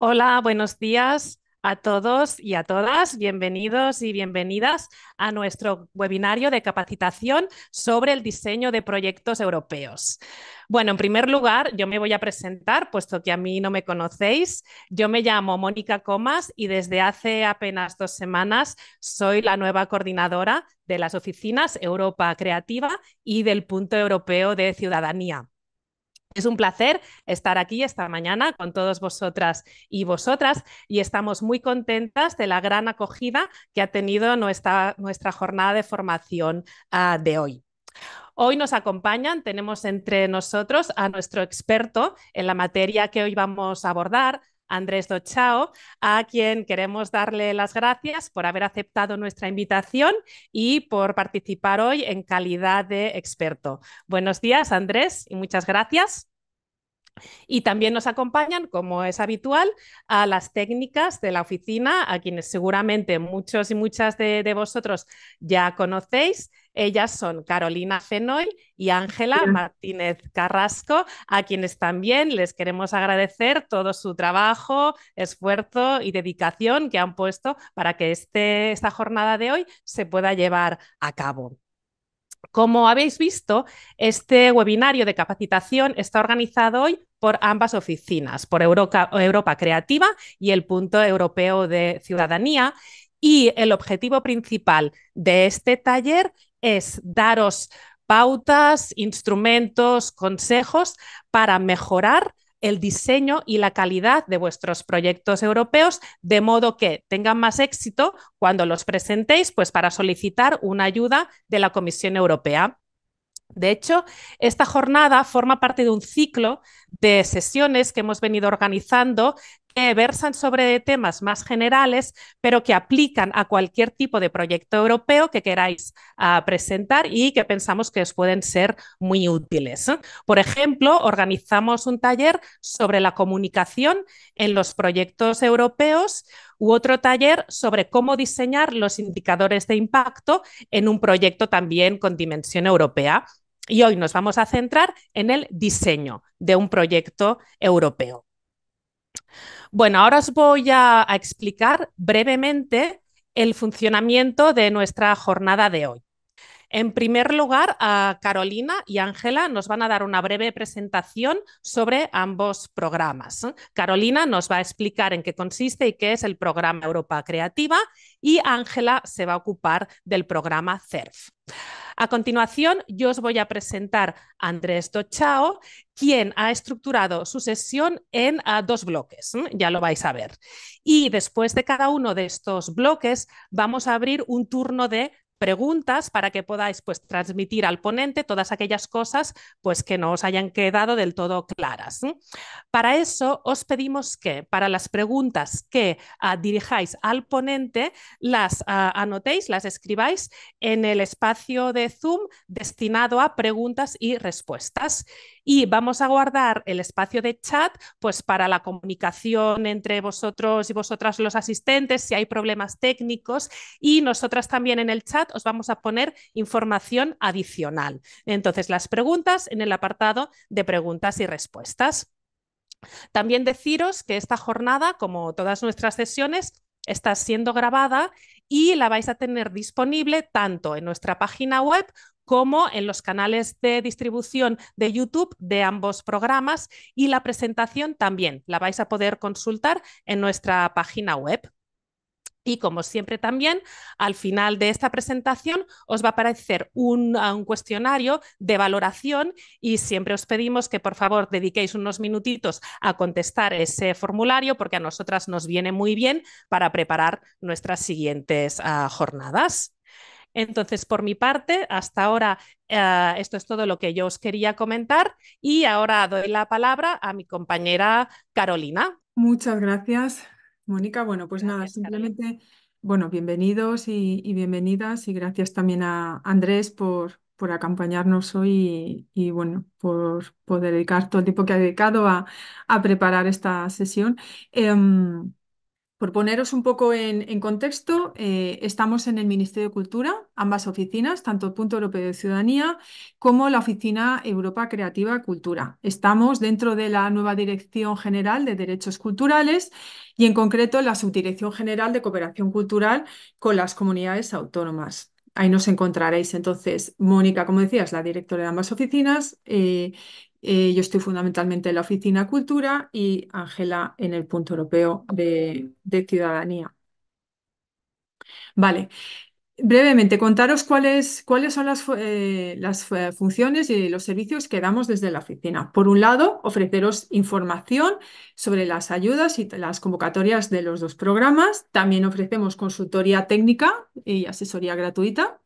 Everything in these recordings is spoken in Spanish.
Hola, buenos días a todos y a todas. Bienvenidos y bienvenidas a nuestro webinario de capacitación sobre el diseño de proyectos europeos. Bueno, en primer lugar, yo me voy a presentar, puesto que a mí no me conocéis. Yo me llamo Mónica Comas y desde hace apenas dos semanas soy la nueva coordinadora de las oficinas Europa Creativa y del Punto Europeo de Ciudadanía. Es un placer estar aquí esta mañana con todos vosotras y vosotras y estamos muy contentas de la gran acogida que ha tenido nuestra, jornada de formación ah, de hoy. Hoy nos acompañan, tenemos entre nosotros a nuestro experto en la materia que hoy vamos a abordar, Andrés Dochao, a quien queremos darle las gracias por haber aceptado nuestra invitación y por participar hoy en calidad de experto. Buenos días, Andrés, y muchas gracias. Y también nos acompañan, como es habitual, a las técnicas de la oficina, a quienes seguramente muchos y muchas de, de vosotros ya conocéis ellas son Carolina Fenoy y Ángela Martínez Carrasco, a quienes también les queremos agradecer todo su trabajo, esfuerzo y dedicación que han puesto para que este, esta jornada de hoy se pueda llevar a cabo. Como habéis visto, este webinario de capacitación está organizado hoy por ambas oficinas, por Europa Creativa y el Punto Europeo de Ciudadanía. Y el objetivo principal de este taller es daros pautas, instrumentos, consejos para mejorar el diseño y la calidad de vuestros proyectos europeos, de modo que tengan más éxito cuando los presentéis, pues para solicitar una ayuda de la Comisión Europea. De hecho, esta jornada forma parte de un ciclo de sesiones que hemos venido organizando que versan sobre temas más generales, pero que aplican a cualquier tipo de proyecto europeo que queráis ah, presentar y que pensamos que os pueden ser muy útiles. Por ejemplo, organizamos un taller sobre la comunicación en los proyectos europeos u otro taller sobre cómo diseñar los indicadores de impacto en un proyecto también con dimensión europea. Y hoy nos vamos a centrar en el diseño de un proyecto europeo. Bueno, ahora os voy a, explicar brevemente el funcionamiento de nuestra jornada de hoy. En primer lugar, a Carolina y Ángela nos van a dar una breve presentación sobre ambos programas. Carolina nos va a explicar en qué consiste y qué es el programa Europa Creativa y Ángela se va a ocupar del programa CERF. A continuación, yo os voy a presentar a Andrés Dochao, quien ha estructurado su sesión en ah, dos bloques, ya lo vais a ver. Y después de cada uno de estos bloques, vamos a abrir un turno de preguntas para que podáis pues, transmitir al ponente todas aquellas cosas pues, que no os hayan quedado del todo claras. Para eso os pedimos que para las preguntas que ah, dirijáis al ponente las ah, anotéis, las escribáis en el espacio de Zoom destinado a preguntas y respuestas y vamos a guardar el espacio de chat pues para la comunicación entre vosotros y vosotras los asistentes, si hay problemas técnicos y nosotras también en el chat os vamos a poner información adicional. Entonces, las preguntas en el apartado de preguntas y respuestas. También deciros que esta jornada, como todas nuestras sesiones, está siendo grabada y la vais a tener disponible tanto en nuestra página web como en los canales de distribución de YouTube de ambos programas y la presentación también la vais a poder consultar en nuestra página web. Y como siempre también, al final de esta presentación os va a aparecer un, cuestionario de valoración y siempre os pedimos que por favor dediquéis unos minutitos a contestar ese formulario porque a nosotras nos viene muy bien para preparar nuestras siguientes ah, jornadas. Entonces, por mi parte, hasta ahora eh, esto es todo lo que yo os quería comentar y ahora doy la palabra a mi compañera Carolina. Muchas gracias, Mónica. Bueno, pues nada, simplemente, bueno, bienvenidos y, bienvenidas y gracias también a Andrés por, por acompañarnos hoy y, bueno, por, poder dedicar todo el tiempo que ha dedicado a, preparar esta sesión. Em, por poneros un poco en, contexto, eh, estamos en el Ministerio de Cultura, ambas oficinas, tanto el Punto Europeo de Ciudadanía como la Oficina Europa Creativa Cultura. Estamos dentro de la nueva Dirección General de Derechos Culturales y en concreto la Subdirección General de Cooperación Cultural con las comunidades autónomas. Ahí nos encontraréis entonces Mónica, como decías, la directora de ambas oficinas, eh, eh, yo estoy fundamentalmente en la Oficina Cultura y Ángela en el punto europeo de, ciudadanía. Vale, brevemente contaros cuáles, son las, eh, las, eh, funciones y los servicios que damos desde la oficina. Por un lado, ofreceros información sobre las ayudas y las convocatorias de los dos programas. También ofrecemos consultoría técnica y asesoría gratuita.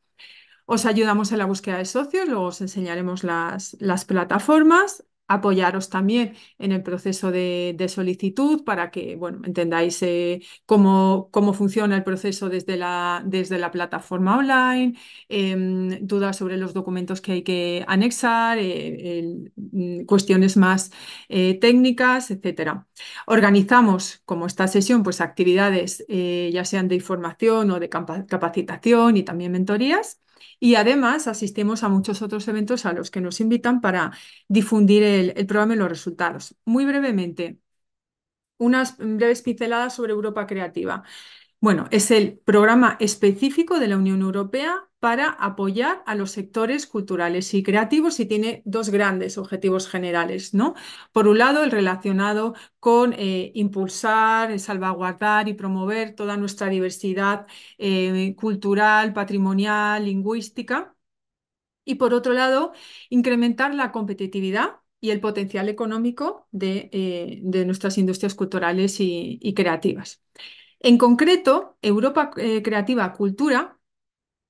Os ayudamos en la búsqueda de socios, luego os enseñaremos las, plataformas, apoyaros también en el proceso de, solicitud para que bueno, entendáis eh, cómo, funciona el proceso desde la, desde la plataforma online, em, dudas sobre los documentos que hay que anexar, eh, mm, cuestiones más eh, técnicas, etc. Organizamos, como esta sesión, pues actividades ya sean de información o de capacitación y también mentorías. Y además asistimos a muchos otros eventos a los que nos invitan para difundir el, el programa y los resultados. Muy brevemente, unas breves pinceladas sobre Europa Creativa. Bueno, es el programa específico de la Unión Europea para apoyar a los sectores culturales y creativos y tiene dos grandes objetivos generales, ¿no? Por un lado, el relacionado con eh, impulsar, salvaguardar y promover toda nuestra diversidad eh, cultural, patrimonial, lingüística. Y por otro lado, incrementar la competitividad y el potencial económico de, eh, nuestras industrias culturales y creativas. En concreto, Europa eh, Creativa Cultura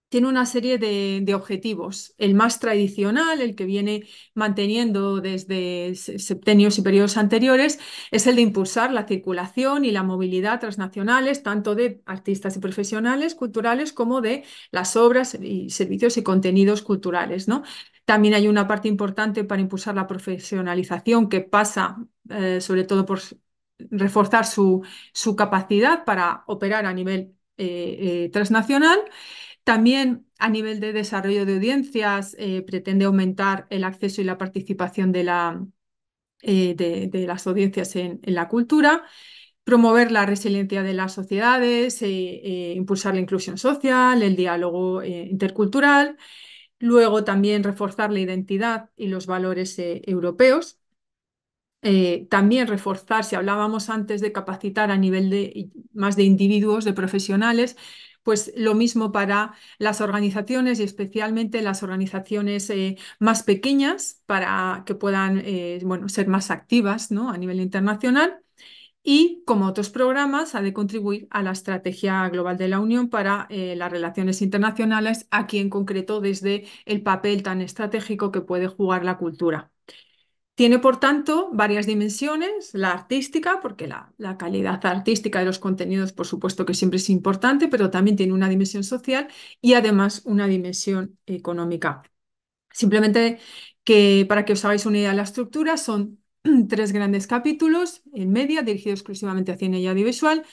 tiene una serie de, objetivos. El más tradicional, el que viene manteniendo desde septenios y periodos anteriores, es el de impulsar la circulación y la movilidad transnacionales, tanto de artistas y profesionales culturales como de las obras y servicios y contenidos culturales. ¿no? También hay una parte importante para impulsar la profesionalización que pasa eh, sobre todo por reforzar su, capacidad para operar a nivel eh, eh, transnacional. También a nivel de desarrollo de audiencias eh, pretende aumentar el acceso y la participación de, la, de, las audiencias en, la cultura, promover la resiliencia de las sociedades, impulsar la inclusión social, el diálogo intercultural, luego también reforzar la identidad y los valores europeos. Eh, también reforzar, si hablábamos antes de capacitar a nivel de más de individuos, de profesionales, pues lo mismo para las organizaciones y especialmente las organizaciones eh, más pequeñas para que puedan eh, bueno, ser más activas ¿no? a nivel internacional. Y como otros programas, ha de contribuir a la estrategia global de la Unión para las relaciones internacionales, aquí en concreto desde el papel tan estratégico que puede jugar la cultura. Tiene, por tanto, varias dimensiones, la artística, porque la, calidad artística de los contenidos, por supuesto que siempre es importante, pero también tiene una dimensión social y además una dimensión económica. Simplemente que para que os hagáis una idea de la estructura, son tres grandes capítulos en media dirigidos exclusivamente a cine y audiovisual,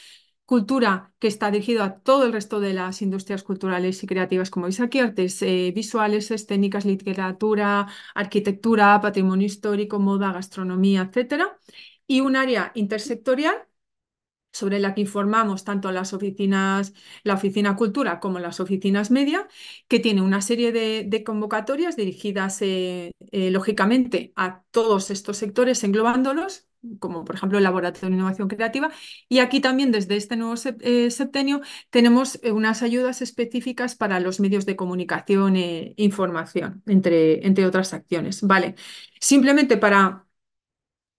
cultura que está dirigido a todo el resto de las industrias culturales y creativas, como veis aquí, artes eh, visuales, escénicas, literatura, arquitectura, patrimonio histórico, moda, gastronomía, etc. y un área intersectorial sobre la que informamos tanto las oficinas, la oficina cultura como las oficinas media, que tiene una serie de, convocatorias dirigidas eh, eh, lógicamente a todos estos sectores englobándolos como por ejemplo el Laboratorio de Innovación Creativa. Y aquí también desde este nuevo eh, septenio tenemos eh, unas ayudas específicas para los medios de comunicación e información, entre, entre otras acciones. Vale, simplemente para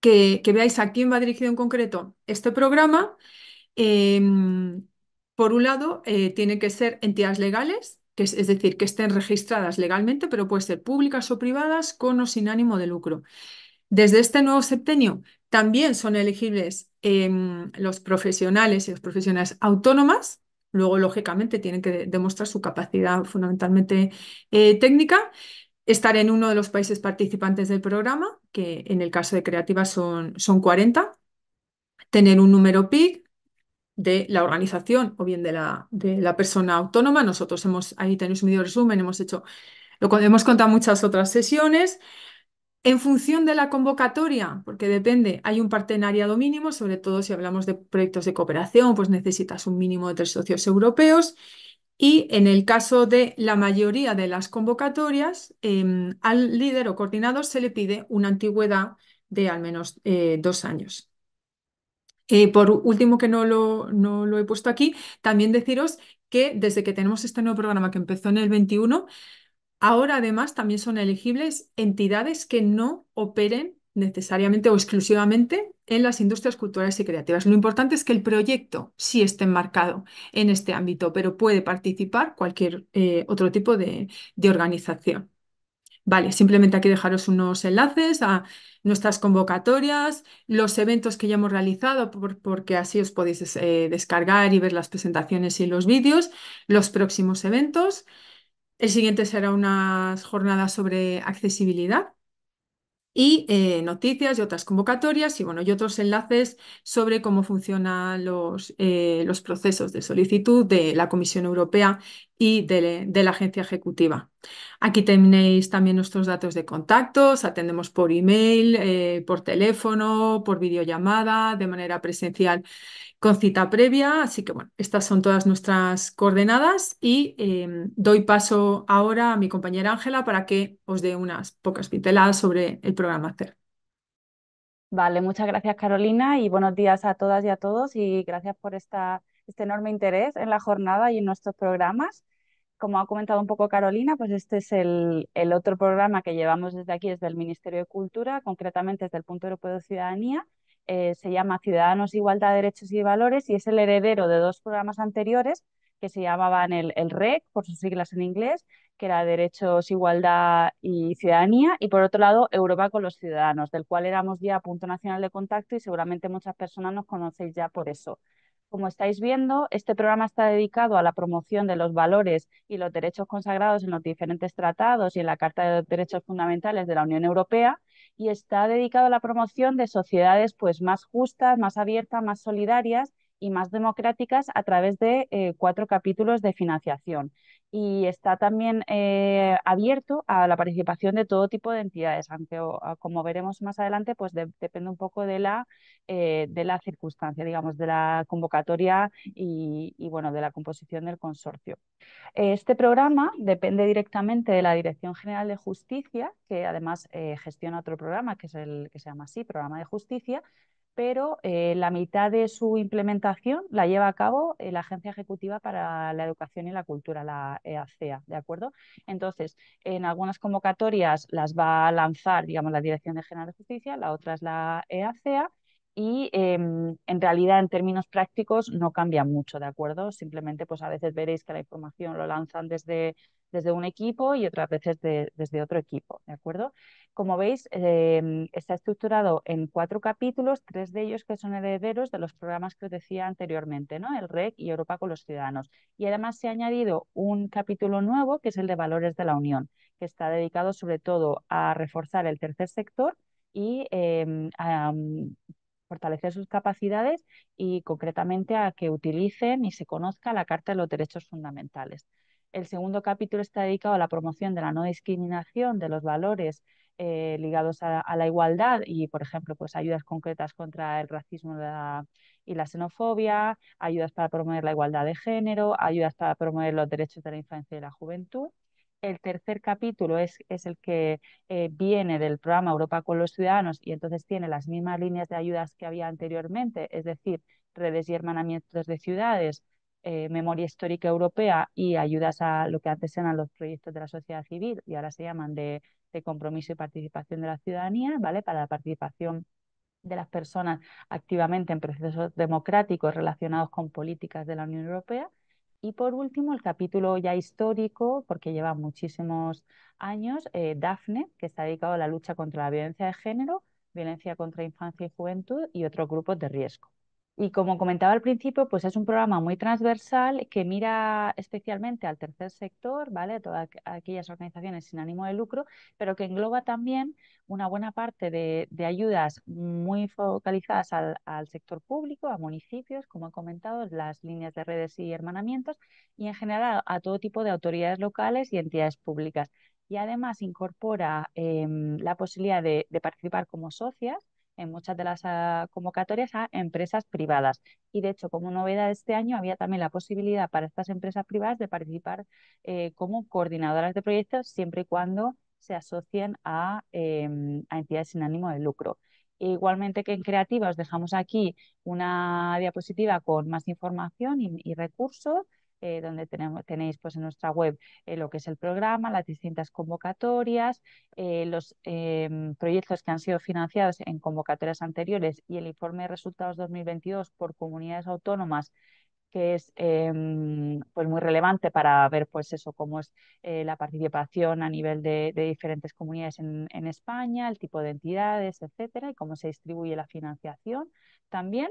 que, veáis a quién va dirigido en concreto este programa. Em, por un lado, eh, tienen que ser entidades legales, es, decir, que estén registradas legalmente, pero puede ser públicas o privadas, con o sin ánimo de lucro. Desde este nuevo septenio también son elegibles em, los profesionales y las profesionales autónomas. Luego, lógicamente, tienen que demostrar su capacidad fundamentalmente eh, técnica. Estar en uno de los países participantes del programa, que en el caso de Creativa son, son 40. Tener un número PIC, de la organización o bien de la, de la persona autónoma. Nosotros hemos, ahí tenéis un video resumen, hemos hecho, lo, hemos contado muchas otras sesiones. En función de la convocatoria, porque depende, hay un partenariado mínimo, sobre todo si hablamos de proyectos de cooperación, pues necesitas un mínimo de tres socios europeos. Y en el caso de la mayoría de las convocatorias, em, al líder o coordinador se le pide una antigüedad de al menos eh, dos años. Eh, por último, que no lo, no lo he puesto aquí, también deciros que desde que tenemos este nuevo programa que empezó en el 21, Ahora, además, también son elegibles entidades que no operen necesariamente o exclusivamente en las industrias culturales y creativas. Lo importante es que el proyecto sí esté enmarcado en este ámbito, pero puede participar cualquier eh, otro tipo de, organización. Vale, simplemente aquí dejaros unos enlaces a nuestras convocatorias, los eventos que ya hemos realizado, porque así os podéis eh, descargar y ver las presentaciones y los vídeos, los próximos eventos. El siguiente será unas jornadas sobre accesibilidad y eh, noticias y otras convocatorias y, bueno, y otros enlaces sobre cómo funcionan los, eh, los procesos de solicitud de la Comisión Europea y de, la agencia ejecutiva. Aquí tenéis también nuestros datos de contactos, atendemos por email, eh, por teléfono, por videollamada, de manera presencial con cita previa. Así que bueno, estas son todas nuestras coordenadas y em, doy paso ahora a mi compañera Ángela para que os dé unas pocas pinceladas sobre el programa CER. Vale, muchas gracias Carolina y buenos días a todas y a todos y gracias por este enorme interés en la jornada y en nuestros programas. Como ha comentado un poco Carolina, pues este es el otro programa que llevamos desde aquí, desde el Ministerio de Cultura, concretamente desde el Punto Europeo de Ciudadanía, eh, se llama Ciudadanos Igualdad, Derechos y Valores y es el heredero de dos programas anteriores que se llamaban el, el REC, por sus siglas en inglés, que era Derechos, Igualdad y Ciudadanía, y por otro lado, Europa con los Ciudadanos, del cual éramos ya punto nacional de contacto y seguramente muchas personas nos conocéis ya por eso. Como estáis viendo, este programa está dedicado a la promoción de los valores y los derechos consagrados en los diferentes tratados y en la Carta de los Derechos Fundamentales de la Unión Europea, y está dedicado a la promoción de sociedades pues, más justas, más abiertas, más solidarias y más democráticas a través de eh, cuatro capítulos de financiación. Y está también eh, abierto a la participación de todo tipo de entidades, aunque como veremos más adelante, pues depende un poco de la, eh, de la circunstancia, digamos, de la convocatoria y, y, bueno, de la composición del consorcio. Este programa depende directamente de la Dirección General de Justicia, que además gestiona otro programa que, es el, que se llama así, Programa de Justicia, pero eh, la mitad de su implementación la lleva a cabo eh, la Agencia Ejecutiva para la Educación y la Cultura, la EACEA, ¿de acuerdo? Entonces, en algunas convocatorias las va a lanzar, digamos, la Dirección de General de Justicia, la otra es la EACEA, y em, en realidad en términos prácticos no cambia mucho, ¿de acuerdo? Simplemente pues a veces veréis que la información lo lanzan desde, desde un equipo y otras veces desde otro equipo, ¿de acuerdo? Como veis, em, está estructurado en cuatro capítulos, tres de ellos que son herederos de los programas que os decía anteriormente, ¿no? El REC y Europa con los ciudadanos. Y además se ha añadido un capítulo nuevo que es el de valores de la Unión, que está dedicado sobre todo a reforzar el tercer sector y em, a fortalecer sus capacidades y concretamente a que utilicen y se conozca la Carta de los Derechos Fundamentales. El segundo capítulo está dedicado a la promoción de la no discriminación, de los valores eh, ligados a, la igualdad y, por ejemplo, pues ayudas concretas contra el racismo y la xenofobia, ayudas para promover la igualdad de género, ayudas para promover los derechos de la infancia y la juventud. El tercer capítulo es, el que eh, viene del programa Europa con los Ciudadanos y entonces tiene las mismas líneas de ayudas que había anteriormente, es decir, redes y hermanamientos de ciudades, eh, memoria histórica europea y ayudas a lo que antes eran los proyectos de la sociedad civil y ahora se llaman de, de compromiso y participación de la ciudadanía, ¿vale? Para la participación de las personas activamente en procesos democráticos relacionados con políticas de la Unión Europea y por último, el capítulo ya histórico, porque lleva muchísimos años, eh, DAFNE, que está dedicado a la lucha contra la violencia de género, violencia contra infancia y juventud y otros grupos de riesgo. Y como comentaba al principio, pues es un programa muy transversal que mira especialmente al tercer sector, ¿vale? A todas aquellas organizaciones sin ánimo de lucro, pero que engloba también una buena parte de, ayudas muy focalizadas al, sector público, a municipios, como he comentado, las líneas de redes y hermanamientos, y en general a, todo tipo de autoridades locales y entidades públicas. Y además incorpora em, la posibilidad de participar como socias en muchas de las ah, convocatorias a empresas privadas. Y de hecho, como novedad este año, había también la posibilidad para estas empresas privadas de participar eh, como coordinadoras de proyectos siempre y cuando se asocien a, em, entidades sin ánimo de lucro. E igualmente que en Creativa os dejamos aquí una diapositiva con más información y recursos eh, donde tenéis pues, en nuestra web eh, lo que es el programa, las distintas convocatorias, eh, los em, proyectos que han sido financiados en convocatorias anteriores y el informe de resultados 2022 por comunidades autónomas que es em, pues muy relevante para ver pues eso, cómo es eh, la participación a nivel de, diferentes comunidades en, España, el tipo de entidades, etcétera, y cómo se distribuye la financiación también.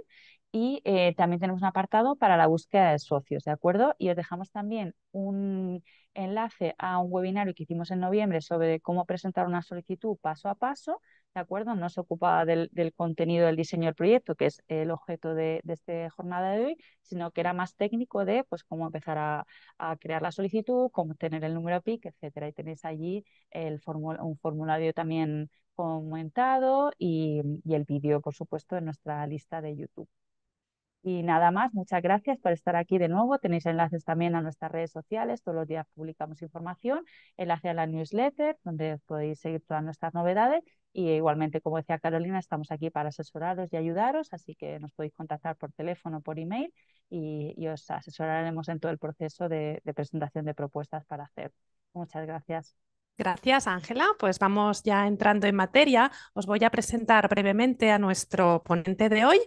Y eh, también tenemos un apartado para la búsqueda de socios, ¿de acuerdo? Y os dejamos también un enlace a un webinario que hicimos en noviembre sobre cómo presentar una solicitud paso a paso acuerdo? No se ocupaba del, contenido del diseño del proyecto, que es el objeto de, esta jornada de hoy, sino que era más técnico de pues, cómo empezar a, crear la solicitud, cómo tener el número PIC, etc. Y tenéis allí el un formulario también comentado y, y el vídeo, por supuesto, en nuestra lista de YouTube. Y nada más, muchas gracias por estar aquí de nuevo. Tenéis enlaces también a nuestras redes sociales, todos los días publicamos información, enlace a la newsletter, donde podéis seguir todas nuestras novedades. Y igualmente, como decía Carolina, estamos aquí para asesoraros y ayudaros, así que nos podéis contactar por teléfono, por email y, y os asesoraremos en todo el proceso de, de presentación de propuestas para hacer. Muchas gracias. Gracias, Ángela. Pues vamos ya entrando en materia. Os voy a presentar brevemente a nuestro ponente de hoy.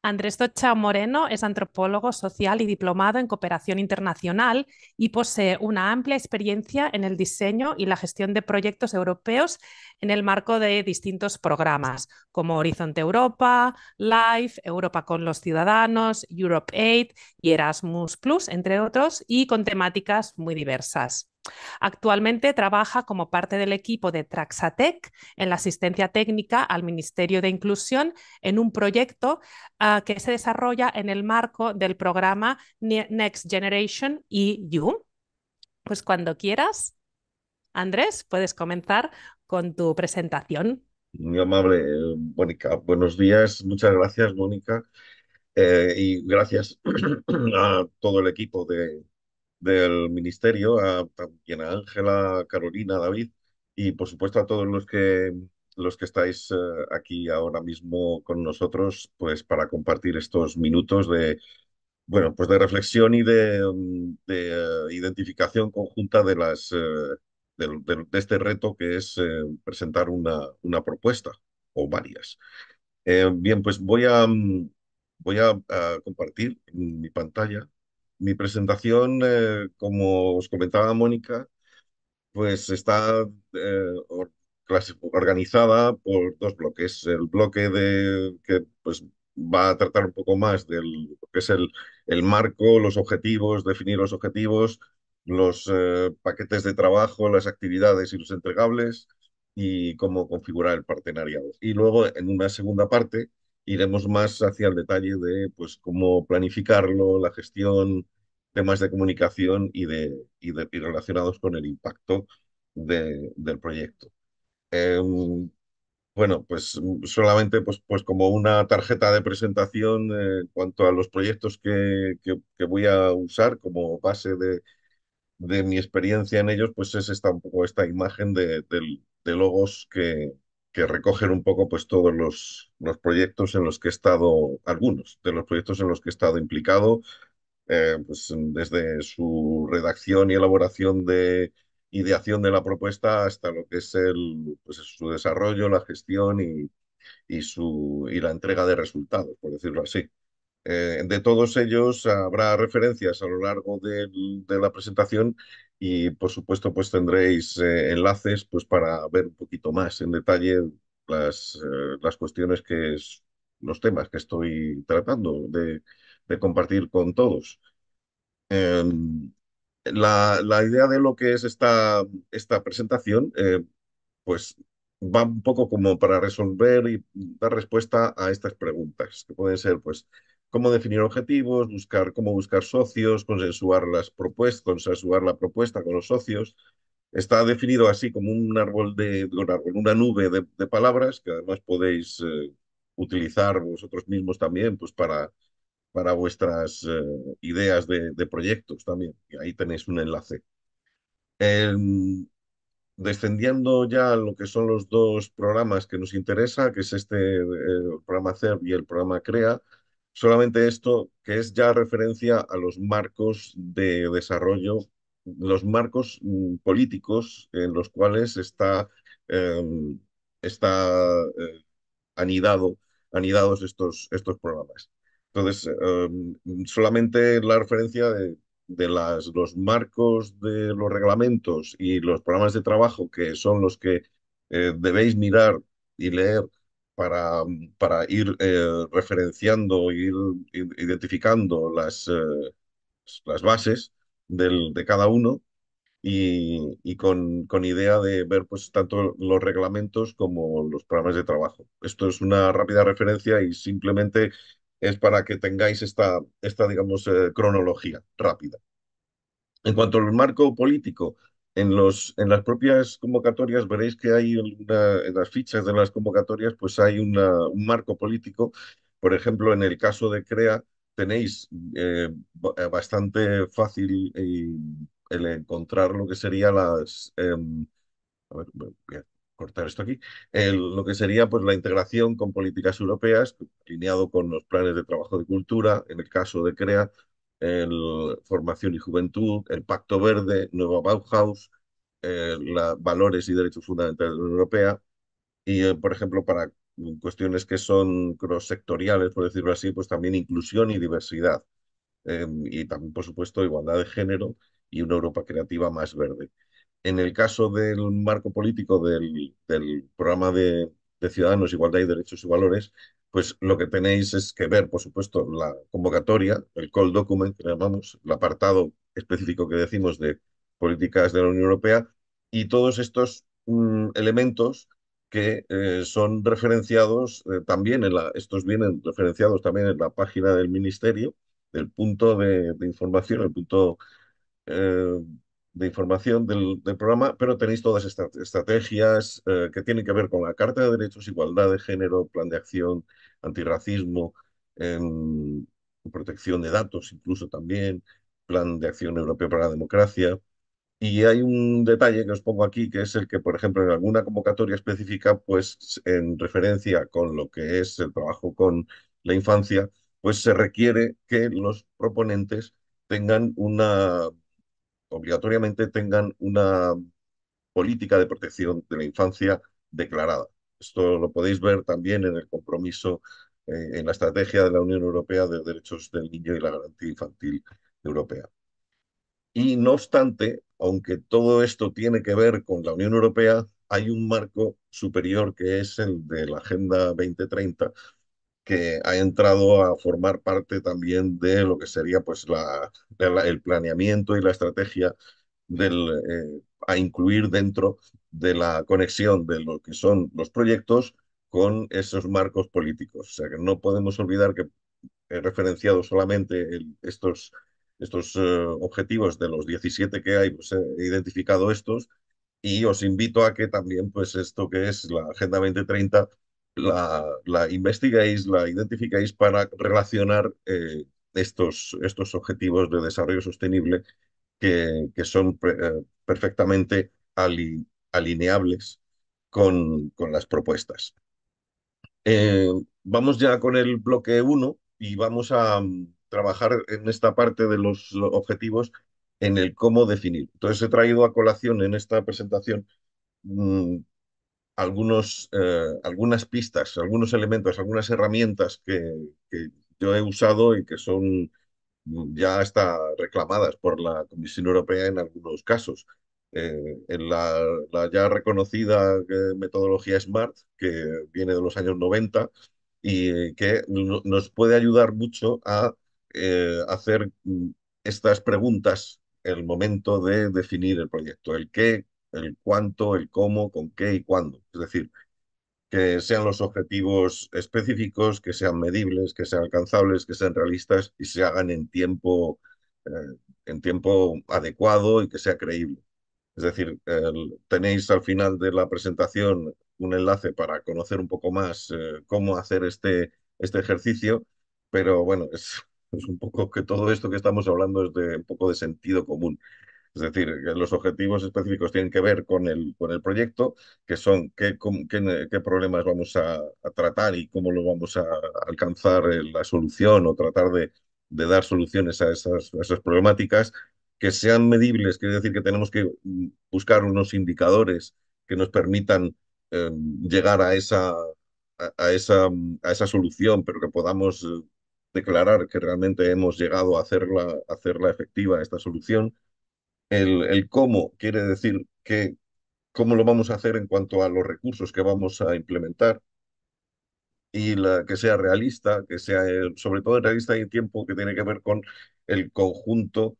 Andrés Tocha Moreno es antropólogo social y diplomado en cooperación internacional y posee una amplia experiencia en el diseño y la gestión de proyectos europeos en el marco de distintos programas como Horizonte Europa, LIFE, Europa con los Ciudadanos, Europe Aid y Erasmus Plus, entre otros, y con temáticas muy diversas. Actualmente trabaja como parte del equipo de Traxatec en la asistencia técnica al Ministerio de Inclusión en un proyecto ah, que se desarrolla en el marco del programa Next Generation EU. Pues cuando quieras, Andrés, puedes comenzar con tu presentación. Muy amable, Mónica. Buenos días. Muchas gracias, Mónica. Eh, y gracias a todo el equipo de, del ministerio, a, también a Ángela, Carolina, David y por supuesto a todos los que los que estáis eh, aquí ahora mismo con nosotros, pues para compartir estos minutos de bueno, pues de reflexión y de, mm, eh, identificación conjunta de las eh, de, este reto que es presentar una, una propuesta o varias. bien, pues voy a mm, voy a compartir mm, mi pantalla mi presentación, eh, como os comentaba Mónica, pues está eh, organizada por dos bloques. El bloque de, que pues, va a tratar un poco más del que es el, el marco, los objetivos, definir los objetivos, los eh, paquetes de trabajo, las actividades y los entregables y cómo configurar el partenariado. Y luego, en una segunda parte, iremos más hacia el detalle de pues, cómo planificarlo, la gestión, temas de comunicación y, de, relacionados con el impacto del proyecto. Em, bueno, pues solamente pues, pues, como una tarjeta de presentación eh, en cuanto a los proyectos que, que, voy a usar como base de, mi experiencia en ellos, pues es esta, esta imagen de, de logos que, que recogen un poco pues todos los, los, proyectos en los que he estado, algunos de los proyectos en los que he estado implicado, eh, pues desde su redacción y elaboración de ideación de la propuesta hasta lo que es el, pues, su desarrollo, la gestión y, y, su, y la entrega de resultados, por decirlo así. Eh, de todos ellos habrá referencias a lo largo de, la presentación y por supuesto pues tendréis eh, enlaces pues para ver un poquito más en detalle las, eh, las cuestiones que los temas que estoy tratando de, compartir con todos. Em, la, idea de lo que es esta, esta presentación pues va un poco como para resolver y dar respuesta a estas preguntas que pueden ser pues cómo definir objetivos, buscar cómo buscar socios, consensuar las propuestas, consensuar la propuesta con los socios. Está definido así como un árbol de, árbol, una nube de, palabras que además podéis eh, utilizar vosotros mismos también, pues para, para vuestras eh, ideas de, proyectos también. ahí tenéis un enlace. Em, descendiendo ya a lo que son los dos programas que nos interesa, que es este eh, el programa CERB y el programa CREA, solamente esto, que es ya referencia a los marcos de desarrollo, los marcos mm, políticos en los cuales está, em, está eh, anidado, anidados estos, estos programas. Entonces, em, mm, solamente la referencia de, las, los marcos de los reglamentos y los programas de trabajo, que son los que eh, debéis mirar y leer para, mm, para ir eh, referenciando, ir, identificando las, eh, las bases de cada uno y, con, idea de ver pues, tanto los reglamentos como los programas de trabajo. Esto es una rápida referencia y simplemente es para que tengáis esta, esta digamos, eh, cronología rápida. En cuanto al marco político, en, los, en las propias convocatorias veréis que hay en las fichas de las convocatorias pues hay un marco político. Por ejemplo, en el caso de CREA tenéis eh, eh, bastante fácil eh, el encontrar lo que sería las... Em, cortar esto aquí. lo que sería pues la integración con políticas europeas, alineado con los planes de trabajo de cultura, en el caso de CREA, el Formación y Juventud, el Pacto Verde, Nueva Bauhaus, eh, Valores y Derechos Fundamentales de la Unión Europea. Y, eh, por ejemplo, para cuestiones que son cross-sectoriales, por decirlo así, pues también inclusión y diversidad. Em, y también, por supuesto, igualdad de género y una Europa creativa más verde. En el caso del marco político del, programa de, de Ciudadanos, Igualdad y Derechos y Valores, pues lo que tenéis es que ver, por supuesto, la convocatoria, el call document que llamamos, el apartado específico que decimos de políticas de la Unión Europea y todos estos mm, elementos que eh, son referenciados eh, también en la, estos vienen referenciados también en la página del ministerio, del punto de, información, el punto eh, de información del, programa, pero tenéis todas estas estrategias eh, que tienen que ver con la Carta de Derechos, Igualdad de Género, Plan de Acción, Antirracismo, em, Protección de Datos incluso también, Plan de Acción Europeo para la Democracia. Y hay un detalle que os pongo aquí, que es el que, por ejemplo, en alguna convocatoria específica, pues en referencia con lo que es el trabajo con la infancia, pues se requiere que los proponentes tengan una obligatoriamente tengan una política de protección de la infancia declarada. Esto lo podéis ver también en el compromiso, eh, en la estrategia de la Unión Europea de Derechos del Niño y la Garantía Infantil Europea. Y no obstante, aunque todo esto tiene que ver con la Unión Europea, hay un marco superior que es el de la Agenda 2030 que ha entrado a formar parte también de lo que sería pues la, el planeamiento y la estrategia del, eh, a incluir dentro de la conexión de lo que son los proyectos con esos marcos políticos. O sea que no podemos olvidar que he referenciado solamente estos, estos eh, objetivos de los 17 que hay, pues he identificado estos y os invito a que también pues esto que es la Agenda 2030 la, investigáis, la identificáis para relacionar eh, estos, estos objetivos de desarrollo sostenible que, que son eh, perfectamente alineables con, con, las propuestas. Eh, vamos ya con el bloque 1 y vamos a mm, trabajar en esta parte de los objetivos en el cómo definir. Entonces he traído a colación en esta presentación mm, algunos, eh, algunas pistas, algunos elementos, algunas herramientas que, yo he usado y que son ya hasta reclamadas por la Comisión Europea en algunos casos. Eh, en la, ya reconocida eh, metodología SMART, que viene de los años 90 y que nos puede ayudar mucho a hacer mm, estas preguntas el momento de definir el proyecto. El qué, el cuánto, el cómo, con qué y cuándo. Es decir, que sean los objetivos específicos, que sean medibles, que sean alcanzables, que sean realistas y se hagan en tiempo, eh, en tiempo adecuado y que sea creíble. Es decir, tenéis al final de la presentación un enlace para conocer un poco más eh, cómo hacer este, este ejercicio, pero bueno, es, es un poco que todo esto que estamos hablando es de un poco de sentido común. Es decir, los objetivos específicos tienen que ver con el, con el proyecto, que son qué, problemas vamos a, tratar y cómo lo vamos a alcanzar eh, la solución o tratar de, dar soluciones a esas, esas problemáticas, que sean medibles, quiere decir que tenemos que mm, buscar unos indicadores que nos permitan em, llegar a esa, esa, a esa solución, pero que podamos eh, declarar que realmente hemos llegado a hacerla efectiva, esta solución el, cómo quiere decir que, cómo lo vamos a hacer en cuanto a los recursos que vamos a implementar y la, que sea realista, que sea eh, sobre todo realista y en tiempo que tiene que ver con el conjunto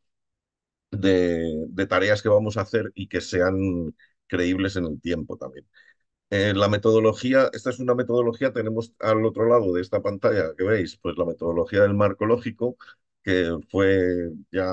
de, tareas que vamos a hacer y que sean creíbles en el tiempo también. Eh, la metodología, esta es una metodología, tenemos al otro lado de esta pantalla que veis, pues la metodología del marco lógico, que fue ya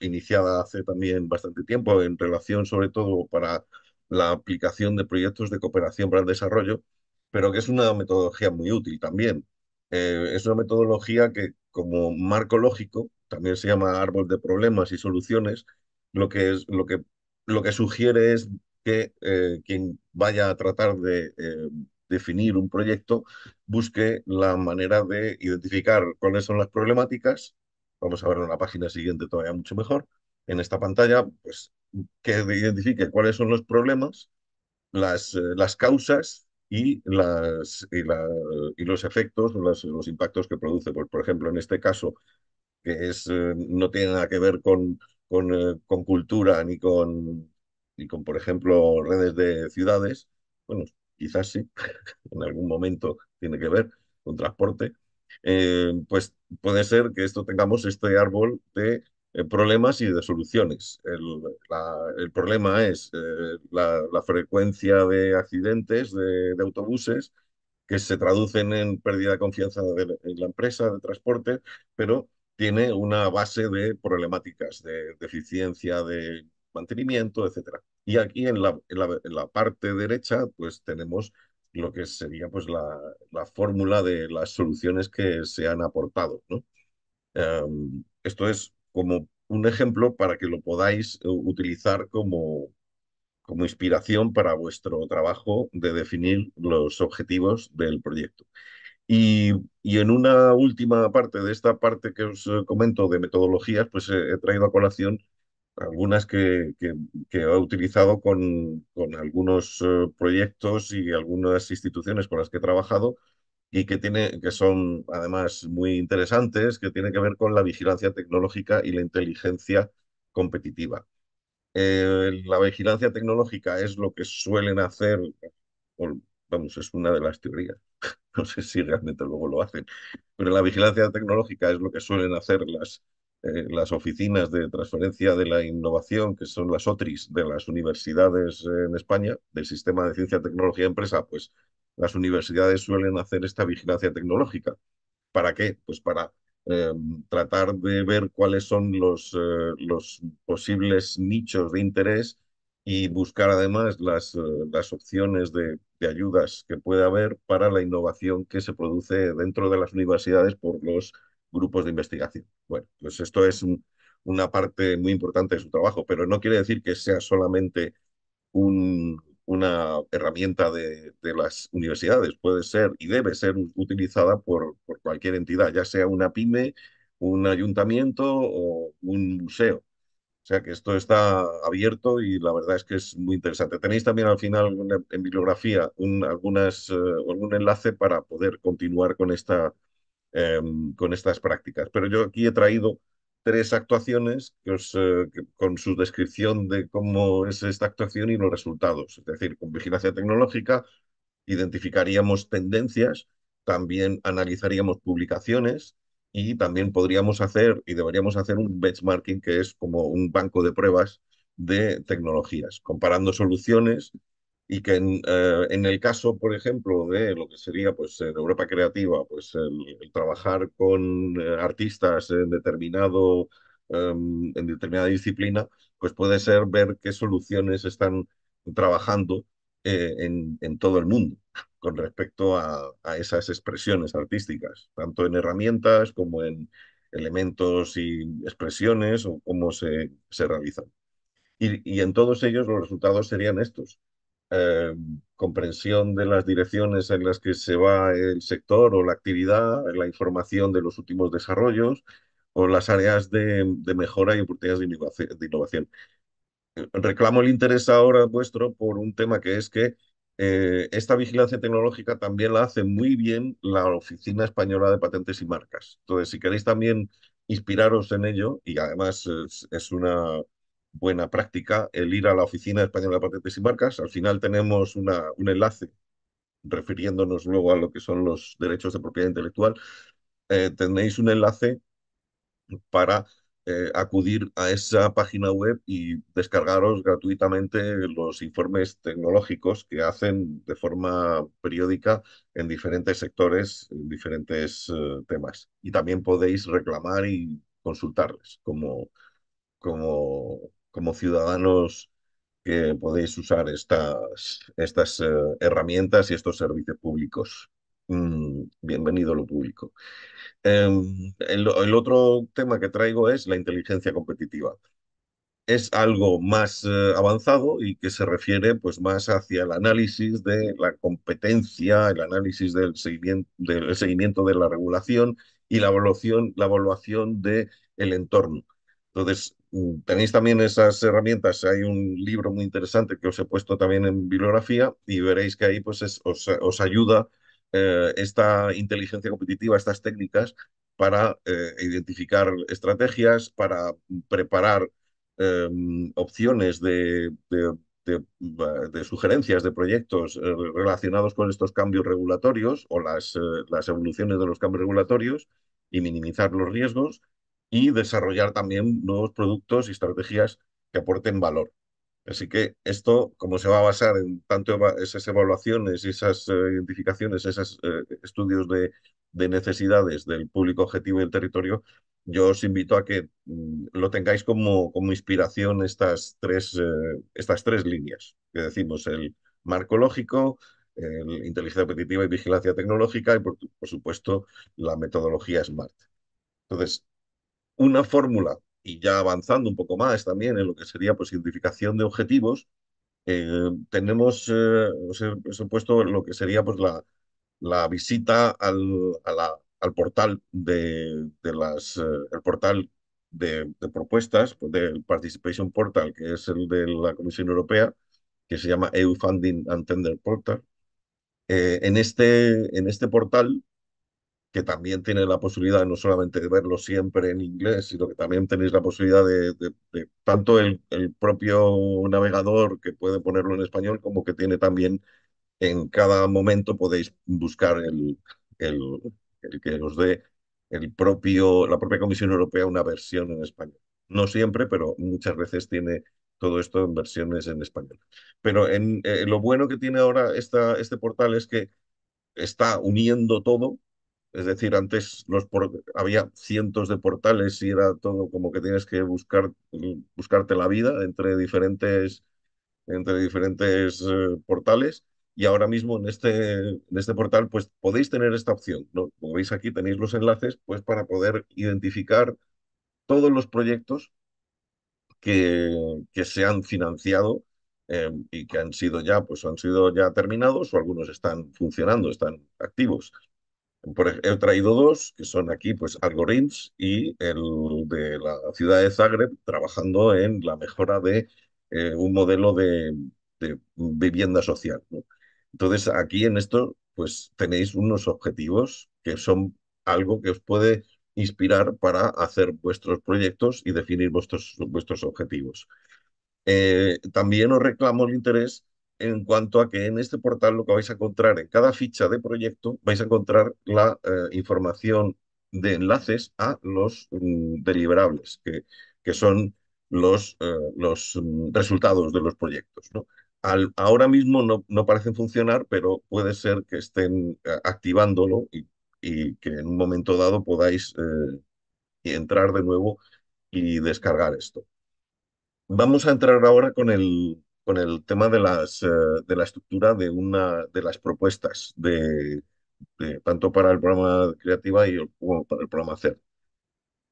iniciada hace también bastante tiempo en relación sobre todo para la aplicación de proyectos de cooperación para el desarrollo, pero que es una metodología muy útil también. Eh, es una metodología que como marco lógico, también se llama árbol de problemas y soluciones, lo que, es, lo que, lo que sugiere es que eh, quien vaya a tratar de eh, definir un proyecto busque la manera de identificar cuáles son las problemáticas, Vamos a ver en la página siguiente todavía mucho mejor. En esta pantalla, pues, que identifique cuáles son los problemas, las, eh, causas y, las, y, los efectos, los, impactos que produce. por ejemplo, en este caso, que es, eh, no tiene nada que ver eh, con, cultura ni con, ni con, por ejemplo, redes de ciudades, bueno, quizás sí, en algún momento tiene que ver con transporte, eh, pues puede ser que esto tengamos este árbol de eh, problemas y de soluciones. El, problema es eh, la, frecuencia de accidentes de, autobuses que se traducen en pérdida de confianza en la empresa de transporte, pero tiene una base de problemáticas de deficiencia de mantenimiento, etc. Y aquí en la, en la parte derecha, pues tenemos lo que sería pues la, fórmula de las soluciones que se han aportado. Em, esto es como un ejemplo para que lo podáis eh, utilizar como, como inspiración para vuestro trabajo de definir los objetivos del proyecto. Y, en una última parte de esta parte que os eh, comento de metodologías, pues eh, he traído a colación algunas que, que, he utilizado con, con algunos eh, proyectos y algunas instituciones con las que he trabajado y que, tiene, que son además muy interesantes, que tienen que ver con la vigilancia tecnológica y la inteligencia competitiva. Eh, la vigilancia tecnológica es lo que suelen hacer, vamos, es una de las teorías, no sé si realmente luego lo hacen, pero la vigilancia tecnológica es lo que suelen hacer las eh, las oficinas de transferencia de la innovación, que son las OTRIs de las universidades eh, en España, del sistema de ciencia, tecnología y e empresa, pues las universidades suelen hacer esta vigilancia tecnológica. ¿Para qué? Pues para em, tratar de ver cuáles son los, eh, los posibles nichos de interés y buscar además las, las opciones de, de, ayudas que puede haber para la innovación que se produce dentro de las universidades por los grupos de investigación. Bueno, pues esto es una parte muy importante de su trabajo, pero no quiere decir que sea solamente una herramienta de, las universidades. Puede ser y debe ser utilizada por, cualquier entidad, ya sea una pyme, un ayuntamiento o un museo. O sea que esto está abierto y la verdad es que es muy interesante. Tenéis también al final en bibliografía algunas, eh, algún enlace para poder continuar con esta Em, con estas prácticas. Pero yo aquí he traído tres actuaciones eh, con su descripción de cómo es esta actuación y los resultados. Es decir, con vigilancia tecnológica identificaríamos tendencias, también analizaríamos publicaciones y también podríamos hacer y deberíamos hacer un benchmarking que es como un banco de pruebas de tecnologías, comparando soluciones y que en, eh, en, el caso, por ejemplo, de lo que sería pues, en Europa Creativa, pues el, trabajar con eh, artistas en, determinado, em, en determinada disciplina, pues puede ser ver qué soluciones están trabajando eh, en, en, todo el mundo con respecto a, a, esas expresiones artísticas, tanto en herramientas como en elementos y expresiones o cómo se, se realizan. Y, y en todos ellos los resultados serían estos Em, comprensión de las direcciones en las que se va el sector o la actividad, la información de los últimos desarrollos o las áreas de, mejora y oportunidades de innovación, Reclamo el interés ahora vuestro por un tema que es que eh, esta vigilancia tecnológica también la hace muy bien la Oficina Española de Patentes y Marcas. Entonces, si queréis también inspiraros en ello, y además es una buena práctica el ir a la Oficina Española de Patentes y Marcas. Al final tenemos una, un enlace refiriéndonos luego a lo que son los derechos de propiedad intelectual. Eh, tenéis un enlace para eh, acudir a esa página web y descargaros gratuitamente los informes tecnológicos que hacen de forma periódica en diferentes sectores, en diferentes eh, temas. Y también podéis reclamar y consultarles como, como como ciudadanos que podéis usar estas, estas eh, herramientas y estos servicios públicos. Mm, bienvenido a lo público. Em, el, otro tema que traigo es la inteligencia competitiva. Es algo más eh, avanzado y que se refiere pues, más hacia el análisis de la competencia, el análisis del seguimiento, del seguimiento de la regulación y la evaluación, la evaluación del entorno entonces, mm, tenéis también esas herramientas. Hay un libro muy interesante que os he puesto también en bibliografía y veréis que ahí pues os, ayuda eh, esta inteligencia competitiva, estas técnicas para eh, identificar estrategias, para preparar em, opciones de, sugerencias de proyectos eh, relacionados con estos cambios regulatorios o las evoluciones de los cambios regulatorios y minimizar los riesgos y desarrollar también nuevos productos y estrategias que aporten valor. Así que esto, como se va a basar en tanto esas evaluaciones y esas eh, identificaciones, esos eh, estudios de, necesidades del público objetivo y del territorio, yo os invito a que mm, lo tengáis como, como inspiración estas tres, eh, estas tres líneas que decimos, el marco lógico, el inteligencia competitiva y vigilancia tecnológica y, por, por supuesto, la metodología SMART. Entonces, una fórmula, y ya avanzando un poco más también en lo que sería pues identificación de objetivos, eh, tenemos, por eh, supuesto lo que sería pues la, la visita al, al portal de, las, eh, el portal de, propuestas, pues, del Participation Portal, que es el de la Comisión Europea, que se llama EU Funding and Tender Portal. en, este, en este portal que también tiene la posibilidad no solamente de verlo siempre en inglés, sino que también tenéis la posibilidad de, tanto el, propio navegador que puede ponerlo en español, como que tiene también en cada momento podéis buscar el, el, el que os dé el propio, la propia Comisión Europea una versión en español. No siempre, pero muchas veces tiene todo esto en versiones en español. Pero en, eh, lo bueno que tiene ahora esta, este portal es que está uniendo todo es decir, antes había cientos de portales y era todo como que tienes que buscar, mm, buscarte la vida entre diferentes, entre diferentes eh, portales. Y ahora mismo en este, en este portal, pues podéis tener esta opción. ¿no? Como veis aquí, tenéis los enlaces pues, para poder identificar todos los proyectos que, que se han financiado eh, y que han sido ya, pues han sido ya terminados o algunos están funcionando, están activos he traído dos, que son aquí, pues Algorins y el de la ciudad de Zagreb, trabajando en la mejora de eh, un modelo de, vivienda social. Entonces, aquí en esto, pues tenéis unos objetivos que son algo que os puede inspirar para hacer vuestros proyectos y definir vuestros, vuestros objetivos. Eh, también os reclamo el interés en cuanto a que en este portal lo que vais a encontrar en cada ficha de proyecto, vais a encontrar la eh, información de enlaces a los mm, deliberables, que, que son los, eh, los mm, resultados de los proyectos. ¿no? ahora mismo no, no, parecen funcionar, pero puede ser que estén eh, activándolo y, y, que en un momento dado podáis entrar de nuevo y descargar esto. Vamos a entrar ahora con el, con el tema de, las, eh, de la estructura de una de las propuestas, de, tanto para el programa Creativa y el, como para el programa hacer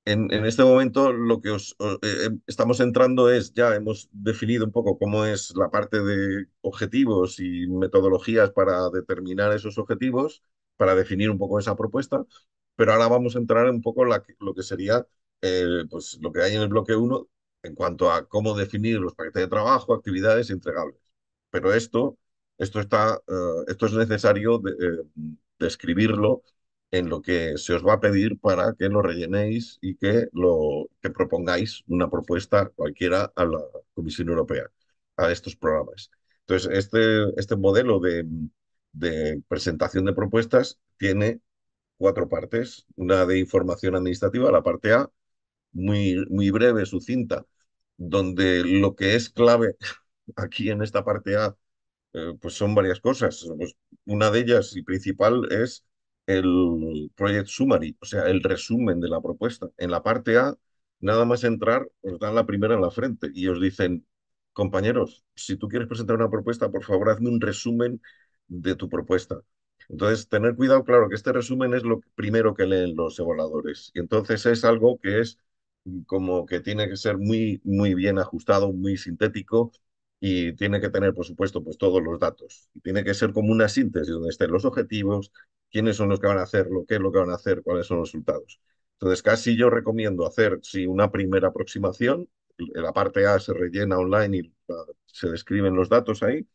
En, este momento lo que os, eh, em, estamos entrando es, ya hemos definido un poco cómo es la parte de objetivos y metodologías para determinar esos objetivos, para definir un poco esa propuesta, pero ahora vamos a entrar un poco en lo que sería eh, pues, lo que hay en el bloque 1 en cuanto a cómo definir los paquetes de trabajo, actividades entregables. Pero esto, esto, está, eh, esto es necesario eh, describirlo en lo que se os va a pedir para que lo rellenéis y que, lo, que propongáis una propuesta cualquiera a la Comisión Europea, a estos programas. Entonces, este, este modelo de, presentación de propuestas tiene cuatro partes. Una de información administrativa, la parte A, muy, muy breve, sucinta, donde lo que es clave aquí en esta parte A, eh, pues son varias cosas. Pues una de ellas y principal es el Project Summary, o sea, el resumen de la propuesta. En la parte A, nada más entrar, os dan la primera en la frente y os dicen, compañeros, si tú quieres presentar una propuesta, por favor, hazme un resumen de tu propuesta. Entonces, tener cuidado, claro, que este resumen es lo primero que leen los evaluadores. Y entonces es algo que es como que tiene que ser muy, muy bien ajustado, muy sintético y tiene que tener, por supuesto, pues todos los datos. Y tiene que ser como una síntesis donde estén los objetivos, quiénes son los que van a hacerlo, qué es lo que van a hacer, cuáles son los resultados. Entonces, casi yo recomiendo hacer, si una primera aproximación, la parte A se rellena online y se describen los datos ahí.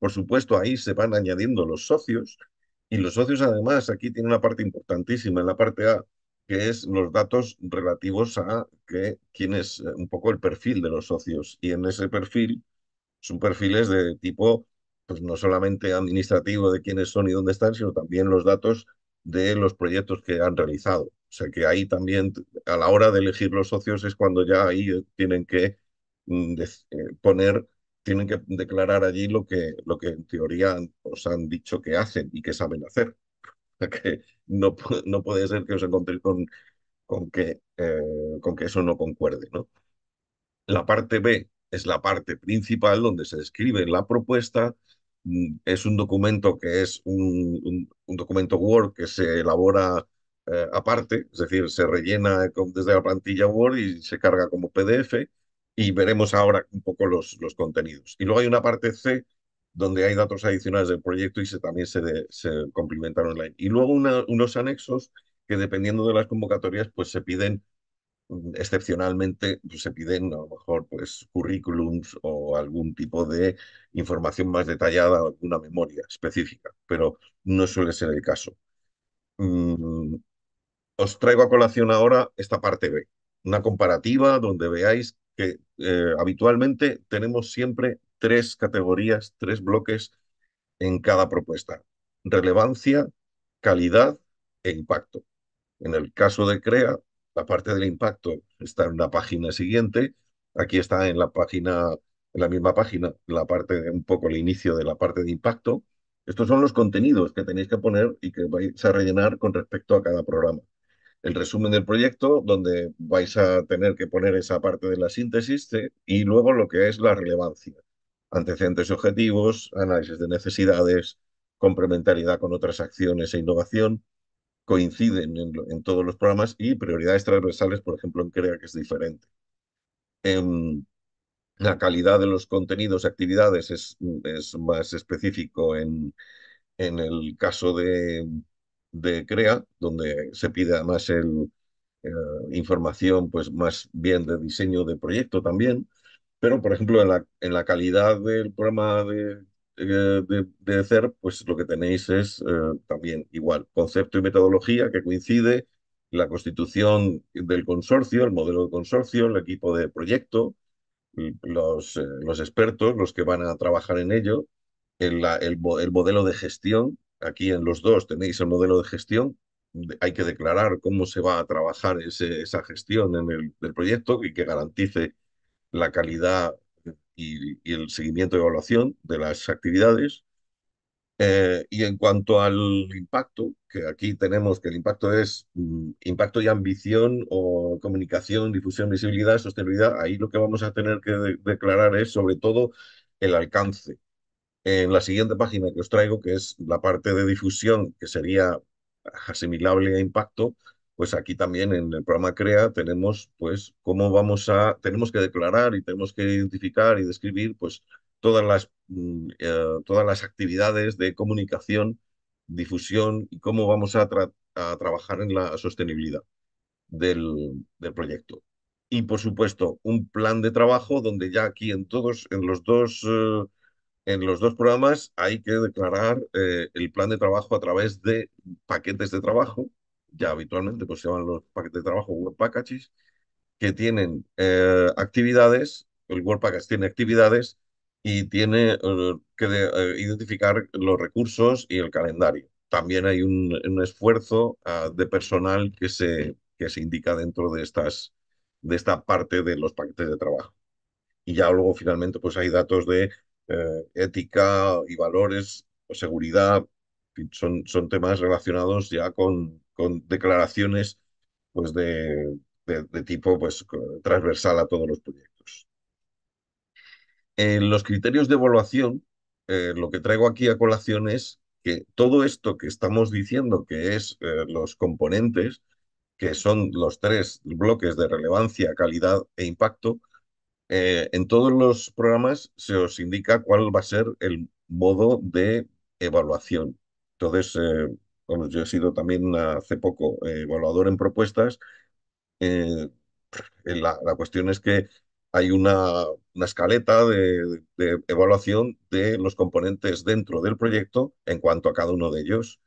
Por supuesto, ahí se van añadiendo los socios. Y los socios, además, aquí tiene una parte importantísima. En la parte A que es los datos relativos a que, quién es eh, un poco el perfil de los socios. Y en ese perfil son perfiles de tipo, pues no solamente administrativo de quiénes son y dónde están, sino también los datos de los proyectos que han realizado. O sea que ahí también, a la hora de elegir los socios, es cuando ya ahí eh, tienen que mm, eh, poner, tienen que declarar allí lo que, lo que en teoría os han dicho que hacen y que saben hacer. que no, no puede ser que os encontréis con, con, que, eh, con que eso no concuerde. ¿no? La parte B es la parte principal donde se describe la propuesta. Mm, es un documento que es un, documento Word que se elabora eh, aparte, es decir, se rellena desde la plantilla Word y se carga como PDF y veremos ahora un poco los, los contenidos. Y luego hay una parte C donde hay datos adicionales del proyecto y se, también se, complementan online. Y luego unos anexos que dependiendo de las convocatorias, pues se piden mm, excepcionalmente pues, se piden a lo mejor pues currículums o algún tipo de información más detallada o alguna memoria específica, pero no suele ser el caso. Mm, os traigo a colación ahora esta parte B, una comparativa donde veáis que eh, habitualmente tenemos siempre tres categorías, tres bloques en cada propuesta. Relevancia, calidad e impacto. En el caso de CREA, la parte del impacto está en la página siguiente. Aquí está en la página, en la misma página, la parte, un poco el inicio de la parte de impacto. Estos son los contenidos que tenéis que poner y que vais a rellenar con respecto a cada programa el resumen del proyecto, donde vais a tener que poner esa parte de la síntesis y luego lo que es la relevancia. Antecedentes y objetivos, análisis de necesidades, complementariedad con otras acciones e innovación, coinciden en, todos los programas y prioridades transversales, por ejemplo, en CREA, que es diferente. Em, la calidad de los contenidos y actividades es, es más específico en, en el caso de, de CREA, donde se pide además el, eh, información pues más bien de diseño de proyecto también, pero por ejemplo en la, en la calidad del programa de, eh, de, CERP, pues lo que tenéis es eh, también igual, concepto y metodología que coincide, la constitución del consorcio, el modelo de consorcio, el equipo de proyecto, los, los expertos, los que van a trabajar en ello, el modelo de gestión Aquí en los dos tenéis el modelo de gestión. Hay que declarar cómo se va a trabajar esa gestión en el del proyecto y que garantice la calidad y, el seguimiento y evaluación de las actividades. Eh, y en cuanto al impacto, que aquí tenemos que el impacto es mm, impacto y ambición o comunicación, difusión, visibilidad, sostenibilidad, ahí lo que vamos a tener que declarar es sobre todo el alcance en la siguiente página que os traigo, que es la parte de difusión, que sería asimilable a impacto, pues aquí también en el programa CREA tenemos, pues, cómo vamos a, tenemos que declarar y tenemos que identificar y describir, pues, todas las, mm, eh, todas las actividades de comunicación, difusión y cómo vamos a, trabajar en la sostenibilidad del, del proyecto y por supuesto un plan de trabajo donde ya aquí en todos en los dos eh, en los dos programas hay que declarar eh, el plan de trabajo a través de paquetes de trabajo, ya habitualmente pues se llaman los paquetes de trabajo Web Packages, que tienen eh, actividades, el Work Package tiene actividades y tiene eh, que identificar los recursos y el calendario. También hay un, esfuerzo ah, de personal que se, que se indica dentro de, estas, de esta parte de los paquetes de trabajo. Y ya luego finalmente pues hay datos de eh, ética y valores, o seguridad, son, son temas relacionados ya con, con declaraciones pues de, tipo pues, transversal a todos los proyectos. En los criterios de evaluación, eh, lo que traigo aquí a colación es que todo esto que estamos diciendo que es eh, los componentes, que son los tres bloques de relevancia, calidad e impacto, eh, en todos los programas se os indica cuál va a ser el modo de evaluación. Entonces, eh, bueno, yo he sido también hace poco eh, evaluador en propuestas. La, cuestión es que hay una, una escaleta de evaluación de los componentes dentro del proyecto en cuanto a cada uno de ellos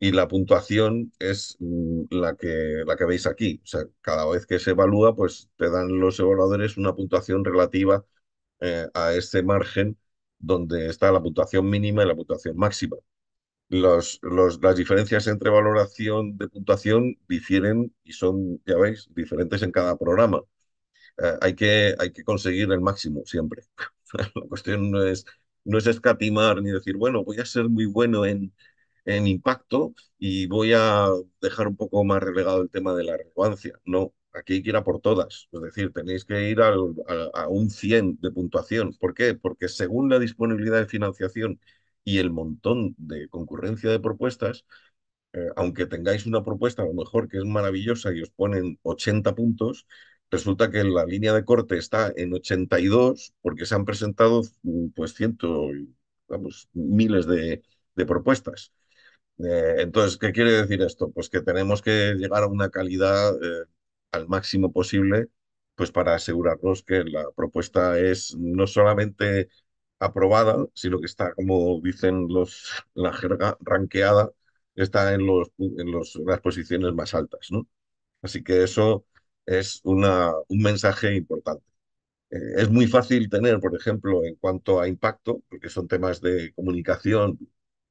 y la puntuación es mm, la que, la que veis aquí. O sea, cada vez que se evalúa, pues te dan los evaluadores una puntuación relativa eh, a ese margen donde está la puntuación mínima y la puntuación máxima. Los, las diferencias entre valoración de puntuación difieren y son, ya veis, diferentes en cada programa. Eh, hay, que, hay que conseguir el máximo siempre. la cuestión no es, no es escatimar ni decir, bueno, voy a ser muy bueno en, en impacto y voy a dejar un poco más relegado el tema de la relevancia. No, aquí hay que ir a por todas. Es decir, tenéis que ir a, un 100 de puntuación. ¿Por qué? Porque según la disponibilidad de financiación y el montón de concurrencia de propuestas, eh, aunque tengáis una propuesta a lo mejor que es maravillosa y os ponen 80 puntos, resulta que la línea de corte está en 82 porque se han presentado mm, pues ciento, vamos, miles de propuestas. Eh, entonces, ¿qué quiere decir esto? Pues que tenemos que llegar a una calidad eh, al máximo posible, pues para asegurarnos que la propuesta es no solamente aprobada, sino que está, como dicen los la jerga, ranqueada, está en, los, en, los, las posiciones más altas, ¿no? Así que eso es una, un mensaje importante. Eh, es muy fácil tener, por ejemplo, en cuanto a impacto, porque son temas de comunicación,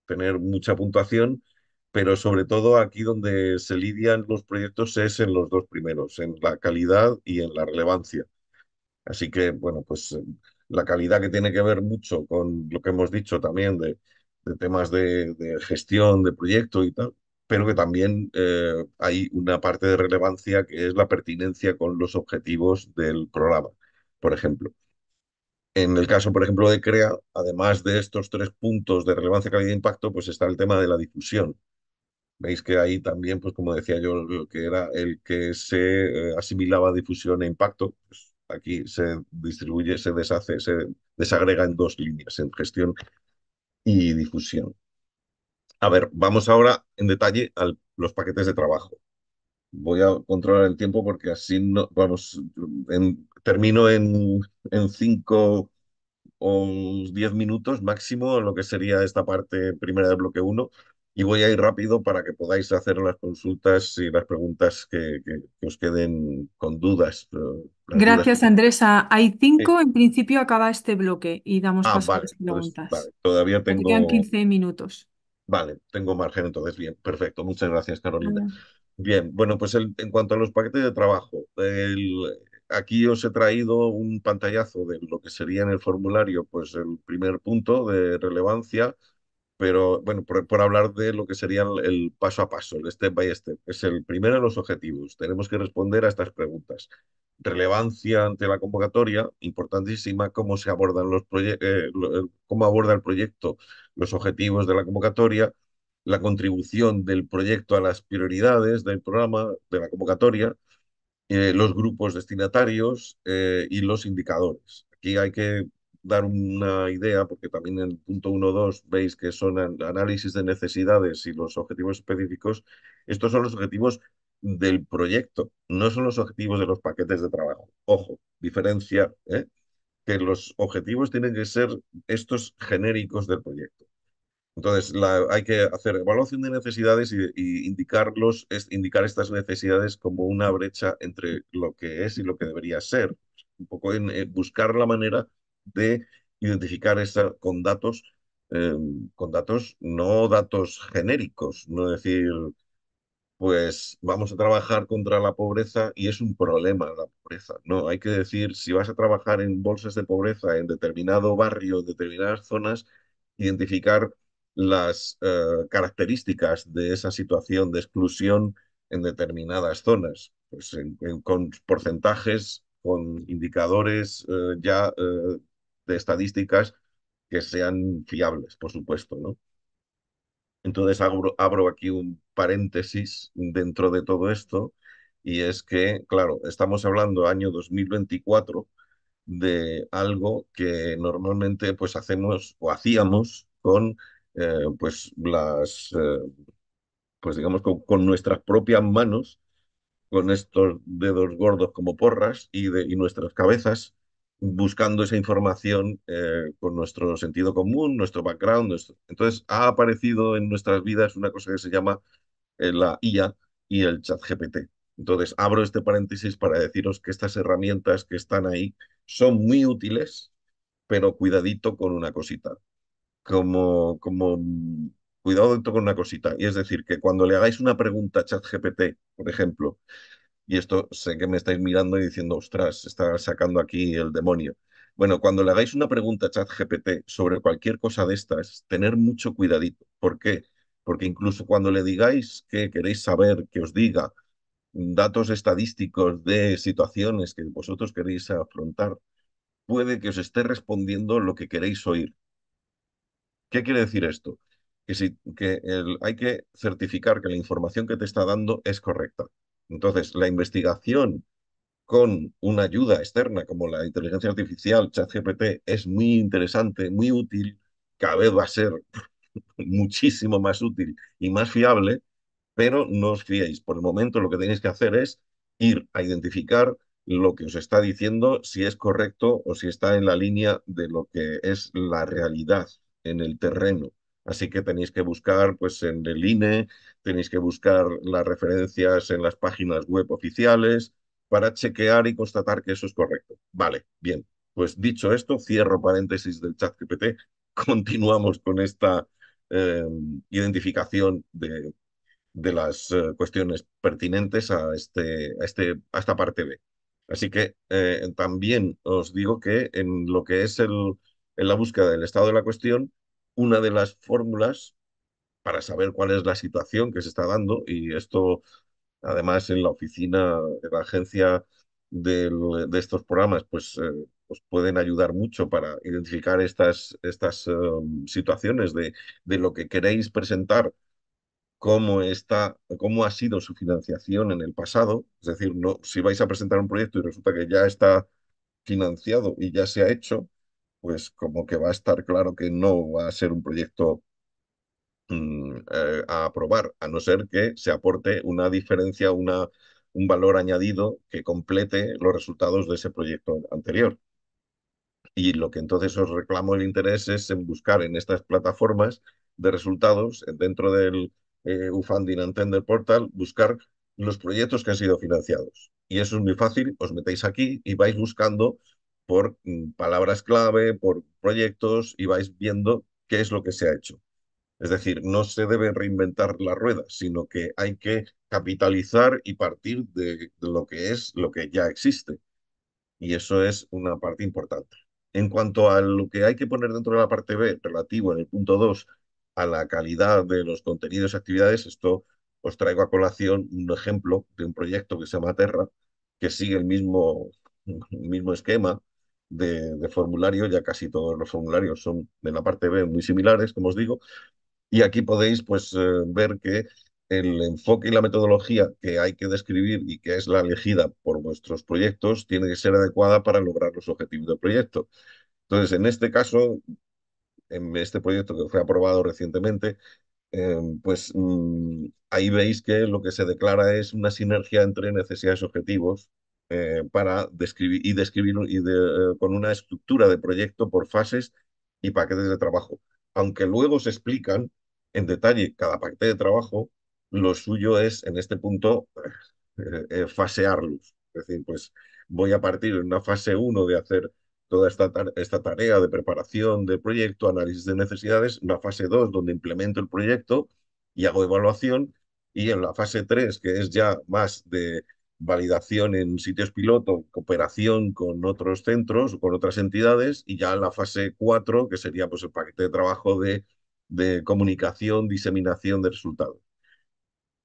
tener mucha puntuación, pero sobre todo aquí donde se lidian los proyectos es en los dos primeros, en la calidad y en la relevancia. Así que, bueno, pues la calidad que tiene que ver mucho con lo que hemos dicho también de, temas de, gestión, de proyecto y tal, pero que también eh, hay una parte de relevancia que es la pertinencia con los objetivos del programa, por ejemplo. En el caso, por ejemplo, de CREA, además de estos tres puntos de relevancia, calidad e impacto, pues está el tema de la difusión. Veis que ahí también, pues como decía yo, lo que era el que se eh, asimilaba difusión e impacto, pues aquí se distribuye, se deshace, se desagrega en dos líneas, en gestión y difusión. A ver, vamos ahora en detalle a los paquetes de trabajo voy a controlar el tiempo porque así no, vamos, termino en, en cinco o diez minutos máximo lo que sería esta parte primera del bloque 1 y voy a ir rápido para que podáis hacer las consultas y las preguntas que, os queden con dudas. Gracias, Andresa. Hay cinco, en principio acaba este bloque y damos ah, paso a las pues, preguntas. todavía tengo... 15 minutos. Vale, tengo margen entonces. Bien, perfecto. Muchas gracias, Carolina. Bien, bueno, pues en cuanto a los paquetes de trabajo, aquí os he traído un pantallazo de lo que sería en el formulario, pues el primer punto de relevancia, pero bueno, por, hablar de lo que sería el, paso a paso, el step by step. Es el primero de los objetivos. Tenemos que responder a estas preguntas. Relevancia ante la convocatoria, importantísima, cómo se abordan los eh, cómo aborda el proyecto los objetivos de la convocatoria, la contribución del proyecto a las prioridades del programa, de la convocatoria, eh, los grupos destinatarios eh, y los indicadores. Aquí hay que dar una idea, porque también en el punto 1.2 veis que son análisis de necesidades y los objetivos específicos. Estos son los objetivos del proyecto, no son los objetivos de los paquetes de trabajo. Ojo, diferencia, ¿eh? que los objetivos tienen que ser estos genéricos del proyecto. Entonces, la, hay que hacer evaluación de necesidades y, indicarlos, es, indicar estas necesidades como una brecha entre lo que es y lo que debería ser. Un poco en eh, buscar la manera de identificar esa, con datos, em, con datos, no datos genéricos, no decir, pues vamos a trabajar contra la pobreza y es un problema la pobreza. No, hay que decir, si vas a trabajar en bolsas de pobreza en determinado barrio, en determinadas zonas, identificar las eh, características de esa situación de exclusión en determinadas zonas, pues con porcentajes, con indicadores eh, ya eh, de estadísticas que sean fiables, por supuesto, ¿no? Entonces abro, abro aquí un paréntesis dentro de todo esto y es que, claro, estamos hablando año 2024 de algo que normalmente pues hacemos o hacíamos con eh, pues las, eh, pues digamos, con, nuestras propias manos, con estos dedos gordos como porras y, de, nuestras cabezas, buscando esa información eh, con nuestro sentido común, nuestro background. Entonces, ha aparecido en nuestras vidas una cosa que se llama la IA y el chat GPT. Entonces, abro este paréntesis para deciros que estas herramientas que están ahí son muy útiles, pero cuidadito con una cosita como, como mm, cuidado dentro con una cosita. Y es decir, que cuando le hagáis una pregunta a ChatGPT, por ejemplo, y esto sé que me estáis mirando y diciendo, ostras, está sacando aquí el demonio. Bueno, cuando le hagáis una pregunta a ChatGPT sobre cualquier cosa de estas, tener mucho cuidadito. ¿Por qué? Porque incluso cuando le digáis que queréis saber, que os diga mm, datos estadísticos de situaciones que vosotros queréis afrontar, puede que os esté respondiendo lo que queréis oír. ¿Qué quiere decir esto? Que, que hay que certificar que la información que te está dando es correcta. Entonces, la investigación con una ayuda externa como la inteligencia artificial, ChatGPT, es muy interesante, muy útil, cada vez va a ser muchísimo más útil y más fiable, pero no os fiéis. Por el momento lo que tenéis que hacer es ir a identificar lo que os está diciendo, si es correcto o si está en la línea de lo que es la realidad en el terreno. Así que tenéis que buscar pues, en el INE, tenéis que buscar las referencias en las páginas web oficiales para chequear y constatar que eso es correcto. Vale, bien. Pues dicho esto, cierro paréntesis del chat GPT. Continuamos con esta em, identificación de, de las eh, cuestiones pertinentes a, este, a, este, a esta parte B. Así que eh, también os digo que en lo que es el, en la búsqueda del estado de la cuestión, una de las fórmulas para saber cuál es la situación que se está dando y esto además en la oficina, de la agencia de estos programas, pues os eh, pues pueden ayudar mucho para identificar estas, estas em, situaciones de, lo que queréis presentar, cómo, está, cómo ha sido su financiación en el pasado. Es decir, no, si vais a presentar un proyecto y resulta que ya está financiado y ya se ha hecho, pues como que va a estar claro que no va a ser un proyecto mm, eh, a aprobar, a no ser que se aporte una diferencia, una, un valor añadido que complete los resultados de ese proyecto anterior. Y lo que entonces os reclamo el interés es en buscar en estas plataformas de resultados, dentro del eh, Ufunding and Tender Portal, buscar los proyectos que han sido financiados. Y eso es muy fácil, os metéis aquí y vais buscando por mm, palabras clave, por proyectos y vais viendo qué es lo que se ha hecho. Es decir, no se debe reinventar la rueda, sino que hay que capitalizar y partir de, lo que es, lo que ya existe. Y eso es una parte importante. En cuanto a lo que hay que poner dentro de la parte B, relativo en el punto 2 a la calidad de los contenidos y actividades, esto os traigo a colación un ejemplo de un proyecto que se llama Terra, que sigue el mismo, mismo esquema, de, formulario, ya casi todos los formularios son de la parte B muy similares, como os digo, y aquí podéis pues, eh, ver que el enfoque y la metodología que hay que describir y que es la elegida por vuestros proyectos tiene que ser adecuada para lograr los objetivos del proyecto. Entonces, en este caso, en este proyecto que fue aprobado recientemente, eh, pues mm, ahí veis que lo que se declara es una sinergia entre necesidades y objetivos eh, para describir y describir y eh, con una estructura de proyecto por fases y paquetes de trabajo. Aunque luego se explican en detalle cada paquete de trabajo, lo suyo es en este punto eh, fasearlos. Es decir, pues voy a partir en una fase 1 de hacer toda esta, esta tarea de preparación de proyecto, análisis de necesidades, una fase 2 donde implemento el proyecto y hago evaluación, y en la fase 3, que es ya más de validación en sitios piloto, cooperación con otros centros, con otras entidades, y ya la fase 4, que sería pues, el paquete de trabajo de, comunicación, diseminación de resultados.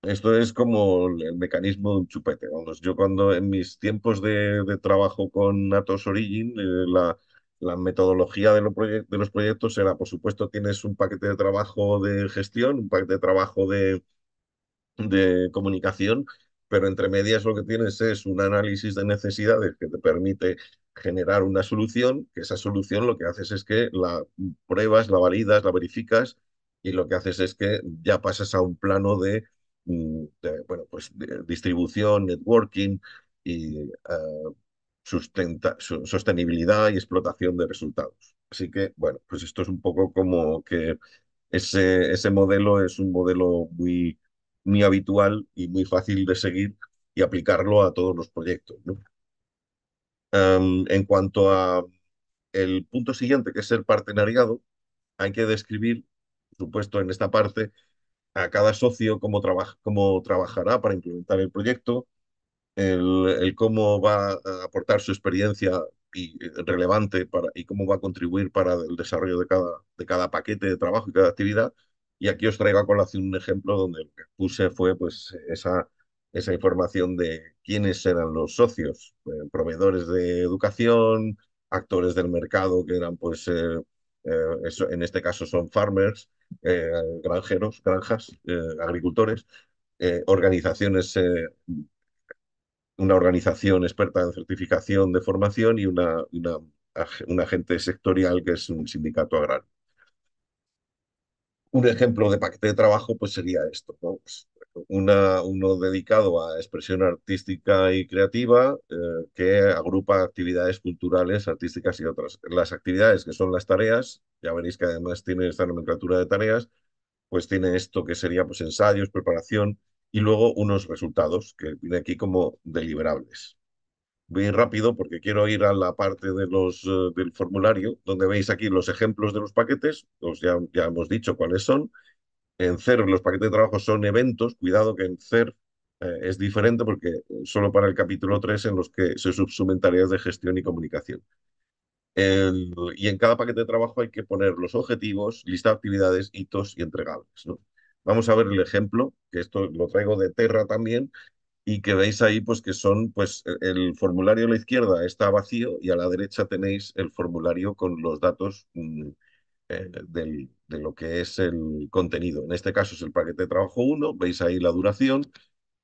Esto es como el mecanismo de un chupete. yo cuando en mis tiempos de, trabajo con Atos Origin, eh, la, metodología de, los proyectos era, por supuesto, tienes un paquete de trabajo de gestión, un paquete de trabajo de, de comunicación pero entre medias lo que tienes es un análisis de necesidades que te permite generar una solución, que esa solución lo que haces es que la pruebas, la validas, la verificas y lo que haces es que ya pasas a un plano de, mm, bueno, pues distribución, networking y eh, sostenibilidad y explotación de resultados. Así que, bueno, pues esto es un poco como que ese, ese modelo es un modelo muy muy habitual y muy fácil de seguir y aplicarlo a todos los proyectos. Em, en cuanto a el punto siguiente, que es el partenariado, hay que describir, por supuesto, en esta parte, a cada socio cómo, cómo trabajará para implementar el proyecto, el, cómo va a aportar su experiencia y, eh, relevante para, y cómo va a contribuir para el desarrollo de cada, de cada paquete de trabajo y cada actividad, y aquí os traigo a colación un ejemplo donde lo que puse fue pues, esa, esa información de quiénes eran los socios, eh, proveedores de educación, actores del mercado que eran, pues, eh, eh, en este caso son farmers, granjeros, granjas, agricultores, organizaciones una organización experta en certificación de formación y una, un agente sectorial que es un sindicato agrario un ejemplo de paquete de trabajo pues sería esto, pues, uno dedicado a expresión artística y creativa eh, que agrupa actividades culturales, artísticas y otras. Las actividades que son las tareas, ya veréis que además tiene esta nomenclatura de tareas, pues tiene esto que sería pues ensayos, preparación y luego unos resultados que viene aquí como deliberables voy rápido porque quiero ir a la parte de los, eh, del formulario, donde veis aquí los ejemplos de los paquetes, os ya, ya hemos dicho cuáles son. En CERF, los paquetes de trabajo son eventos, cuidado que en CER eh, es diferente porque eh, solo para el capítulo 3 en los que se subsumen tareas de gestión y comunicación. y en cada paquete de trabajo hay que poner los objetivos, lista de actividades, hitos y entregables. ¿no? Vamos a ver el ejemplo, que esto lo traigo de Terra también, y que veis ahí pues que son pues e-, el formulario a la izquierda está vacío y a la derecha tenéis el formulario con los datos mm, eh, de lo que es el contenido. En este caso es el paquete de trabajo 1, veis ahí la duración,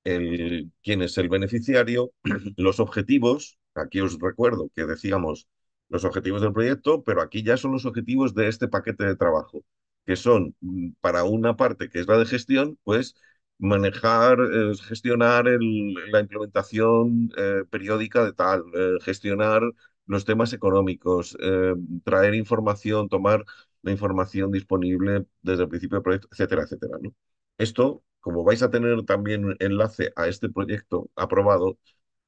el, quién es el beneficiario, los objetivos, aquí os recuerdo que decíamos los objetivos del proyecto, pero aquí ya son los objetivos de este paquete de trabajo, que son mm, para una parte que es la de gestión, pues manejar, eh, gestionar la implementación eh, periódica de tal, eh, gestionar los temas económicos, traer información, tomar la información disponible desde el principio del proyecto, etcétera, etcétera. ¿no? Esto, como vais a tener también un enlace a este proyecto aprobado,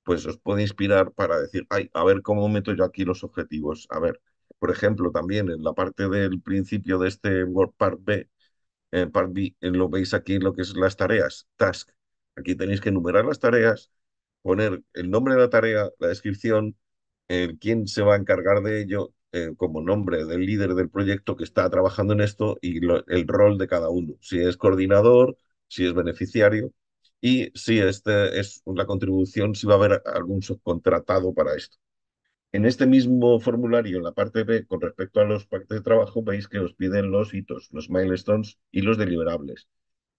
pues os puede inspirar para decir, ay, a ver cómo meto yo aquí los objetivos. A ver, por ejemplo, también en la parte del principio de este Part B, eh, eh, lo veis aquí lo que es las tareas, task. Aquí tenéis que enumerar las tareas, poner el nombre de la tarea, la descripción, el quién se va a encargar de ello, eh, como nombre del líder del proyecto que está trabajando en esto y el rol de cada uno, si es coordinador, si es beneficiario y si este es la contribución, si va a haber algún subcontratado para esto. En este mismo formulario, en la parte B, con respecto a los pactos de trabajo, veis que os piden los hitos, los milestones y los deliberables.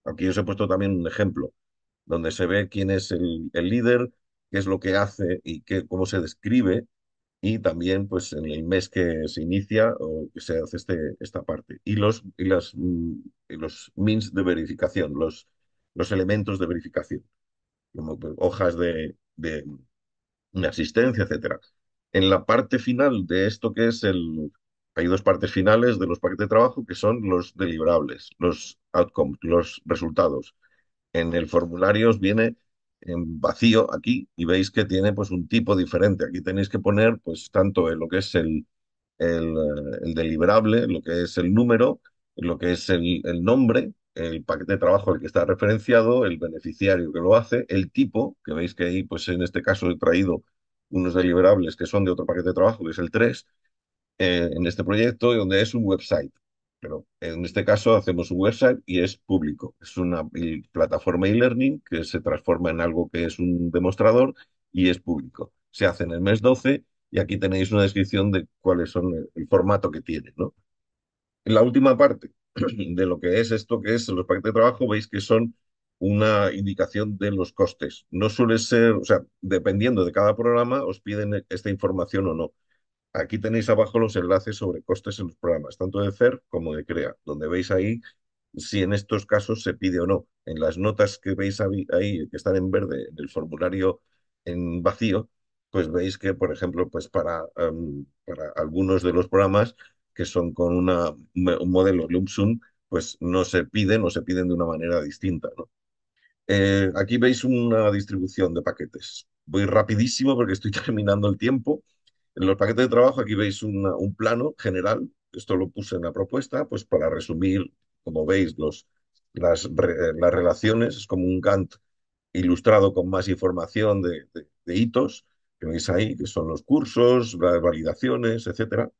Aquí os he puesto también un ejemplo, donde se ve quién es el, líder, qué es lo que hace y qué, cómo se describe, y también pues, en el mes que se inicia o que se hace este, esta parte. Y los, y las, mm, los means de verificación, los, los elementos de verificación, como pues, hojas de, mm, asistencia, etcétera en la parte final de esto que es el... Hay dos partes finales de los paquetes de trabajo que son los deliberables, los outcomes, los resultados. En el formulario os viene en vacío aquí y veis que tiene pues un tipo diferente. Aquí tenéis que poner pues tanto lo que es el, el, deliberable, lo que es el número, lo que es el, el nombre, el paquete de trabajo al que está referenciado, el beneficiario que lo hace, el tipo, que veis que ahí, pues en este caso he traído unos deliberables que son de otro paquete de trabajo, que es el 3, eh, en este proyecto, donde es un website. Pero en este caso hacemos un website y es público. Es una plataforma e-learning que se transforma en algo que es un demostrador y es público. Se hace en el mes 12 y aquí tenéis una descripción de cuáles son el, formato que tiene. ¿no? En la última parte de lo que es esto que es los paquetes de trabajo, veis que son una indicación de los costes. No suele ser, o sea, dependiendo de cada programa, os piden esta información o no. Aquí tenéis abajo los enlaces sobre costes en los programas, tanto de CER como de CREA, donde veis ahí si en estos casos se pide o no. En las notas que veis ahí, que están en verde, del el formulario en vacío, pues veis que, por ejemplo, pues para, em, para algunos de los programas que son con una, un modelo Lump pues no se piden o se piden de una manera distinta, ¿no? Eh, aquí veis una distribución de paquetes. Voy rapidísimo porque estoy terminando el tiempo. En los paquetes de trabajo aquí veis un plano general. Esto lo puse en la propuesta, pues para resumir, como veis, los, las, relaciones. Es como un Gantt ilustrado con más información de, hitos que veis ahí, que son los cursos, las validaciones, etcétera.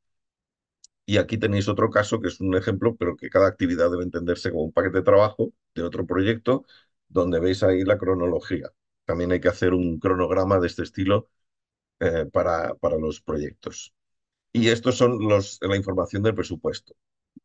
Y aquí tenéis otro caso que es un ejemplo, pero que cada actividad debe entenderse como un paquete de trabajo de otro proyecto donde veis ahí la cronología. También hay que hacer un cronograma de este estilo eh, para, para, los proyectos. Y estos son los, la información del presupuesto.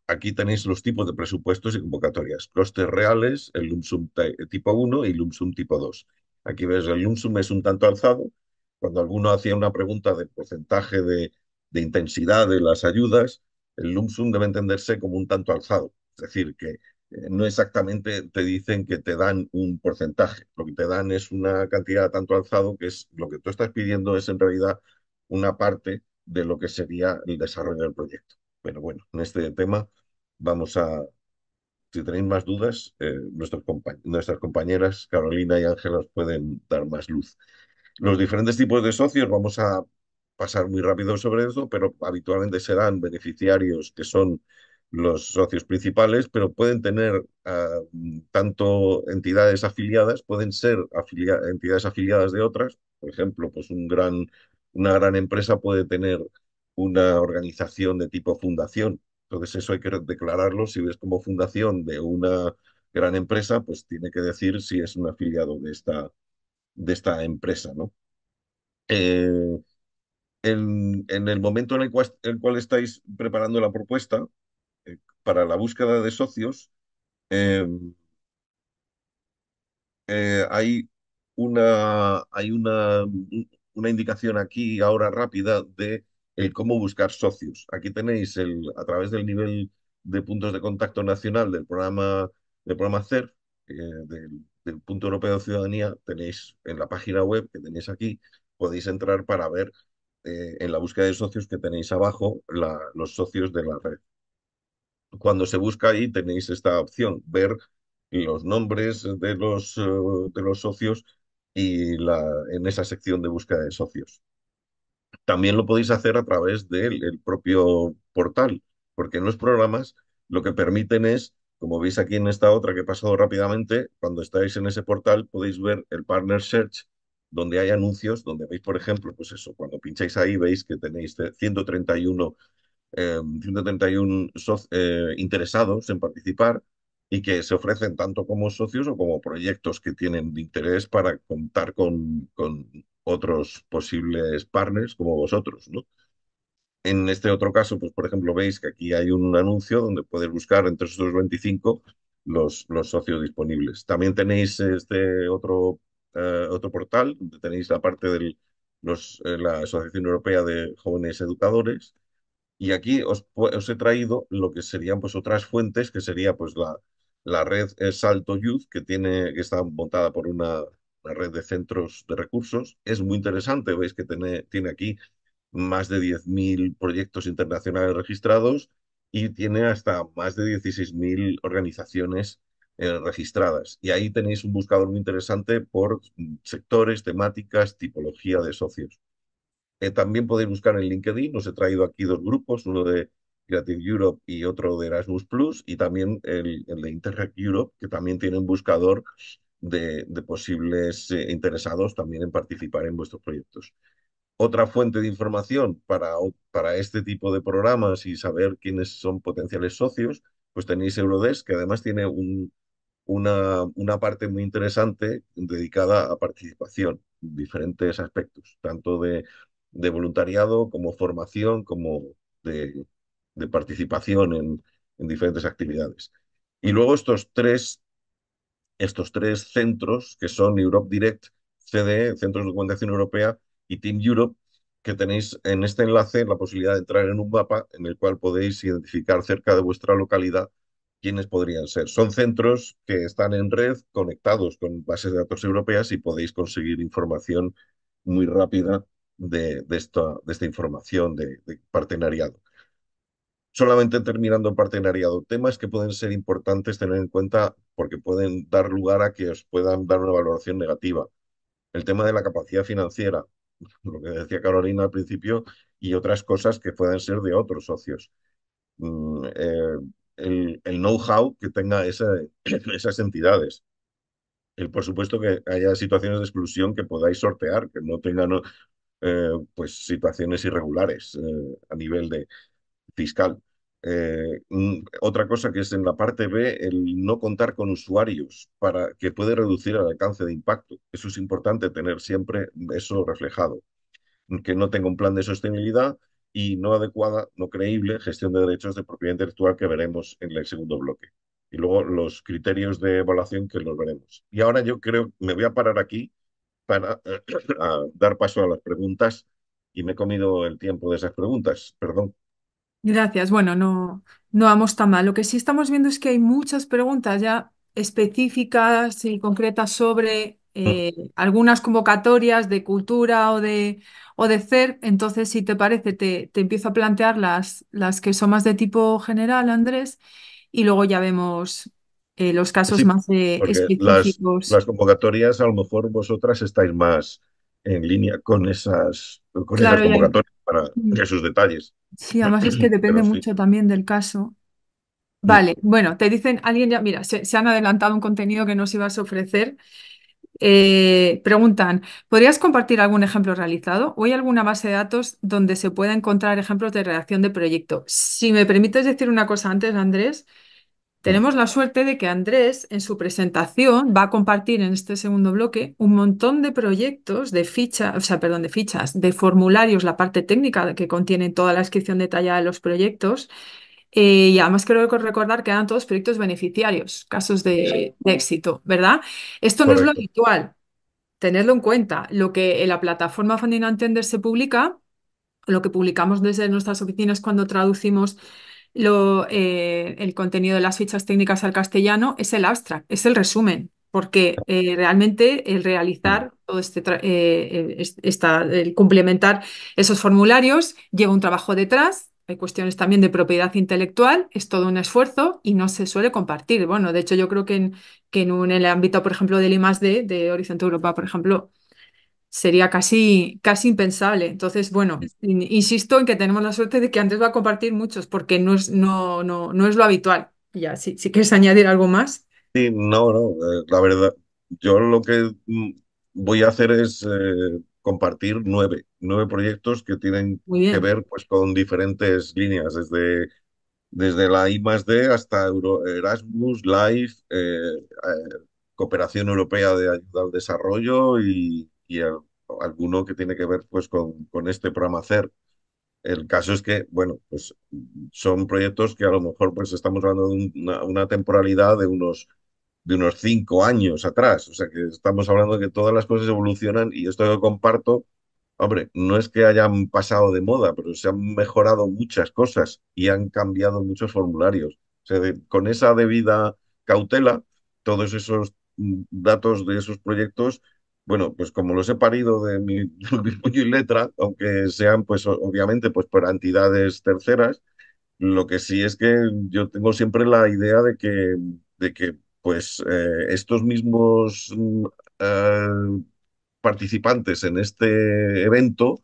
Aquí tenéis los tipos de presupuestos y convocatorias. Costes reales, el LUMSUM tipo 1 y LUMSUM tipo 2. Aquí ves, el LUMSUM es un tanto alzado. Cuando alguno hacía una pregunta de porcentaje de, de intensidad de las ayudas, el LUMSUM debe entenderse como un tanto alzado. Es decir, que eh, no exactamente te dicen que te dan un porcentaje, lo que te dan es una cantidad tanto alzado que es lo que tú estás pidiendo es en realidad una parte de lo que sería el desarrollo del proyecto. Pero bueno, en este tema vamos a, si tenéis más dudas, eh, nuestras compañeras Carolina y Ángela pueden dar más luz. Los diferentes tipos de socios, vamos a pasar muy rápido sobre eso, pero habitualmente serán beneficiarios que son los socios principales, pero pueden tener ah, tanto entidades afiliadas, pueden ser entidades afiliadas de otras. Por ejemplo, pues un gran, una gran empresa puede tener una organización de tipo fundación. Entonces eso hay que declararlo. Si ves como fundación de una gran empresa, pues tiene que decir si es un afiliado de esta, de esta empresa, ¿no? Eh, en, en, el momento en el cual estáis preparando la propuesta, para la búsqueda de socios, em, eh, hay una, hay una, una indicación aquí ahora rápida de el eh, cómo buscar socios. Aquí tenéis el, a través del nivel de puntos de contacto nacional del programa, del programa cer, eh, del, Punto Europeo de Ciudadanía, tenéis en la página web que tenéis aquí, podéis entrar para ver en la búsqueda de socios que tenéis abajo los socios de la red cuando se busca ahí tenéis esta opción, ver los nombres de los, eh, de los socios y la, en esa sección de búsqueda de socios. También lo podéis hacer a través del propio portal, porque en los programas lo que permiten es, como veis aquí en esta otra que he pasado rápidamente, cuando estáis en ese portal podéis ver el Partner Search, donde hay anuncios, donde veis, por ejemplo, pues eso, cuando pincháis ahí veis que tenéis 131 131 em, eh, interesados en participar y que se ofrecen tanto como socios o como proyectos que tienen de interés para contar con, otros posibles partners como vosotros, ¿no? En este otro caso, pues por ejemplo, veis que aquí hay un anuncio donde podéis buscar entre esos 25 los, socios disponibles. También tenéis este otro, eh, otro portal, donde tenéis la parte de eh, la Asociación Europea de Jóvenes Educadores, y aquí os, he traído lo que serían pues otras fuentes, que sería pues la, la red eh, Salto Youth, que, tiene, que está montada por una, red de centros de recursos. Es muy interesante, veis que tiene, tiene aquí más de 10.000 proyectos internacionales registrados y tiene hasta más de 16.000 organizaciones eh, registradas. Y ahí tenéis un buscador muy interesante por sectores, temáticas, tipología de socios. Eh, también podéis buscar en LinkedIn, os he traído aquí dos grupos, uno de Creative Europe y otro de Erasmus Plus, y también el, de Interact Europe, que también tiene un buscador de, posibles eh, interesados también en participar en vuestros proyectos. Otra fuente de información para, para este tipo de programas y saber quiénes son potenciales socios, pues tenéis Eurodesk, que además tiene un, una, una parte muy interesante dedicada a participación, diferentes aspectos, tanto de de voluntariado, como formación, como de, participación en, diferentes actividades. Y luego estos tres, estos tres centros, que son Europe Direct, CDE, Centros de Documentación Europea y Team Europe, que tenéis en este enlace la posibilidad de entrar en un mapa en el cual podéis identificar cerca de vuestra localidad quiénes podrían ser. Son centros que están en red, conectados con bases de datos europeas y podéis conseguir información muy rápida de, esta, información de, partenariado. Solamente terminando en partenariado, temas que pueden ser importantes tener en cuenta porque pueden dar lugar a que os puedan dar una valoración negativa. El tema de la capacidad financiera, lo que decía Carolina al principio, y otras cosas que puedan ser de otros socios. Mm, eh, el, know-how que tenga esas entidades. El, por supuesto que haya situaciones de exclusión que podáis sortear, que no tengan eh, pues situaciones irregulares eh, a nivel de fiscal. Eh, otra cosa que es en la parte B, el no contar con usuarios para que puede reducir el alcance de impacto. Eso es importante tener siempre eso reflejado. Que no tenga un plan de sostenibilidad y no adecuada, no creíble gestión de derechos de propiedad intelectual que veremos en el segundo bloque. Y luego los criterios de evaluación que los veremos. Y ahora yo creo, me voy a parar aquí para dar paso a las preguntas y me he comido el tiempo de esas preguntas, perdón. Gracias. Bueno, no, no vamos tan mal. Lo que sí estamos viendo es que hay muchas preguntas ya específicas y concretas sobre eh, mm. algunas convocatorias de cultura o de, o de CERP. Entonces, si te parece, te, empiezo a plantear las, las que son más de tipo general, Andrés, y luego ya vemos eh, los casos más eh, específicos. Las, convocatorias, a lo mejor vosotras estáis más en línea con esas, convocatorias para esos detalles. Sí, además es que depende mucho también del caso. Mm. Vale, bueno, te dicen, alguien ya, mira, se, han adelantado un contenido que nos ibas a ofrecer. Eh, preguntan, ¿podrías compartir algún ejemplo realizado? ¿O hay alguna base de datos donde se pueda encontrar ejemplos de redacción de proyecto? Si me permites decir una cosa antes, Andrés, tenemos la suerte de que Andrés en su presentación va a compartir en este segundo bloque un montón de proyectos de fichas, o sea, perdón, de fichas, de formularios, la parte técnica que contiene toda la descripción detallada de los proyectos. Eh, y además quiero recordar que eran todos proyectos beneficiarios, casos de, éxito, ¿verdad? Esto no es lo habitual, Tenerlo en cuenta. Lo que en la plataforma Funding entender se publica, lo que publicamos desde nuestras oficinas cuando traducimos eh, el contenido de las fichas técnicas al castellano es el abstract, es el resumen, porque eh, realmente el realizar mm. todo este, eh, eh el complementar esos formularios lleva un trabajo detrás. Hay cuestiones también de propiedad intelectual, es todo un esfuerzo y no se suele compartir. Bueno, de hecho, yo creo que en, que en, el ámbito, por ejemplo, del I+.D., de Horizonte Europa, por ejemplo, sería casi, casi impensable. Entonces, bueno, insisto en que tenemos la suerte de que antes va a compartir muchos, porque no es, no, no, no es lo habitual. Ya, si, quieres añadir algo más. Sí, no, no, eh, la verdad, yo lo que mm, voy a hacer es eh, compartir nueve, nueve proyectos que tienen que ver pues, con diferentes líneas, desde, desde la I hasta Erasmus, LIFE, eh, Cooperación Europea de Ayuda al Desarrollo y, y alguno que tiene que ver pues con, con este programa CER. El caso es que, bueno, pues son proyectos que a lo mejor pues estamos hablando de una, temporalidad de unos de unos cinco años atrás. O sea que estamos hablando de que todas las cosas evolucionan y esto que comparto, hombre, no es que hayan pasado de moda, pero se han mejorado muchas cosas y han cambiado muchos formularios. O sea, con esa debida cautela, todos esos mm, datos de esos proyectos bueno, pues como los he parido de mi puño y letra, aunque sean, pues obviamente, pues por entidades terceras, lo que sí es que yo tengo siempre la idea de que, de que pues eh, estos mismos mm, eh, participantes en este evento,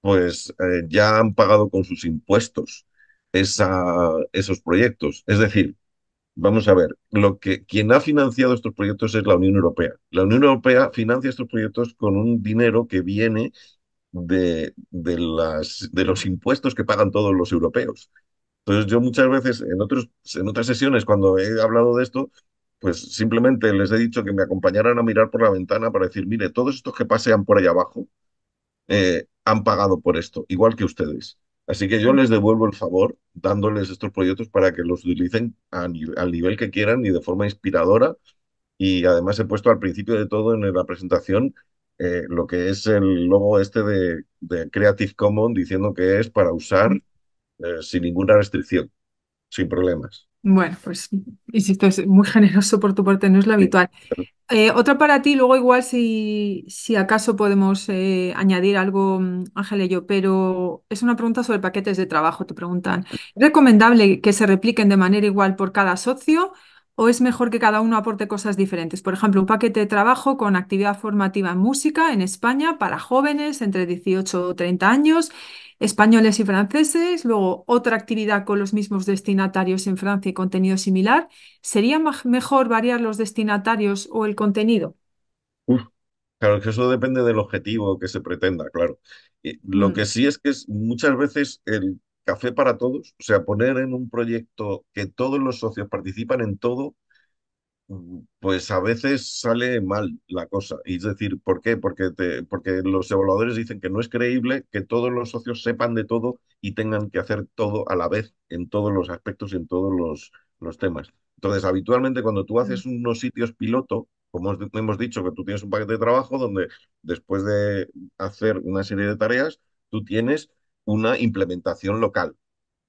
pues eh, ya han pagado con sus impuestos esa, esos proyectos. Es decir, Vamos a ver, lo que, quien ha financiado estos proyectos es la Unión Europea. La Unión Europea financia estos proyectos con un dinero que viene de, los impuestos que pagan todos los europeos. Entonces yo muchas veces en, otras sesiones cuando he hablado de esto, pues simplemente les he dicho que me acompañaran a mirar por la ventana para decir, mire, todos estos que pasean por allá abajo eh, han pagado por esto, igual que ustedes. Así que yo les devuelvo el favor dándoles estos proyectos para que los utilicen al nivel que quieran y de forma inspiradora. Y además he puesto al principio de todo en la presentación eh, lo que es el logo este de, Creative Commons diciendo que es para usar eh, sin ninguna restricción, sin problemas. Bueno, pues insisto, es muy generoso por tu parte, no es lo habitual. Eh, otra para ti, luego igual si, acaso podemos eh, añadir algo, mm, Ángel y yo, pero es una pregunta sobre paquetes de trabajo, te preguntan. ¿Es recomendable que se repliquen de manera igual por cada socio o es mejor que cada uno aporte cosas diferentes? Por ejemplo, un paquete de trabajo con actividad formativa en música en España para jóvenes entre 18 o 30 años españoles y franceses, luego otra actividad con los mismos destinatarios en Francia y contenido similar. ¿Sería mejor variar los destinatarios o el contenido? claro, que eso depende del objetivo que se pretenda, claro. lo mm. que sí es que es, muchas veces el café para todos, o sea, poner en un proyecto que todos los socios participan en todo, Mm, pues a veces sale mal la cosa. es decir, ¿por qué? Porque, te, porque los evaluadores dicen que no es creíble que todos los socios sepan de todo y tengan que hacer todo a la vez en todos los aspectos y en todos los, los temas. Entonces, habitualmente cuando tú haces mm. unos sitios piloto, como hemos dicho, que tú tienes un paquete de trabajo donde después de hacer una serie de tareas, tú tienes una implementación local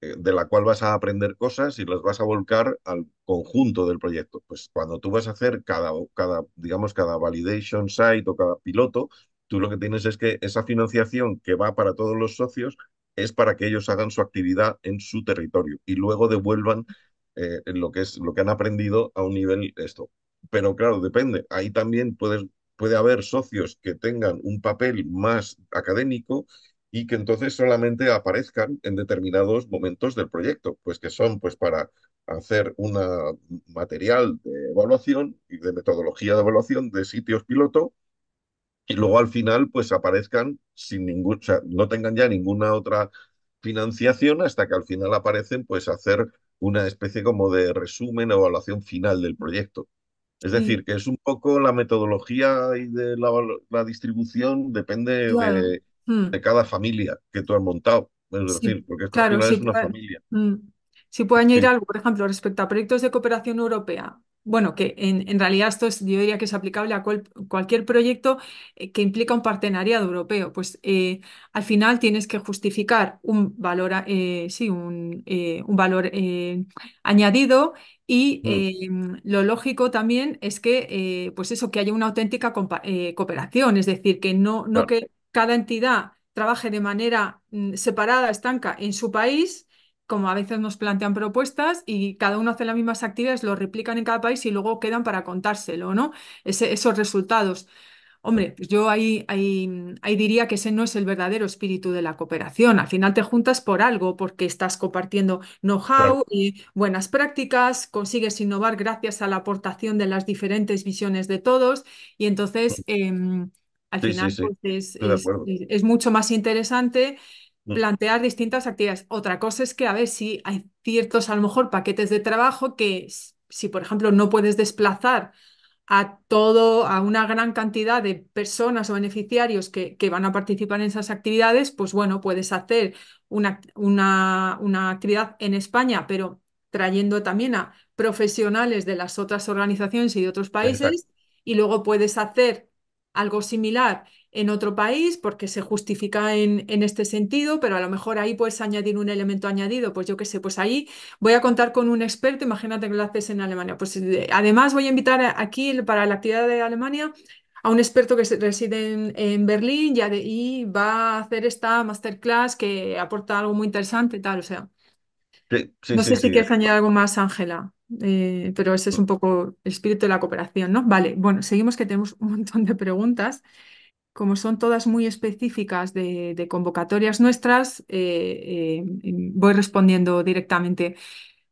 eh, de la cual vas a aprender cosas y las vas a volcar al conjunto del proyecto. Pues cuando tú vas a hacer cada, cada digamos, cada validation site o cada piloto, tú lo que tienes es que esa financiación que va para todos los socios es para que ellos hagan su actividad en su territorio y luego devuelvan eh, lo que es lo que han aprendido a un nivel esto. Pero claro, depende. Ahí también puede haber socios que tengan un papel más académico y que entonces solamente aparezcan en determinados momentos del proyecto, pues que son pues para hacer un material de evaluación y de metodología de evaluación de sitios piloto y luego al final pues aparezcan sin ningún, o sea, no tengan ya ninguna otra financiación hasta que al final aparecen pues hacer una especie como de resumen o evaluación final del proyecto. Es decir, que es un poco la metodología y de la, distribución depende de Mm. de cada familia que tú has montado. Es decir, porque esto es una familia. Mm. Si puedo añadir algo, por ejemplo, respecto a proyectos de cooperación europea, bueno, que en, realidad esto es, yo diría que es aplicable a cualquier proyecto eh, que implica un partenariado europeo. Pues eh, al final tienes que justificar un valor, eh, sí, un, valor añadido y mm. lo lógico también es que, pues eso, que haya una auténtica cooperación, es decir, que no, no que cada entidad trabaje de manera mm, separada, estanca, en su país, como a veces nos plantean propuestas y cada uno hace las mismas actividades, lo replican en cada país y luego quedan para contárselo, ¿no? esos resultados. Hombre, pues yo ahí, diría que ese no es el verdadero espíritu de la cooperación. Al final te juntas por algo, porque estás compartiendo know-how y buenas prácticas, consigues innovar gracias a la aportación de las diferentes visiones de todos y entonces... Em, al final pues, es, mucho más interesante mm. plantear distintas actividades. Otra cosa es que, a ver, si hay ciertos, a lo mejor, paquetes de trabajo que si, por ejemplo, no puedes desplazar a todo, a una gran cantidad de personas o beneficiarios que, que van a participar en esas actividades, pues bueno, puedes hacer una, una, una actividad en España, pero trayendo también a profesionales de las otras organizaciones y de otros países, y luego puedes hacer algo similar en otro país porque se justifica en, en, este sentido, pero a lo mejor ahí puedes añadir un elemento añadido, pues yo qué sé, pues ahí voy a contar con un experto, imagínate que lo haces en Alemania. Pues eh, además voy a invitar aquí para la actividad de Alemania a un experto que reside en, Berlín y, va a hacer esta masterclass que aporta algo muy interesante, tal, o sea. no sé si quieres añadir algo más, Ángela. Eh, pero ese es un poco el espíritu de la cooperación, ¿no? Vale, bueno, seguimos que tenemos un montón de preguntas. Como son todas muy específicas de, convocatorias nuestras, eh, eh, em, voy respondiendo directamente.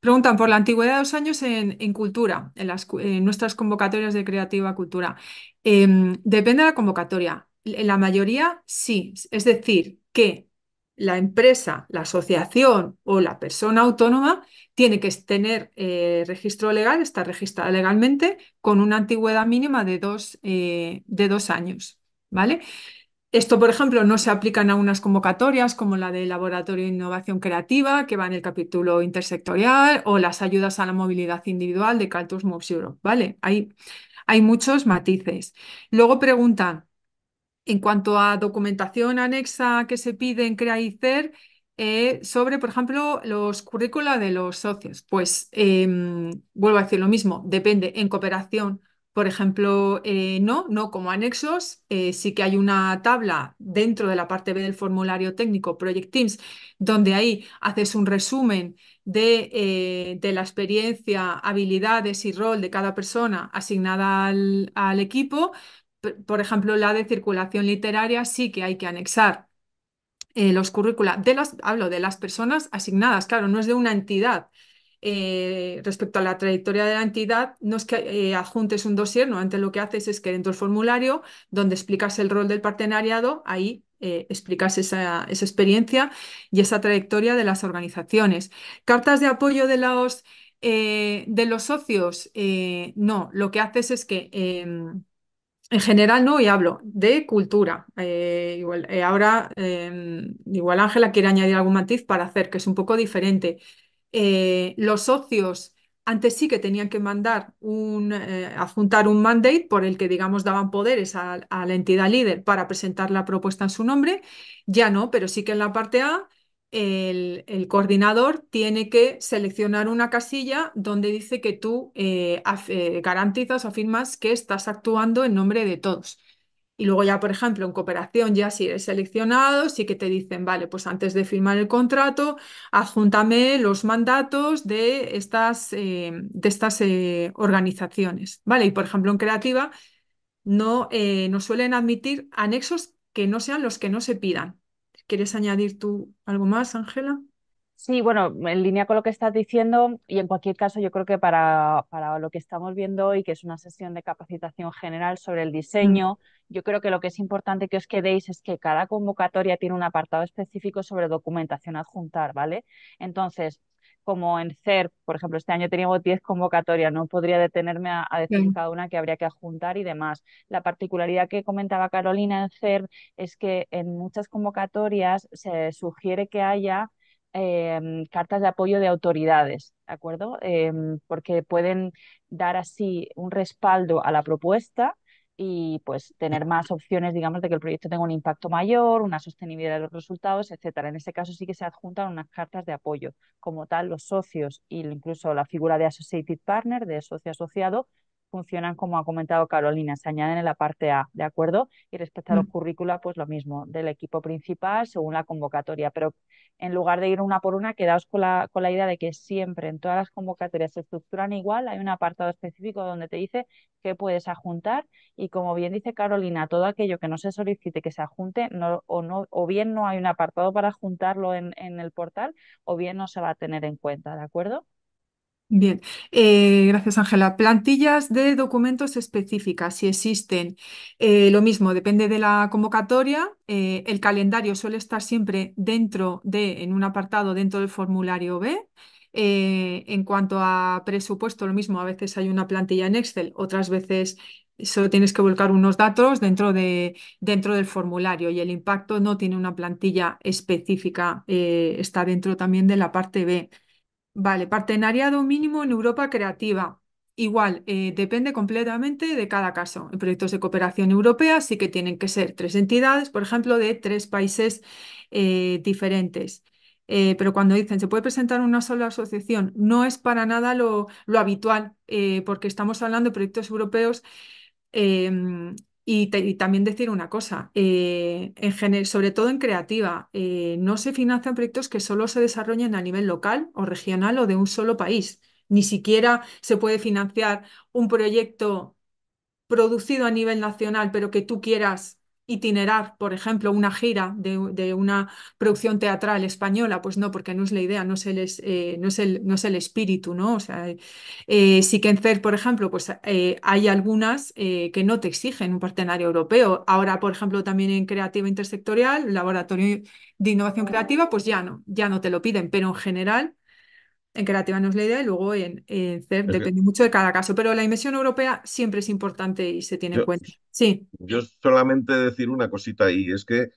Preguntan por la antigüedad de los años en, cultura, en, las, en, nuestras convocatorias de Creativa Cultura. Em, depende de la convocatoria. En la mayoría, sí. Es decir, que la empresa, la asociación o la persona autónoma tiene que tener eh, registro legal, estar registrada legalmente, con una antigüedad mínima de dos, eh, de años. ¿vale? Esto, por ejemplo, no se aplica a unas convocatorias como la de Laboratorio de Innovación Creativa, que va en el capítulo intersectorial, o las ayudas a la movilidad individual de Caltus Moves Europe. ¿vale? Hay, hay muchos matices. Luego preguntan, en cuanto a documentación anexa que se pide en CER, eh, sobre, por ejemplo, los currícula de los socios. Pues em, vuelvo a decir lo mismo, depende en cooperación. Por ejemplo, eh, no, no como anexos, eh, sí que hay una tabla dentro de la parte B del formulario técnico Project Teams, donde ahí haces un resumen de, de la experiencia, habilidades y rol de cada persona asignada al equipo. Por ejemplo, la de circulación literaria sí que hay que anexar eh, los currícula, de las, hablo de las personas asignadas, claro, no es de una entidad. Eh, respecto a la trayectoria de la entidad, no es que eh, adjuntes un dossier, no, antes lo que haces es que dentro del formulario, donde explicas el rol del partenariado, ahí explicas esa, esa, experiencia y esa trayectoria de las organizaciones. Cartas de apoyo de los, de los socios, no, lo que haces es que em, en general no, y hablo de cultura. Eh, eh, ahora, em, igual Ángela quiere añadir algún matiz para hacer, que es un poco diferente. Eh, los socios antes sí que tenían que mandar un, adjuntar un mandate por el que, digamos, daban poderes a, a la entidad líder para presentar la propuesta en su nombre. Ya no, pero sí que en la parte A el, coordinador tiene que seleccionar una casilla donde dice que tú eh, eh, garantizas o afirmas que estás actuando en nombre de todos. Y luego ya, por ejemplo, en cooperación, ya si eres seleccionado, sí que te dicen, vale, pues antes de firmar el contrato, adjúntame los mandatos de estas, eh, de estas organizaciones. Vale, y por ejemplo, en creativa, no, no suelen admitir anexos que no sean los que no se pidan. ¿Quieres añadir tú algo más, Ángela? Sí, bueno, en línea con lo que estás diciendo y en cualquier caso yo creo que para, para, lo que estamos viendo hoy, que es una sesión de capacitación general sobre el diseño, mm. yo creo que lo que es importante que os quedéis es que cada convocatoria tiene un apartado específico sobre documentación adjuntar, ¿vale? Entonces, como en CERP, por ejemplo, este año teníamos 10 convocatorias, no podría detenerme a, decir cada una que habría que adjuntar y demás. La particularidad que comentaba Carolina en CERP es que en muchas convocatorias se sugiere que haya em, cartas de apoyo de autoridades, ¿de acuerdo? Em, porque pueden dar así un respaldo a la propuesta y pues tener más opciones, digamos, de que el proyecto tenga un impacto mayor, una sostenibilidad de los resultados, etcétera. En ese caso sí que se adjuntan unas cartas de apoyo. Como tal, los socios e incluso la figura de associated partner, de socio asociado, funcionan como ha comentado Carolina, se añaden en la parte A, ¿de acuerdo? Y respecto a los mm. currícula, pues lo mismo, del equipo principal según la convocatoria, pero en lugar de ir una por una, quedaos con la, con la idea de que siempre en todas las convocatorias se estructuran igual, hay un apartado específico donde te dice qué puedes adjuntar y como bien dice Carolina, todo aquello que no se solicite que se adjunte o, no, o bien no hay un apartado para juntarlo en el portal o bien no se va a tener en cuenta, ¿de acuerdo? Bien, eh, gracias Ángela. Plantillas de documentos específicas, si existen. Eh, lo mismo, depende de la convocatoria. Eh, el calendario suele estar siempre dentro de, en un apartado dentro del formulario B. en cuanto a presupuesto, lo mismo, a veces hay una plantilla en Excel, otras veces solo tienes que volcar unos datos dentro, de, dentro del formulario y el impacto no tiene una plantilla específica, está dentro también de la parte B. Vale, partenariado mínimo en Europa creativa. Igual, eh, depende completamente de cada caso. En proyectos de cooperación europea sí que tienen que ser tres entidades, por ejemplo, de tres países eh, diferentes. Eh, pero cuando dicen se puede presentar una sola asociación, no es para nada lo, lo habitual, porque estamos hablando de proyectos europeos em, y, también decir una cosa, eh, sobre todo en creativa, eh, no se financian proyectos que solo se desarrollen a nivel local o regional o de un solo país. Ni siquiera se puede financiar un proyecto producido a nivel nacional, pero que tú quieras itinerar, por ejemplo, una gira de, una producción teatral española, pues no, porque no es la idea, no es el, eh, no es el, no es el espíritu, ¿no? O sea, sí que eh, en eh, CER, por ejemplo, pues hay algunas que no te exigen un partenario europeo. Ahora, por ejemplo, también en Creativa Intersectorial, Laboratorio de Innovación Creativa, pues ya no, ya no te lo piden, pero en general en Creativa es la idea y luego en, en depende mucho de cada caso, pero la inversión europea siempre es importante y se tiene en cuenta. Sí. Yo solamente decir una cosita y es que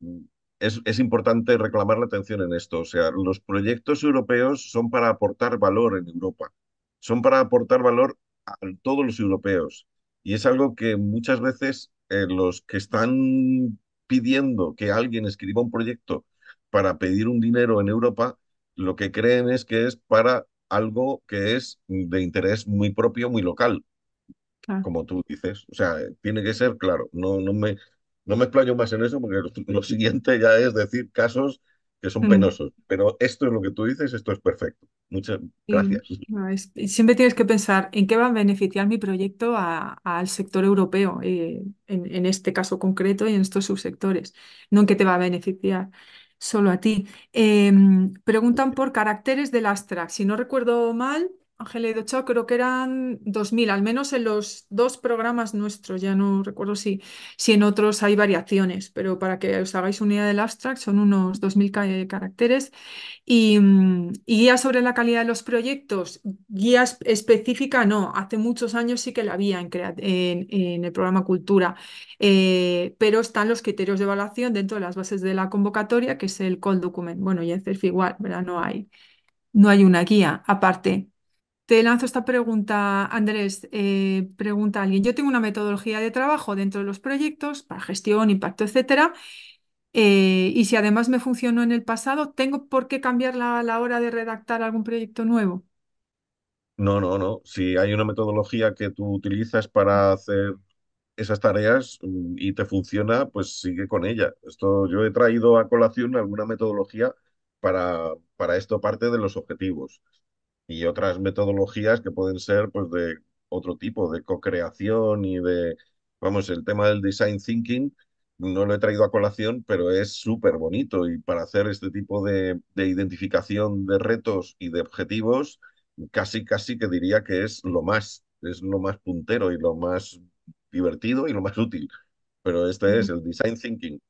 mm, es, importante reclamar la atención en esto. O sea, los proyectos europeos son para aportar valor en Europa, son para aportar valor a todos los europeos. Y es algo que muchas veces eh, los que están pidiendo que alguien escriba un proyecto para pedir un dinero en Europa, lo que creen es que es para algo que es de interés muy propio, muy local, ah. como tú dices. O sea, tiene que ser claro. No, no, me, no explayo más en eso porque lo, siguiente ya es decir casos que son penosos. Pero esto es lo que tú dices, esto es perfecto. Muchas gracias. siempre tienes que pensar en qué va a beneficiar mi proyecto al sector europeo, eh, en, en, este caso concreto y en estos subsectores, no en qué te va a beneficiar. Solo a ti. Em, preguntan por caracteres del Astra. Si no recuerdo mal, Ángel Chao, creo que eran 2.000, al menos en los dos programas nuestros, ya no recuerdo si, si en otros hay variaciones, pero para que os hagáis una idea del abstract, son unos 2.000 eh, caracteres. Mm, y, guía sobre la calidad de los proyectos, guía específica no, hace muchos años sí que la había en, el programa Cultura, eh, pero están los criterios de evaluación dentro de las bases de la convocatoria, que es el call document. Bueno, y en CERF igual, ¿verdad? No hay, no hay una guía aparte. Te lanzo esta pregunta, Andrés. Eh, pregunta alguien. Yo tengo una metodología de trabajo dentro de los proyectos para gestión, impacto, etcétera. Eh, y si además me funcionó en el pasado, ¿tengo por qué cambiarla a la hora de redactar algún proyecto nuevo? No, no, no. Si hay una metodología que tú utilizas para hacer esas tareas mm, y te funciona, pues sigue con ella. Esto yo he traído a colación alguna metodología para, para esto parte de los objetivos y otras metodologías que pueden ser pues de otro tipo, de co-creación y de, vamos, el tema del design thinking no lo he traído a colación, pero es súper bonito y para hacer este tipo de, identificación de retos y de objetivos, casi, casi que diría que es lo más, es lo más puntero y lo más divertido y lo más útil. Pero este es el design thinking,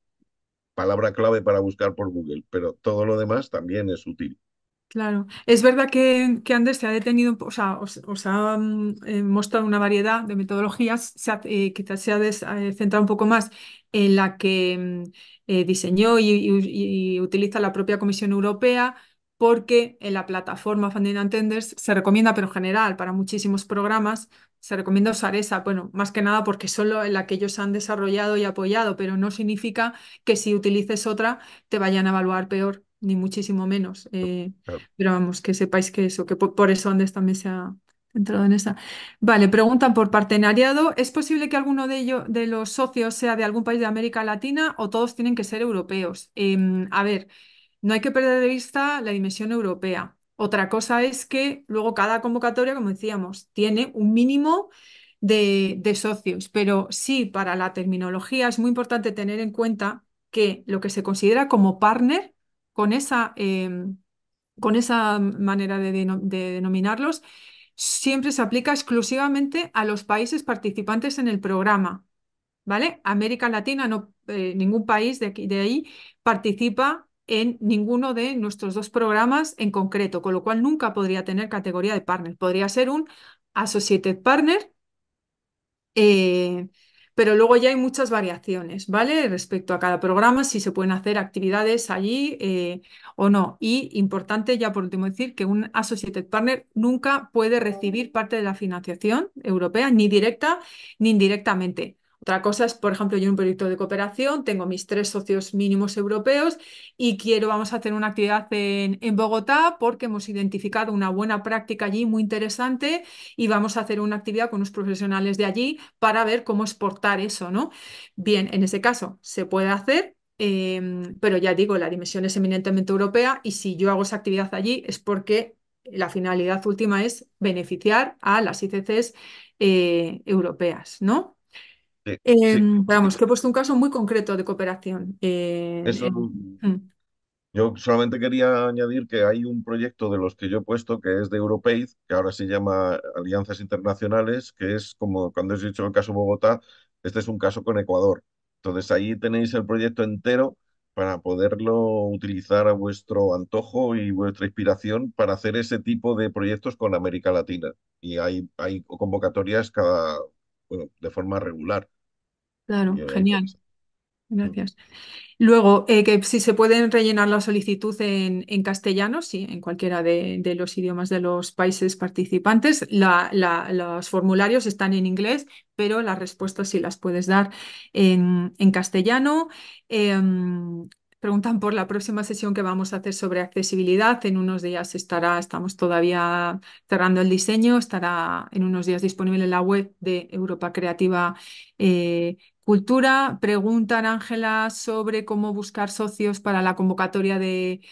palabra clave para buscar por Google, pero todo lo demás también es útil. Claro, es verdad que, que Anders se ha detenido, o sea, os, ha mm, eh, mostrado una variedad de metodologías, se eh, quizás se ha eh, centrado un poco más en la que mm, diseñó y, utiliza la propia Comisión Europea, porque en la plataforma Funding and Tenders se recomienda, pero en general, para muchísimos programas, se recomienda usar esa, bueno, más que nada porque solo en la que ellos han desarrollado y apoyado, pero no significa que si utilices otra te vayan a evaluar peor ni muchísimo menos. Eh, pero vamos, que sepáis que eso, que por, eso Andes también se ha entrado en esa. Vale, preguntan por partenariado. ¿Es posible que alguno de ellos, de los socios, sea de algún país de América Latina o todos tienen que ser europeos? Em, a ver, no hay que perder de vista la dimensión europea. Otra cosa es que luego cada convocatoria, como decíamos, tiene un mínimo de socios, pero sí, para la terminología es muy importante tener en cuenta que lo que se considera como partner con esa, em, con esa manera de, denominarlos, siempre se aplica exclusivamente a los países participantes en el programa. ¿Vale? América Latina, no, eh, ningún país de, de ahí participa en ninguno de nuestros dos programas en concreto, con lo cual nunca podría tener categoría de partner. Podría ser un associated partner, eh, pero luego ya hay muchas variaciones, ¿vale? Respecto a cada programa, si se pueden hacer actividades allí eh, o no. Y importante ya por último decir que un Associated Partner nunca puede recibir parte de la financiación europea, ni directa ni indirectamente. Otra cosa es, por ejemplo, yo en un proyecto de cooperación tengo mis tres socios mínimos europeos y quiero, vamos a hacer una actividad en, Bogotá porque hemos identificado una buena práctica allí muy interesante y vamos a hacer una actividad con los profesionales de allí para ver cómo exportar eso, ¿no? Bien, en ese caso se puede hacer, em, pero ya digo, la dimensión es eminentemente europea y si yo hago esa actividad allí es porque la finalidad última es beneficiar a las ICCs eh, europeas, ¿no? Em, vamos, que he puesto un caso muy concreto de cooperación. Eh, mm. Mm. yo solamente quería añadir que hay un proyecto de los que yo he puesto que es de Europaid, que ahora se llama Alianzas Internacionales, que es como cuando os he dicho el caso Bogotá, este es un caso con Ecuador. Entonces ahí tenéis el proyecto entero para poderlo utilizar a vuestro antojo y vuestra inspiración para hacer ese tipo de proyectos con América Latina. Y hay, hay convocatorias cada, bueno, de forma regular. Claro, genial. Gracias. Luego, eh, que si se pueden rellenar la solicitud en, en castellano, sí, en cualquiera de, los idiomas de los países participantes. La, los formularios están en inglés, pero las respuestas sí las puedes dar en, castellano. Em, preguntan por la próxima sesión que vamos a hacer sobre accesibilidad. En unos días estará, estamos todavía cerrando el diseño, estará en unos días disponible en la web de Europa Creativa eh, Cultura, preguntan Ángela sobre cómo buscar socios para la convocatoria de,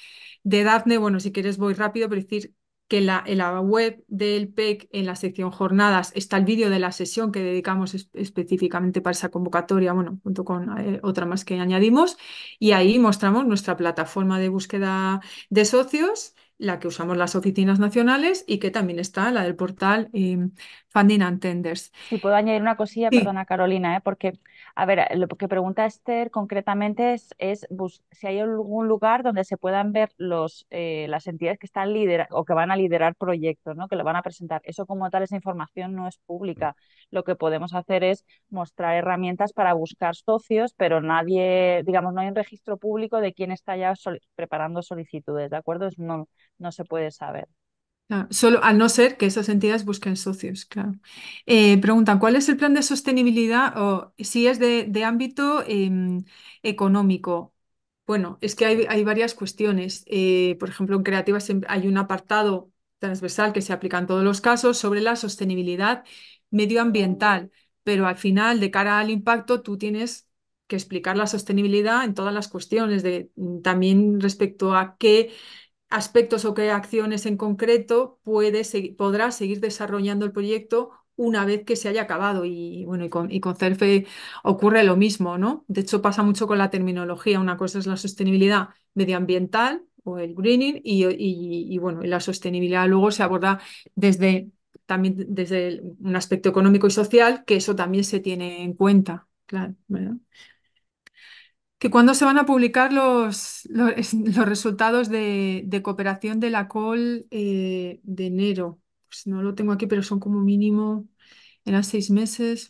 de Dafne. Bueno, si quieres voy rápido, pero decir que la, en la web del PEC, en la sección jornadas, está el vídeo de la sesión que dedicamos específicamente para esa convocatoria, bueno, junto con eh, otra más que añadimos, y ahí mostramos nuestra plataforma de búsqueda de socios, la que usamos las oficinas nacionales y que también está la del portal em, Funding and Tenders. Si puedo añadir una cosilla, perdona Carolina, eh, porque a ver, lo que pregunta Esther concretamente es, es si hay algún lugar donde se puedan ver los, eh, las entidades que están o que van a liderar proyectos, ¿no? que lo van a presentar. Eso como tal, esa información no es pública. Lo que podemos hacer es mostrar herramientas para buscar socios, pero nadie, digamos, no hay un registro público de quién está ya preparando solicitudes, ¿de acuerdo? no, no se puede saber solo, al no ser que esas entidades busquen socios, claro. Eh, preguntan, ¿cuál es el plan de sostenibilidad o si es de, ámbito em, económico? Bueno, es que hay, varias cuestiones. Eh, por ejemplo, en Creativas hay un apartado transversal que se aplica en todos los casos sobre la sostenibilidad medioambiental, pero al final, de cara al impacto, tú tienes que explicar la sostenibilidad en todas las cuestiones, de, mm, también respecto a qué aspectos o qué acciones en concreto puede, podrá seguir desarrollando el proyecto una vez que se haya acabado. Y bueno, y con, y con CERFE ocurre lo mismo, ¿no? De hecho, pasa mucho con la terminología. Una cosa es la sostenibilidad medioambiental o el greening y, y, bueno, la sostenibilidad luego se aborda desde también desde un aspecto económico y social, que eso también se tiene en cuenta, claro, que cuándo se van a publicar los, los, resultados de, cooperación de la COL eh, de enero. Pues no lo tengo aquí, pero son como mínimo, eran seis meses,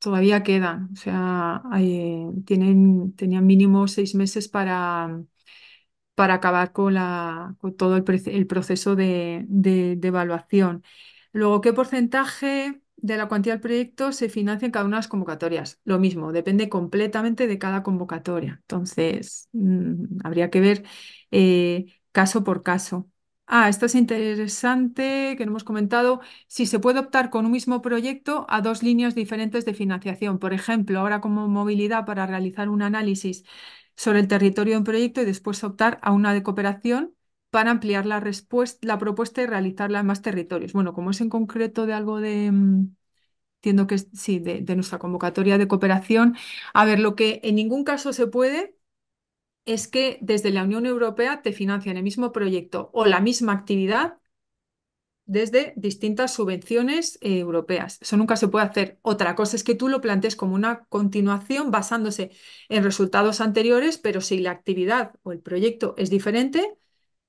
todavía quedan. O sea, tienen, tenían mínimo seis meses para, para acabar con, la, todo el, proceso de evaluación. Luego, ¿qué porcentaje? de la cuantía del proyecto se financia cada una de las convocatorias. Lo mismo, depende completamente de cada convocatoria. Entonces, mm, habría que ver eh, caso por caso. Ah, esto es interesante que no hemos comentado. Si se puede optar con un mismo proyecto a dos líneas diferentes de financiación. Por ejemplo, ahora como movilidad para realizar un análisis sobre el territorio de un proyecto y después optar a una de cooperación para ampliar la, respuesta, la propuesta y realizarla en más territorios. Bueno, como es en concreto de algo de, mm, entiendo que sí, de, nuestra convocatoria de cooperación, a ver, lo que en ningún caso se puede es que desde la Unión Europea te financien el mismo proyecto o la misma actividad desde distintas subvenciones eh, europeas. Eso nunca se puede hacer. Otra cosa es que tú lo plantees como una continuación basándose en resultados anteriores, pero si la actividad o el proyecto es diferente,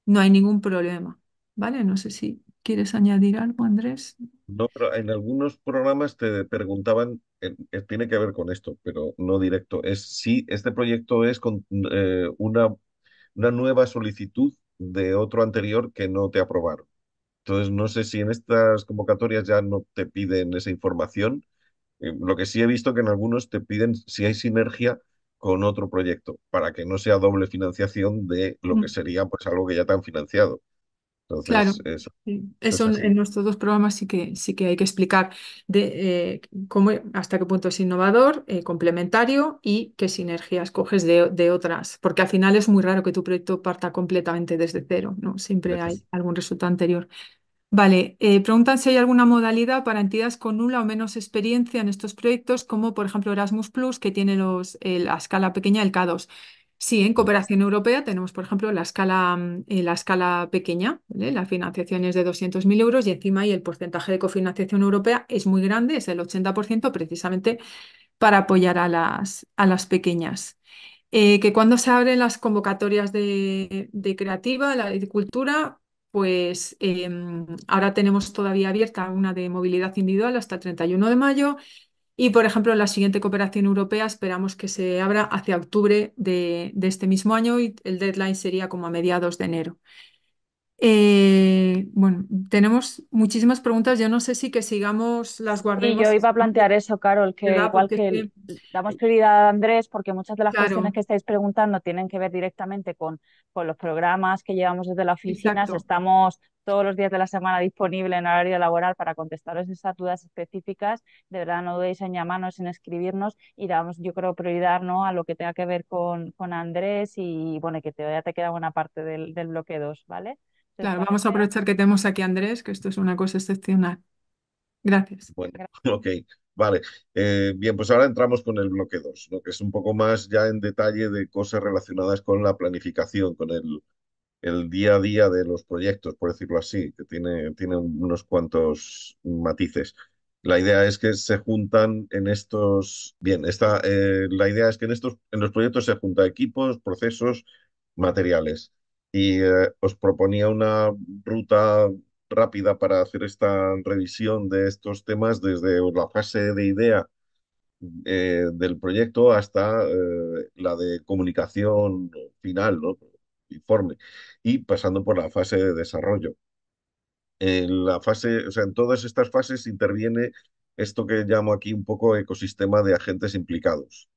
no hay ningún problema, ¿vale? No sé si quieres añadir algo, Andrés. en algunos programas te preguntaban, eh, tiene que ver con esto, pero no directo. Es si este proyecto es con eh, una, una nueva solicitud de otro anterior que no te aprobaron. Entonces, no sé si en estas convocatorias ya no te piden esa información. Eh, lo que sí he visto que en algunos te piden si hay sinergia con otro proyecto, para que no sea doble financiación de lo que sería pues algo que ya te han financiado. Entonces, eso, en nuestros dos programas sí que, sí que hay que explicar de, eh, cómo, hasta qué punto es innovador, eh, complementario y qué sinergias coges de, otras, porque al final es muy raro que tu proyecto parta completamente desde cero, ¿no? siempre hay algún resultado anterior. Vale, eh, preguntan si hay alguna modalidad para entidades con nula o menos experiencia en estos proyectos, como por ejemplo Erasmus Plus, que tiene los, eh, la escala pequeña el K2. Sí, en cooperación europea tenemos, por ejemplo, la escala, mm, eh, la escala pequeña, la financiación es de 200.000 euros y encima ahí el porcentaje de cofinanciación europea es muy grande, es el 80%, precisamente para apoyar a las, a las pequeñas. que cuando se abren las convocatorias de, de creativa, la agricultura, pues em, ahora tenemos todavía abierta una de movilidad individual hasta el 31 de mayo y, por ejemplo, la siguiente cooperación europea esperamos que se abra hacia octubre de este mismo año y el deadline sería como a mediados de enero. Eh, bueno, tenemos muchísimas preguntas. Yo no sé si que sigamos, las Y yo iba a plantear eso, Carol, que igual que damos prioridad a Andrés, porque muchas de las cuestiones que estáis preguntando tienen que ver directamente con, los programas que llevamos desde la oficina. Estamos todos los días de la semana disponibles en horario laboral para contestaros esas dudas específicas. De verdad, no dudéis en llamarnos, en escribirnos y damos, yo creo, prioridad, ¿no? a lo que tenga que ver con, Andrés y bueno, que todavía te queda buena parte del, del bloque 2, ¿vale? Claro, vamos a aprovechar que tenemos aquí a Andrés, que esto es una cosa excepcional. Gracias. Bueno, ok, vale. Eh, bien, pues ahora entramos con el bloque 2, lo que es un poco más ya en detalle de cosas relacionadas con la planificación, con el, día a día de los proyectos, por decirlo así, que tiene, unos cuantos matices. La idea es que se juntan en estos, bien, esta, eh, la idea es que en estos, en los proyectos se juntan equipos, procesos, materiales y eh, os proponía una ruta rápida para hacer esta revisión de estos temas desde la fase de idea eh, del proyecto hasta eh, la de comunicación final, ¿no? informe, y pasando por la fase de desarrollo. En la fase, en todas estas fases interviene esto que llamo aquí un poco ecosistema de agentes implicados.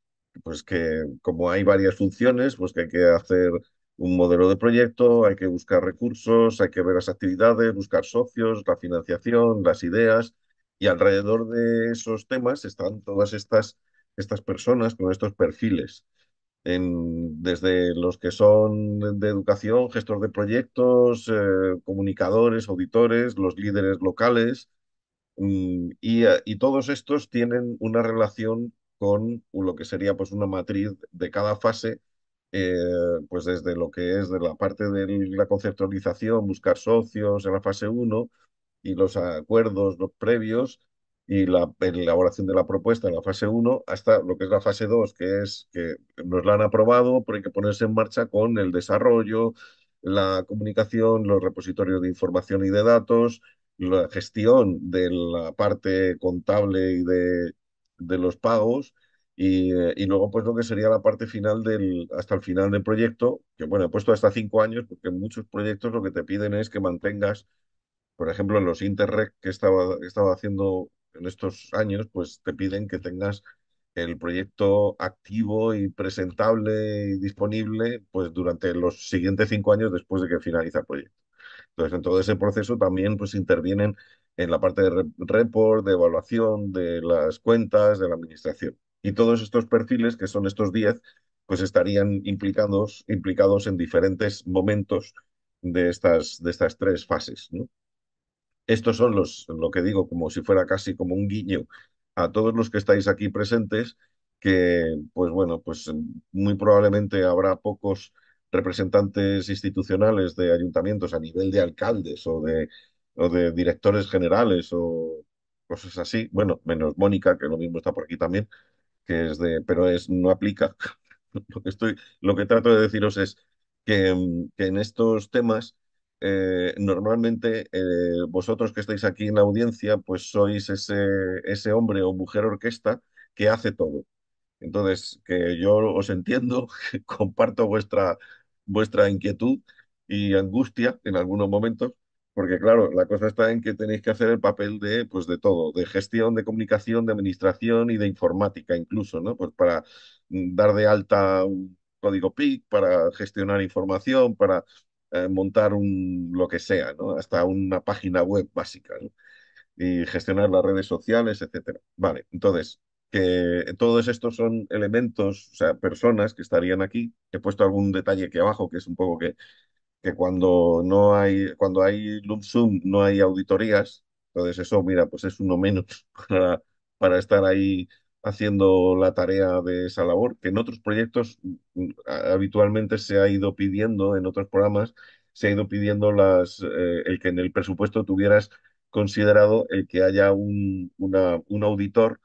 Pues que como hay varias funciones, pues que hay que hacer un modelo de proyecto, hay que buscar recursos, hay que ver las actividades, buscar socios, la financiación, las ideas. Y alrededor de esos temas están todas estas, estas personas con estos perfiles. desde los que son de educación, gestor de proyectos, eh, comunicadores, auditores, los líderes locales, mm, y, todos estos tienen una relación con lo que sería pues, una matriz de cada fase eh, pues desde lo que es de la parte de la conceptualización, buscar socios en la fase 1 y los acuerdos los previos y la elaboración de la propuesta en la fase 1 hasta lo que es la fase 2, que es que nos la han aprobado, pero hay que ponerse en marcha con el desarrollo, la comunicación, los repositorios de información y de datos, la gestión de la parte contable y de los pagos eh, y, luego, pues lo que sería la parte final del, hasta el final del proyecto, que bueno, he puesto hasta cinco años, porque muchos proyectos lo que te piden es que mantengas, por ejemplo, en los Interreg que estaba, estado estaba haciendo en estos años, pues te piden que tengas el proyecto activo y presentable y disponible, pues durante los siguientes cinco años después de que finaliza el proyecto. Entonces, en todo ese proceso también pues intervienen en la parte de report, de evaluación de las cuentas, de la administración. Y todos estos perfiles, que son estos 10, pues estarían implicados, implicados en diferentes momentos de estas, de estas tres fases. Estos son los, lo que digo, como si fuera casi como un guiño a todos los que estáis aquí presentes, que pues bueno, pues muy probablemente habrá pocos representantes institucionales de ayuntamientos a nivel de alcaldes o de, o de directores generales o cosas así, bueno, menos Mónica, que lo mismo está por aquí también, que es de, pero es, no aplica. lo que estoy, lo que trato de deciros es que, mm, en estos temas, eh, normalmente eh, vosotros que estáis aquí en la audiencia, pues sois ese, ese hombre o mujer orquesta que hace todo. Entonces, que yo os entiendo, comparto vuestra, vuestra inquietud y angustia en algunos momentos, porque claro, la cosa está en que tenéis que hacer el papel de, pues, de todo, de gestión, de comunicación, de administración y de informática incluso, ¿no? Pues para mm, dar de alta un código PIC, para gestionar información, para eh, montar un lo que sea, ¿no? Hasta una página web básica, ¿no? Y gestionar las redes sociales, etcétera. Vale, entonces, que todos estos son elementos, o sea, personas que estarían aquí. He puesto algún detalle aquí abajo, que es un poco que que cuando no hay, cuando hay Zoom no hay auditorías, entonces eso, mira, pues es uno menos para, estar ahí haciendo la tarea de esa labor, que en otros proyectos mm, habitualmente se ha ido pidiendo, en otros programas, se ha ido pidiendo las, eh, el que en el presupuesto tuvieras considerado el que haya un, una, un auditor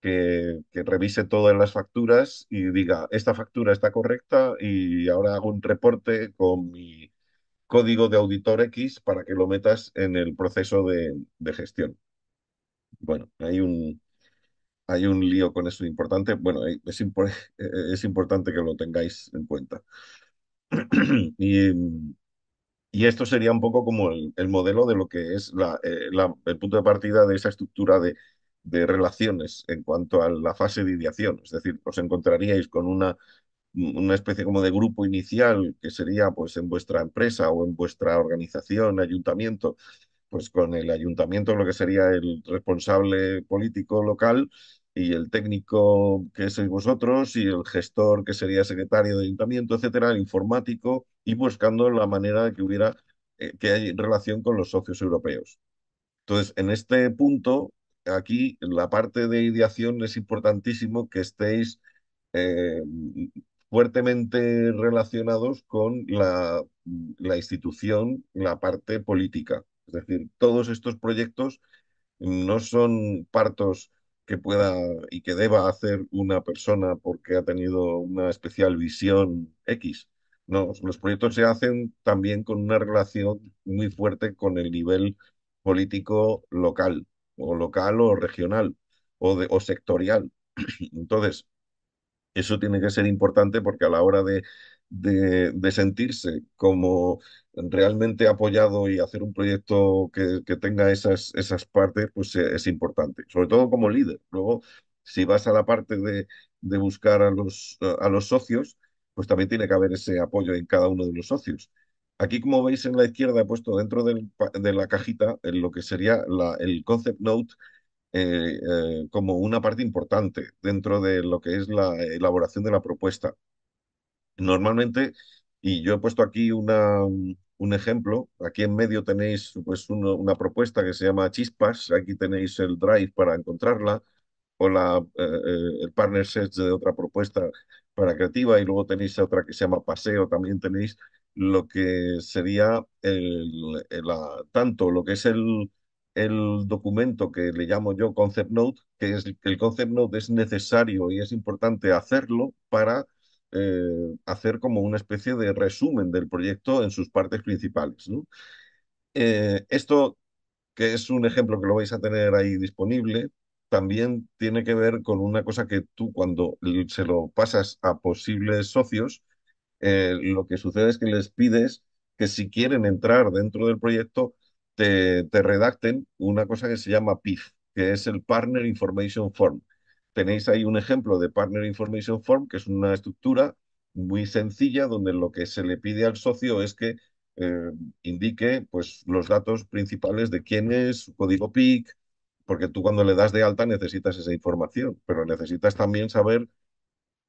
que, que, revise todas las facturas y diga, esta factura está correcta y ahora hago un reporte con mi, código de auditor X para que lo metas en el proceso de, gestión. Bueno, hay un, hay un lío con eso importante. Bueno, eh, eh, es, importante que lo tengáis en cuenta. y, esto sería un poco como el, modelo de lo que es eh, la, el punto de partida de esa estructura de relaciones en cuanto a la fase de ideación. Es decir, os encontraríais con una una especie como de grupo inicial que sería pues en vuestra empresa o en vuestra organización, ayuntamiento, pues con el ayuntamiento lo que sería el responsable político local y el técnico que sois vosotros y el gestor que sería secretario de ayuntamiento, etcétera, el informático y buscando la manera de que hubiera eh, que hay relación con los socios europeos. Entonces, en este punto, aquí la parte de ideación es importantísimo que estéis eh, fuertemente relacionados con la, institución, la parte política. Es decir, todos estos proyectos no son partos que pueda y que deba hacer una persona porque ha tenido una especial visión X. No, los proyectos se hacen también con una relación muy fuerte con el nivel político local, o local o regional, o, o sectorial. Entonces, eso tiene que ser importante porque a la hora de, sentirse como realmente apoyado y hacer un proyecto que, tenga esas, esas partes, pues eh, es importante, sobre todo como líder. Luego, si vas a la parte de, buscar a los, a los socios, pues también tiene que haber ese apoyo en cada uno de los socios. Aquí, como veis en la izquierda, he puesto dentro de la cajita en lo que sería el concept note eh, eh, como una parte importante dentro de lo que es la elaboración de la propuesta. Normalmente, y yo he puesto aquí una, un ejemplo, aquí en medio tenéis pues, una propuesta que se llama Chispas, aquí tenéis el drive para encontrarla, o la, eh, el partner set de otra propuesta para creativa, y luego tenéis otra que se llama Paseo, también tenéis lo que sería el, la, tanto lo que es el, el documento que le llamo yo concept note, que es el concept note es necesario y es importante hacerlo para eh, hacer como una especie de resumen del proyecto en sus partes principales. Eh, esto, que es un ejemplo que lo vais a tener ahí disponible, también tiene que ver con una cosa que tú cuando se lo pasas a posibles socios, eh, lo que sucede es que les pides que si quieren entrar dentro del proyecto, te, redacten una cosa que se llama PIF, que es el Partner Information Form. Tenéis ahí un ejemplo de Partner Information Form, que es una estructura muy sencilla donde lo que se le pide al socio es que eh, indique pues, los datos principales de quién es, su código PIC, porque tú cuando le das de alta necesitas esa información, pero necesitas también saber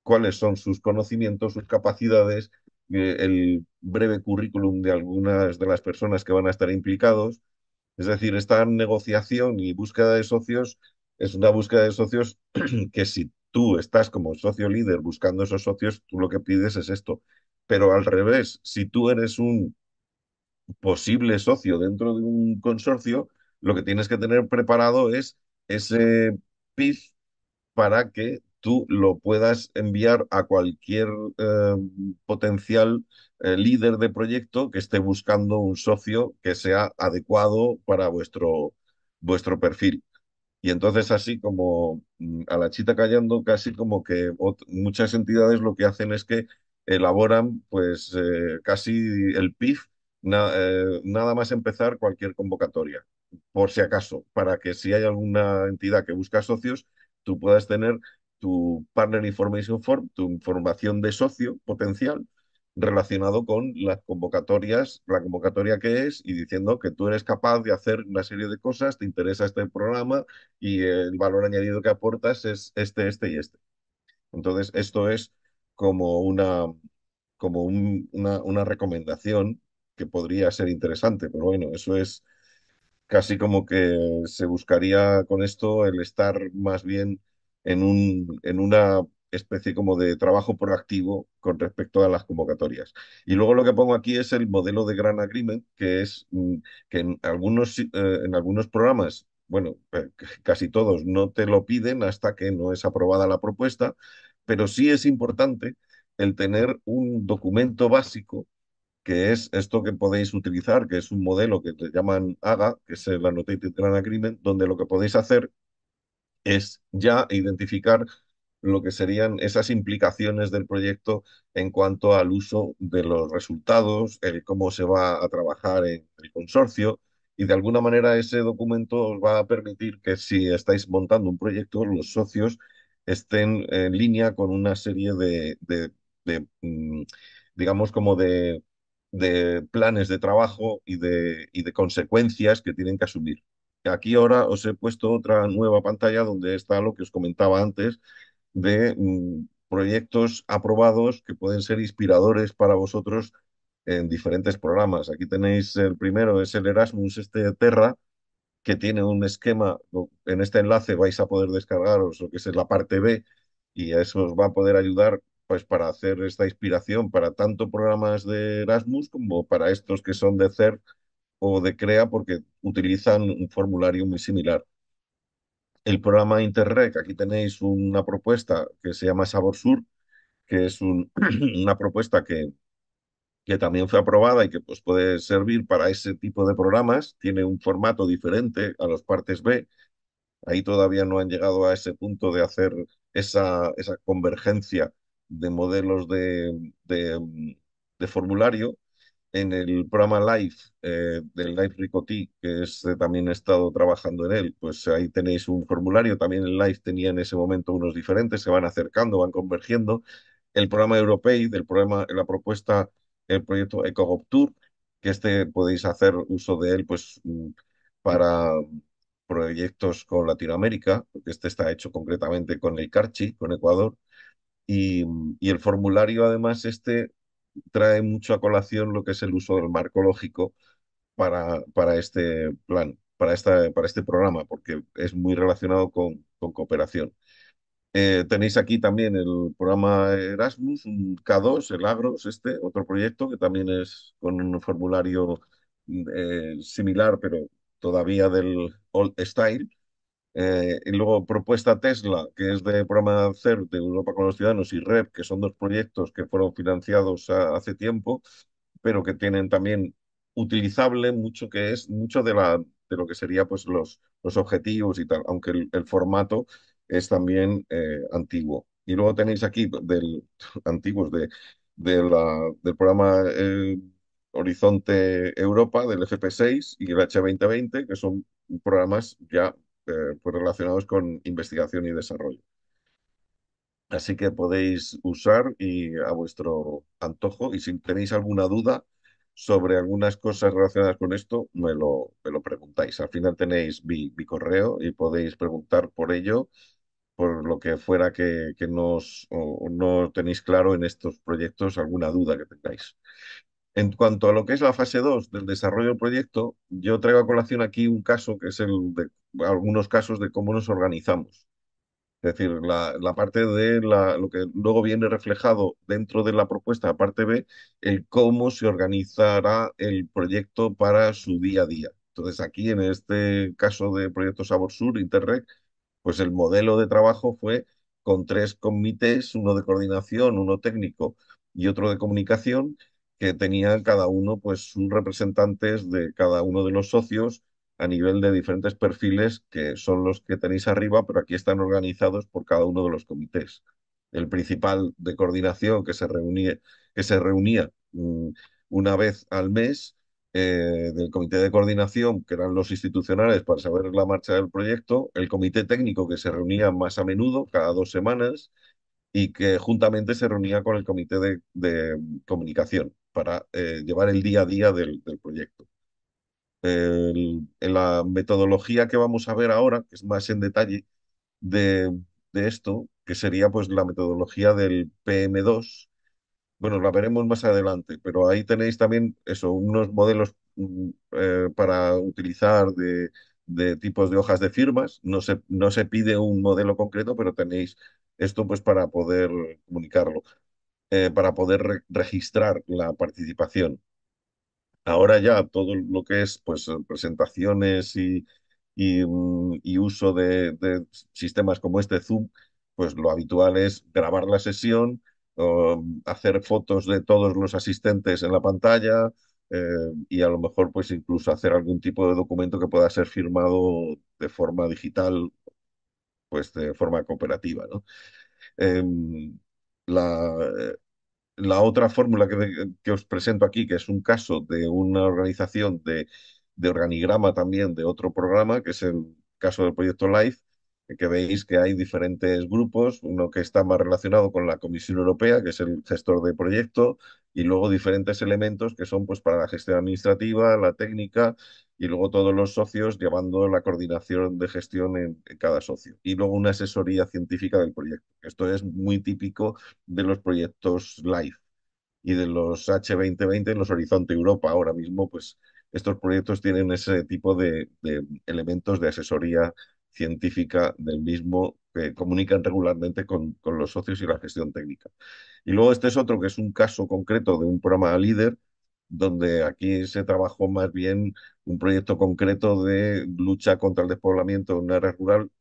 cuáles son sus conocimientos, sus capacidades, eh, el breve currículum de algunas de las personas que van a estar implicados. Es decir, esta negociación y búsqueda de socios es una búsqueda de socios que si tú estás como socio líder buscando esos socios, tú lo que pides es esto. Pero al revés, si tú eres un posible socio dentro de un consorcio, lo que tienes que tener preparado es ese PIF para que tú lo puedas enviar a cualquier em, potencial eh, líder de proyecto que esté buscando un socio que sea adecuado para vuestro, vuestro perfil. Y entonces así como mm, a la chita callando, casi como que muchas entidades lo que hacen es que elaboran pues eh, casi el PIF eh, nada más empezar cualquier convocatoria, por si acaso, para que si hay alguna entidad que busca socios, tú puedas tener tu Partner Information Form, tu información de socio potencial relacionado con las convocatorias, la convocatoria que es y diciendo que tú eres capaz de hacer una serie de cosas, te interesa este programa y el valor añadido que aportas es este, este y este. Entonces, esto es como una, como una, una recomendación que podría ser interesante, pero bueno, eso es casi como que se buscaría con esto el estar más bien en, un, en una especie como de trabajo proactivo con respecto a las convocatorias. Y luego lo que pongo aquí es el modelo de Gran Agreement, que es mm, que en algunos, eh, en algunos programas, bueno, eh, casi todos no te lo piden hasta que no es aprobada la propuesta, pero sí es importante el tener un documento básico que es esto que podéis utilizar, que es un modelo que te llaman AGA, que es el Annotated Gran Agreement, donde lo que podéis hacer es ya identificar lo que serían esas implicaciones del proyecto en cuanto al uso de los resultados, el cómo se va a trabajar en el consorcio, y de alguna manera ese documento os va a permitir que si estáis montando un proyecto, los socios estén en línea con una serie de, mm, digamos, como de, planes de trabajo y y de consecuencias que tienen que asumir aquí ahora os he puesto otra nueva pantalla donde está lo que os comentaba antes de mm, proyectos aprobados que pueden ser inspiradores para vosotros en diferentes programas. Aquí tenéis el primero, es el Erasmus, este de Terra, que tiene un esquema, en este enlace vais a poder descargaros lo que es la parte B y eso os va a poder ayudar pues para hacer esta inspiración para tanto programas de Erasmus como para estos que son de CERT o de CREA porque utilizan un formulario muy similar. El programa Interreg, aquí tenéis una propuesta que se llama Sabor Sur, que es una propuesta que, que también fue aprobada y que pues, puede servir para ese tipo de programas. Tiene un formato diferente a los partes B. Ahí todavía no han llegado a ese punto de hacer esa, esa convergencia de modelos de, de, de formulario, en el programa Live eh, del Live Ricotí, que eh, también he estado trabajando en él, pues ahí tenéis un formulario, también el Live tenía en ese momento unos diferentes, se van acercando, van convergiendo. El programa Europei, del programa, la propuesta, el proyecto EcoGopTour, que este podéis hacer uso de él pues mm, para proyectos con Latinoamérica, porque este está hecho concretamente con el Carchi, con Ecuador. Y, y el formulario, además, este trae mucho a colación lo que es el uso del marco lógico para, para este plan, para, esta, para este programa, porque es muy relacionado con, cooperación. Eh, tenéis aquí también el programa Erasmus, un K2, el Agros, este, otro proyecto que también es con un formulario eh, similar, pero todavía del Old Style. Eh, y luego Propuesta Tesla, que es de programa CERT de Europa con los Ciudadanos, y REP, que son dos proyectos que fueron financiados hace tiempo, pero que tienen también utilizable mucho que es mucho de lo que sería pues los, los objetivos y tal, aunque el, formato es también eh, antiguo. Y luego tenéis aquí del antiguos de, de del programa eh, Horizonte Europa, del FP6 y el H2020, que son programas ya eh, pues relacionados con investigación y desarrollo. Así que podéis usar y a vuestro antojo y si tenéis alguna duda sobre algunas cosas relacionadas con esto, me lo, me lo preguntáis. Al final tenéis mi, correo y podéis preguntar por ello, por lo que fuera que, no tenéis claro en estos proyectos, alguna duda que tengáis. En cuanto a lo que es la fase 2 del desarrollo del proyecto, yo traigo a colación aquí un caso que es el de algunos casos de cómo nos organizamos. Es decir, la, parte de lo que luego viene reflejado dentro de la propuesta, la parte B, el cómo se organizará el proyecto para su día a día. Entonces, aquí en este caso de Proyecto Sabor Sur, Interreg, pues el modelo de trabajo fue con tres comités, uno de coordinación, uno técnico y otro de comunicación, que tenía cada uno pues sus representantes de cada uno de los socios a nivel de diferentes perfiles que son los que tenéis arriba, pero aquí están organizados por cada uno de los comités. El principal de coordinación que se reunía, que se reunía mm, una vez al mes eh, del comité de coordinación, que eran los institucionales para saber la marcha del proyecto, el comité técnico que se reunía más a menudo, cada dos semanas, y que juntamente se reunía con el comité de, de comunicación para eh, llevar el día a día del, proyecto. en la metodología que vamos a ver ahora, que es más en detalle de, esto, que sería pues la metodología del PM2, bueno, la veremos más adelante, pero ahí tenéis también eso, unos modelos mm, eh, para utilizar de, tipos de hojas de firmas. No se, no se pide un modelo concreto, pero tenéis esto pues para poder comunicarlo. Eh, para poder registrar la participación. Ahora ya todo lo que es pues, presentaciones y, mm, uso de, sistemas como este Zoom, pues lo habitual es grabar la sesión, hacer fotos de todos los asistentes en la pantalla eh, y a lo mejor pues incluso hacer algún tipo de documento que pueda ser firmado de forma digital, pues de forma cooperativa, ¿no? Em, la, la otra fórmula que, os presento aquí, que es un caso de una organización de, organigrama también de otro programa, que es el caso del proyecto LIFE, que veis que hay diferentes grupos, uno que está más relacionado con la Comisión Europea, que es el gestor de proyecto, y luego diferentes elementos que son pues para la gestión administrativa, la técnica y luego todos los socios llevando la coordinación de gestión en, cada socio. Y luego una asesoría científica del proyecto. Esto es muy típico de los proyectos LIFE y de los H2020 en los Horizonte Europa. Ahora mismo, pues estos proyectos tienen ese tipo de, elementos de asesoría científica del mismo que comunican regularmente con, con los socios y la gestión técnica. Y luego este es otro que es un caso concreto de un programa líder donde aquí se trabajó más bien un proyecto concreto de lucha contra el despoblamiento en una área rural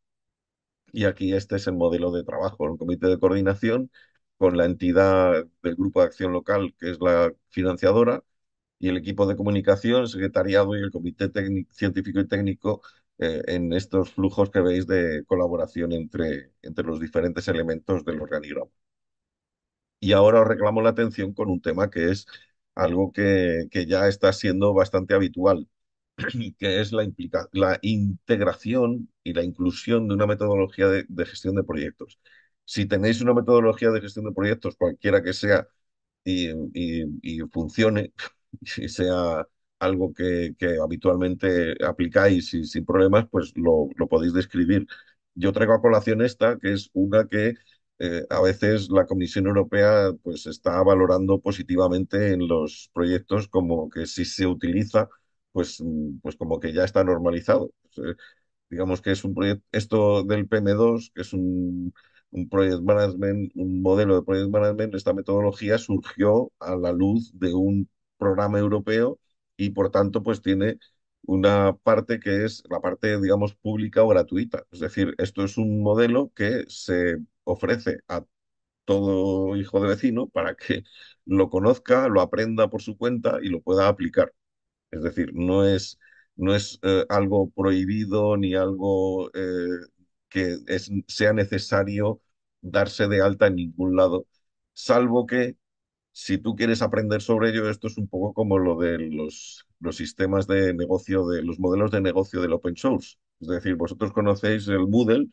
y aquí este es el modelo de trabajo, un comité de coordinación con la entidad del grupo de acción local que es la financiadora y el equipo de comunicación, secretariado y el comité científico y técnico eh, en estos flujos que veis de colaboración entre, entre los diferentes elementos del organigrama. Y ahora os reclamo la atención con un tema que es algo que, ya está siendo bastante habitual, que es la, la integración y la inclusión de una metodología de, gestión de proyectos. Si tenéis una metodología de gestión de proyectos, cualquiera que sea, y, funcione y sea algo que, habitualmente aplicáis y sin problemas, pues lo, lo, podéis describir. Yo traigo a colación esta, que es una que eh, a veces la Comisión Europea pues está valorando positivamente en los proyectos como que si se utiliza, pues, mm, pues como que ya está normalizado. Pues, eh, digamos que es un proyecto, esto del PM2, que es un, un project management, un modelo de project management, esta metodología surgió a la luz de un programa europeo y por tanto pues tiene una parte que es la parte, digamos, pública o gratuita. Es decir, esto es un modelo que se ofrece a todo hijo de vecino para que lo conozca, lo aprenda por su cuenta y lo pueda aplicar. Es decir, no es, no es eh, algo prohibido ni algo eh, que sea necesario darse de alta en ningún lado, salvo que si tú quieres aprender sobre ello, esto es un poco como lo de los, los sistemas de negocio, de los modelos de negocio del open source. Es decir, vosotros conocéis el Moodle,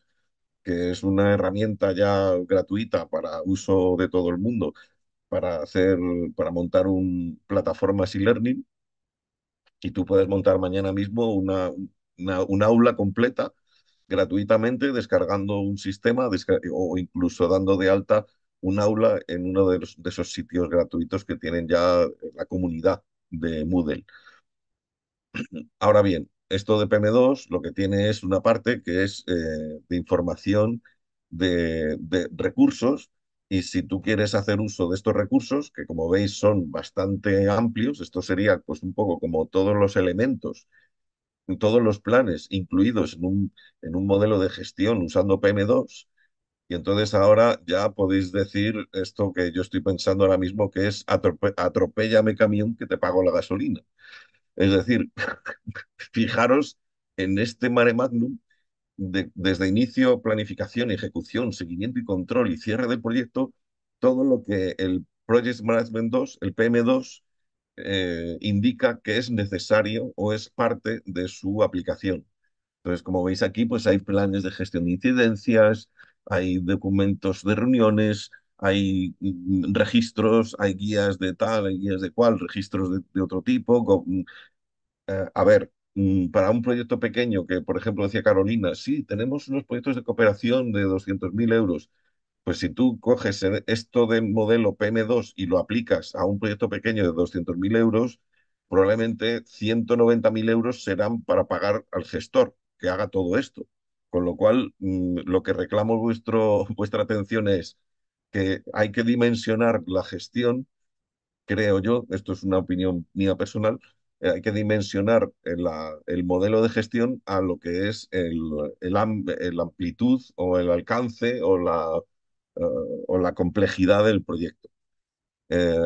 que es una herramienta ya gratuita para uso de todo el mundo, para hacer, para montar un plataforma e-learning. Y tú puedes montar mañana mismo una, una, aula completa gratuitamente descargando un sistema o incluso dando de alta un aula en uno de, esos sitios gratuitos que tienen ya eh, la comunidad de Moodle. Ahora bien, esto de PM2 lo que tiene es una parte que es eh, de información de, recursos y si tú quieres hacer uso de estos recursos, que como veis son bastante amplios, esto sería pues un poco como todos los elementos, todos los planes incluidos en un, en un modelo de gestión usando PM2, y entonces ahora ya podéis decir esto que yo estoy pensando ahora mismo, que es atropéllame camión que te pago la gasolina. Es decir, fijaros en este mare magnum, desde inicio, planificación, ejecución, seguimiento y control y cierre del proyecto, todo lo que el Project Management 2, el PM2, eh, indica que es necesario o es parte de su aplicación. Entonces, como veis aquí, pues hay planes de gestión de incidencias, hay documentos de reuniones, hay mm, registros, hay guías de tal, hay guías de cual, registros de, otro tipo. Mm, eh, a ver, mm, para un proyecto pequeño que, por ejemplo, decía Carolina, sí, tenemos unos proyectos de cooperación de 200.000 euros. Pues si tú coges e, esto del modelo PM2 y lo aplicas a un proyecto pequeño de 200.000 euros, probablemente 190.000 euros serán para pagar al gestor que haga todo esto. Con lo cual, mm, lo que reclamo vuestro, vuestra atención es que hay que dimensionar la gestión, creo yo, esto es una opinión mía personal, eh, hay que dimensionar eh, el, modelo de gestión a lo que es el, amplitud o el alcance o la, eh, o la complejidad del proyecto.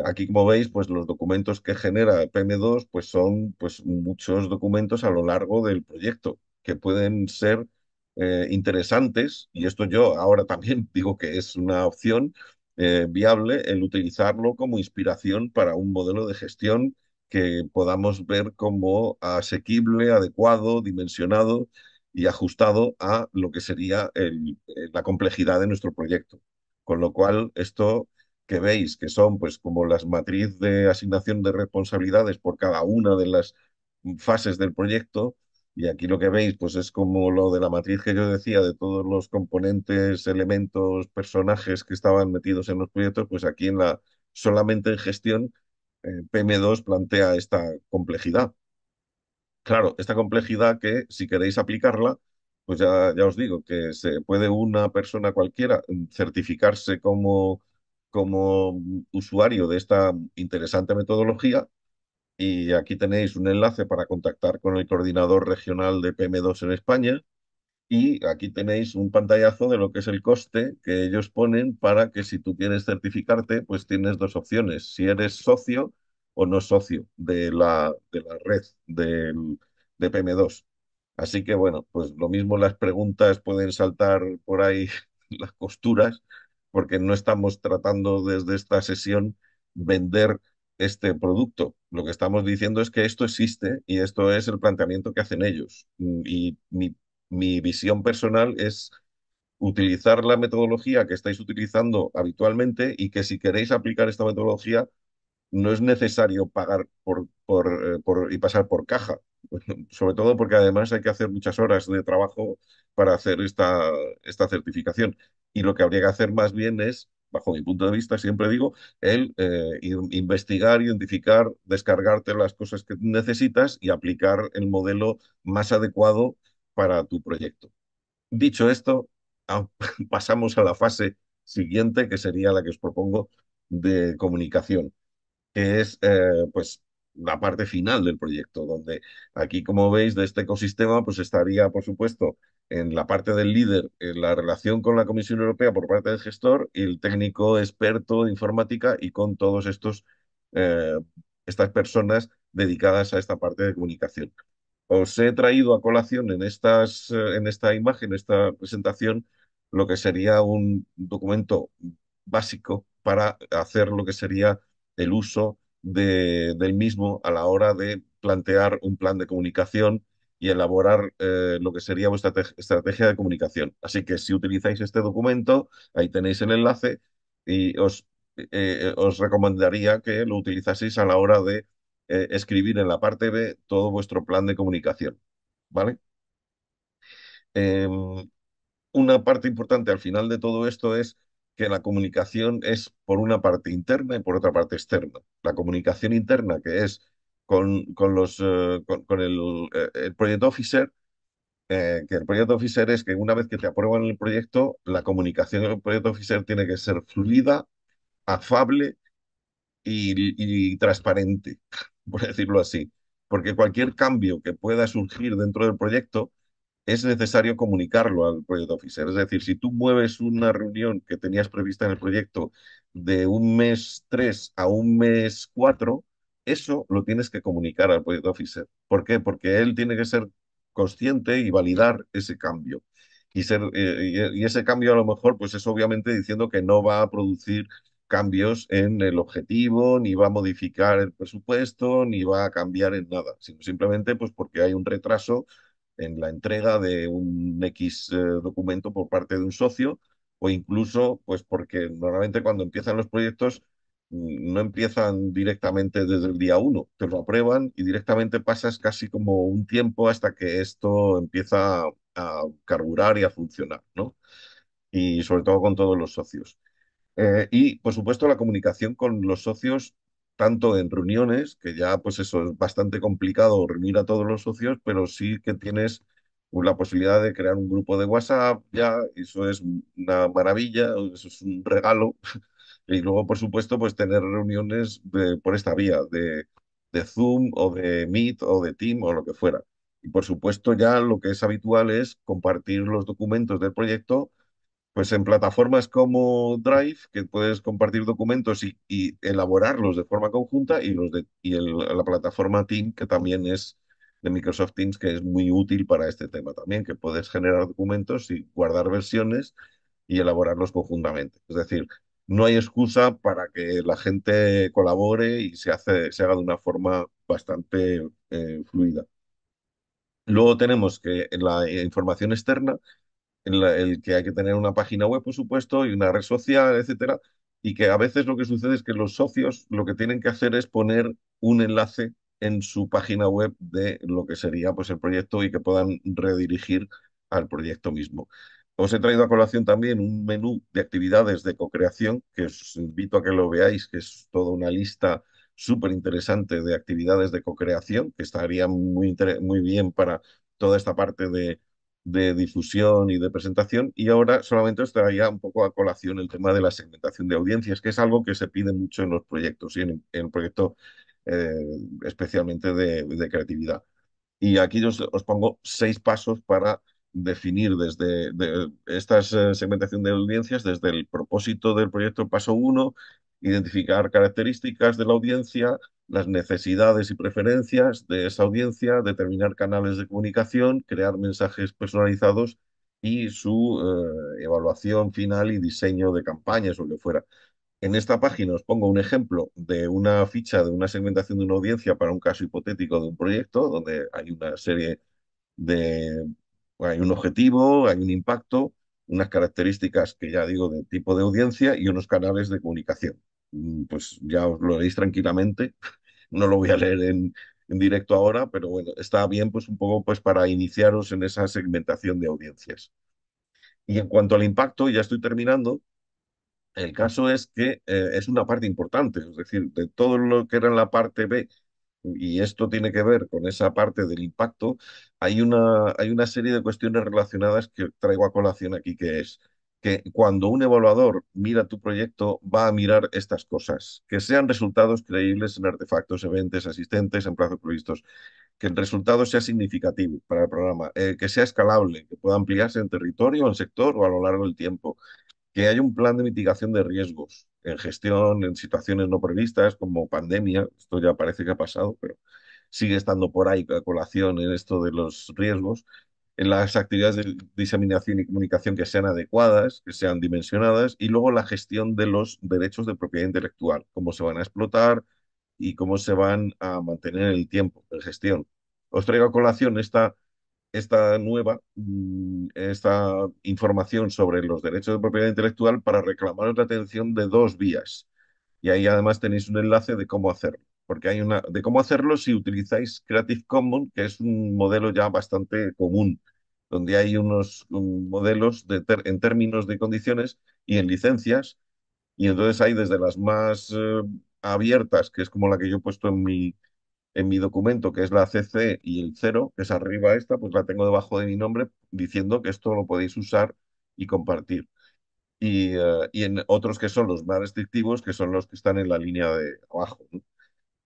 aquí, como veis, pues los documentos que genera PM2 pues son pues, muchos documentos a lo largo del proyecto, que pueden ser eh, interesantes, y esto yo ahora también digo que es una opción eh, viable, el utilizarlo como inspiración para un modelo de gestión que podamos ver como asequible, adecuado, dimensionado y ajustado a lo que sería eh, la complejidad de nuestro proyecto. Con lo cual, esto que veis, que son pues como las matriz de asignación de responsabilidades por cada una de las mm, fases del proyecto, y aquí lo que veis, pues es como lo de la matriz que yo decía, de todos los componentes, elementos, personajes que estaban metidos en los proyectos, pues aquí en la solamente en gestión, eh, PM2 plantea esta complejidad. Claro, esta complejidad que si queréis aplicarla, pues ya, ya os digo que se puede una persona cualquiera certificarse como, como usuario de esta interesante metodología y aquí tenéis un enlace para contactar con el coordinador regional de PM2 en España y aquí tenéis un pantallazo de lo que es el coste que ellos ponen para que si tú quieres certificarte, pues tienes dos opciones, si eres socio o no socio de la, de la red de PM2. Así que bueno, pues lo mismo las preguntas pueden saltar por ahí las costuras, porque no estamos tratando desde esta sesión vender este producto, lo que estamos diciendo es que esto existe y esto es el planteamiento que hacen ellos. Mm, y mi, visión personal es utilizar la metodología que estáis utilizando habitualmente y que si queréis aplicar esta metodología no es necesario pagar por, eh, y pasar por caja, sobre todo porque además hay que hacer muchas horas de trabajo para hacer esta certificación. Y lo que habría que hacer más bien es bajo mi punto de vista, siempre digo, el eh, investigar, identificar, descargarte las cosas que necesitas y aplicar el modelo más adecuado para tu proyecto. Dicho esto, ah, pasamos a la fase siguiente, que sería la que os propongo de comunicación, que es eh, pues la parte final del proyecto, donde aquí, como veis, de este ecosistema, pues estaría, por supuesto, en la parte del líder, en la relación con la Comisión Europea por parte del gestor y el técnico experto de informática y con todos estos eh, estas personas dedicadas a esta parte de comunicación. Os he traído a colación en estas eh, en esta imagen, esta presentación, lo que sería un documento básico para hacer lo que sería el uso del mismo a la hora de plantear un plan de comunicación y elaborar eh, lo que sería vuestra estrategia de comunicación. Así que si utilizáis este documento, ahí tenéis el enlace y os, eh, eh, os recomendaría que lo utilizaseis a la hora de escribir en la parte B todo vuestro plan de comunicación. ¿Vale? Em, una parte importante al final de todo esto es que la comunicación es por una parte interna y por otra parte externa. La comunicación interna, que es con, los, eh, con, el, eh, proyecto Officer, eh, que el proyecto Officer es que una vez que te aprueban el proyecto, la comunicación del proyecto Officer tiene que ser fluida, afable y, y transparente, por decirlo así. Porque cualquier cambio que pueda surgir dentro del proyecto, es necesario comunicarlo al Project Officer. Es decir, si tú mueves una reunión que tenías prevista en el proyecto de un mes 3 a un mes 4, eso lo tienes que comunicar al Project Officer. ¿Por qué? Porque él tiene que ser consciente y validar ese cambio. Y, ser, eh, y ese cambio a lo mejor pues es obviamente diciendo que no va a producir cambios en el objetivo, ni va a modificar el presupuesto, ni va a cambiar en nada, sino simplemente pues porque hay un retraso en la entrega de un X eh, documento por parte de un socio o incluso, pues porque normalmente cuando empiezan los proyectos mm, no empiezan directamente desde el día uno, te lo aprueban y directamente pasas casi como un tiempo hasta que esto empieza a carburar y a funcionar, ¿no? Y sobre todo con todos los socios. Eh, y, por supuesto, la comunicación con los socios tanto en reuniones, que ya pues eso es bastante complicado reunir a todos los socios, pero sí que tienes pues, la posibilidad de crear un grupo de WhatsApp, ya eso es una maravilla, eso es un regalo. Y luego, por supuesto, pues tener reuniones por esta vía, de, de Zoom o de Meet o de Team o lo que fuera. Y por supuesto, ya lo que es habitual es compartir los documentos del proyecto pues en plataformas como Drive, que puedes compartir documentos y, elaborarlos de forma conjunta, y los de y la plataforma Teams, que también es de Microsoft Teams, que es muy útil para este tema también, que puedes generar documentos y guardar versiones y elaborarlos conjuntamente. Es decir, no hay excusa para que la gente colabore y se, hace, se haga de una forma bastante eh, fluida. Luego tenemos que la información externa, el, que hay que tener una página web, por supuesto, y una red social, etcétera, y que a veces lo que sucede es que los socios lo que tienen que hacer es poner un enlace en su página web de lo que sería pues el proyecto y que puedan redirigir al proyecto mismo. Os he traído a colación también un menú de actividades de co-creación que os invito a que lo veáis, que es toda una lista súper interesante de actividades de co-creación que estaría muy, muy bien para toda esta parte de de difusión y de presentación y ahora solamente os traía un poco a colación el tema de la segmentación de audiencias, que es algo que se pide mucho en los proyectos y en, el proyecto eh, especialmente de, creatividad. Y aquí os, pongo seis pasos para definir desde esta eh, segmentación de audiencias, desde el propósito del proyecto paso uno... identificar características de la audiencia, las necesidades y preferencias de esa audiencia, determinar canales de comunicación, crear mensajes personalizados y su eh, evaluación final y diseño de campañas o lo que fuera. En esta página os pongo un ejemplo de una ficha de una segmentación de una audiencia para un caso hipotético de un proyecto donde hay una serie de... hay un objetivo, hay un impacto, unas características que ya digo de tipo de audiencia y unos canales de comunicación. Mm, pues ya os lo leéis tranquilamente. No lo voy a leer en, directo ahora, pero bueno, está bien pues un poco pues para iniciaros en esa segmentación de audiencias. Y en cuanto al impacto, ya estoy terminando, el caso es que eh, es una parte importante, es decir, de todo lo que era en la parte B, y esto tiene que ver con esa parte del impacto, hay una, hay una serie de cuestiones relacionadas que traigo a colación aquí, que es que cuando un evaluador mira tu proyecto va a mirar estas cosas, que sean resultados creíbles en artefactos, eventos, asistentes, en plazos previstos, que el resultado sea significativo para el programa, eh, que sea escalable, que pueda ampliarse en territorio, en sector o a lo largo del tiempo, que haya un plan de mitigación de riesgos en gestión, en situaciones no previstas como pandemia, esto ya parece que ha pasado, pero sigue estando por ahí la colación en esto de los riesgos, en las actividades de diseminación y comunicación que sean adecuadas, que sean dimensionadas, y luego la gestión de los derechos de propiedad intelectual, cómo se van a explotar y cómo se van a mantener en el tiempo, en gestión. Os traigo a colación esta, esta nueva mm, esta información sobre los derechos de propiedad intelectual para reclamar la atención de dos vías. Y ahí además tenéis un enlace de cómo hacerlo porque hay una, de cómo hacerlo si utilizáis Creative Commons, que es un modelo ya bastante común, donde hay unos modelos de en términos de condiciones y en licencias, y entonces hay desde las más eh, abiertas, que es como la que yo he puesto en mi, en mi documento, que es la CC y el 0, que es arriba esta, pues la tengo debajo de mi nombre diciendo que esto lo podéis usar y compartir. Y, eh, y en otros que son los más restrictivos, que son los que están en la línea de abajo.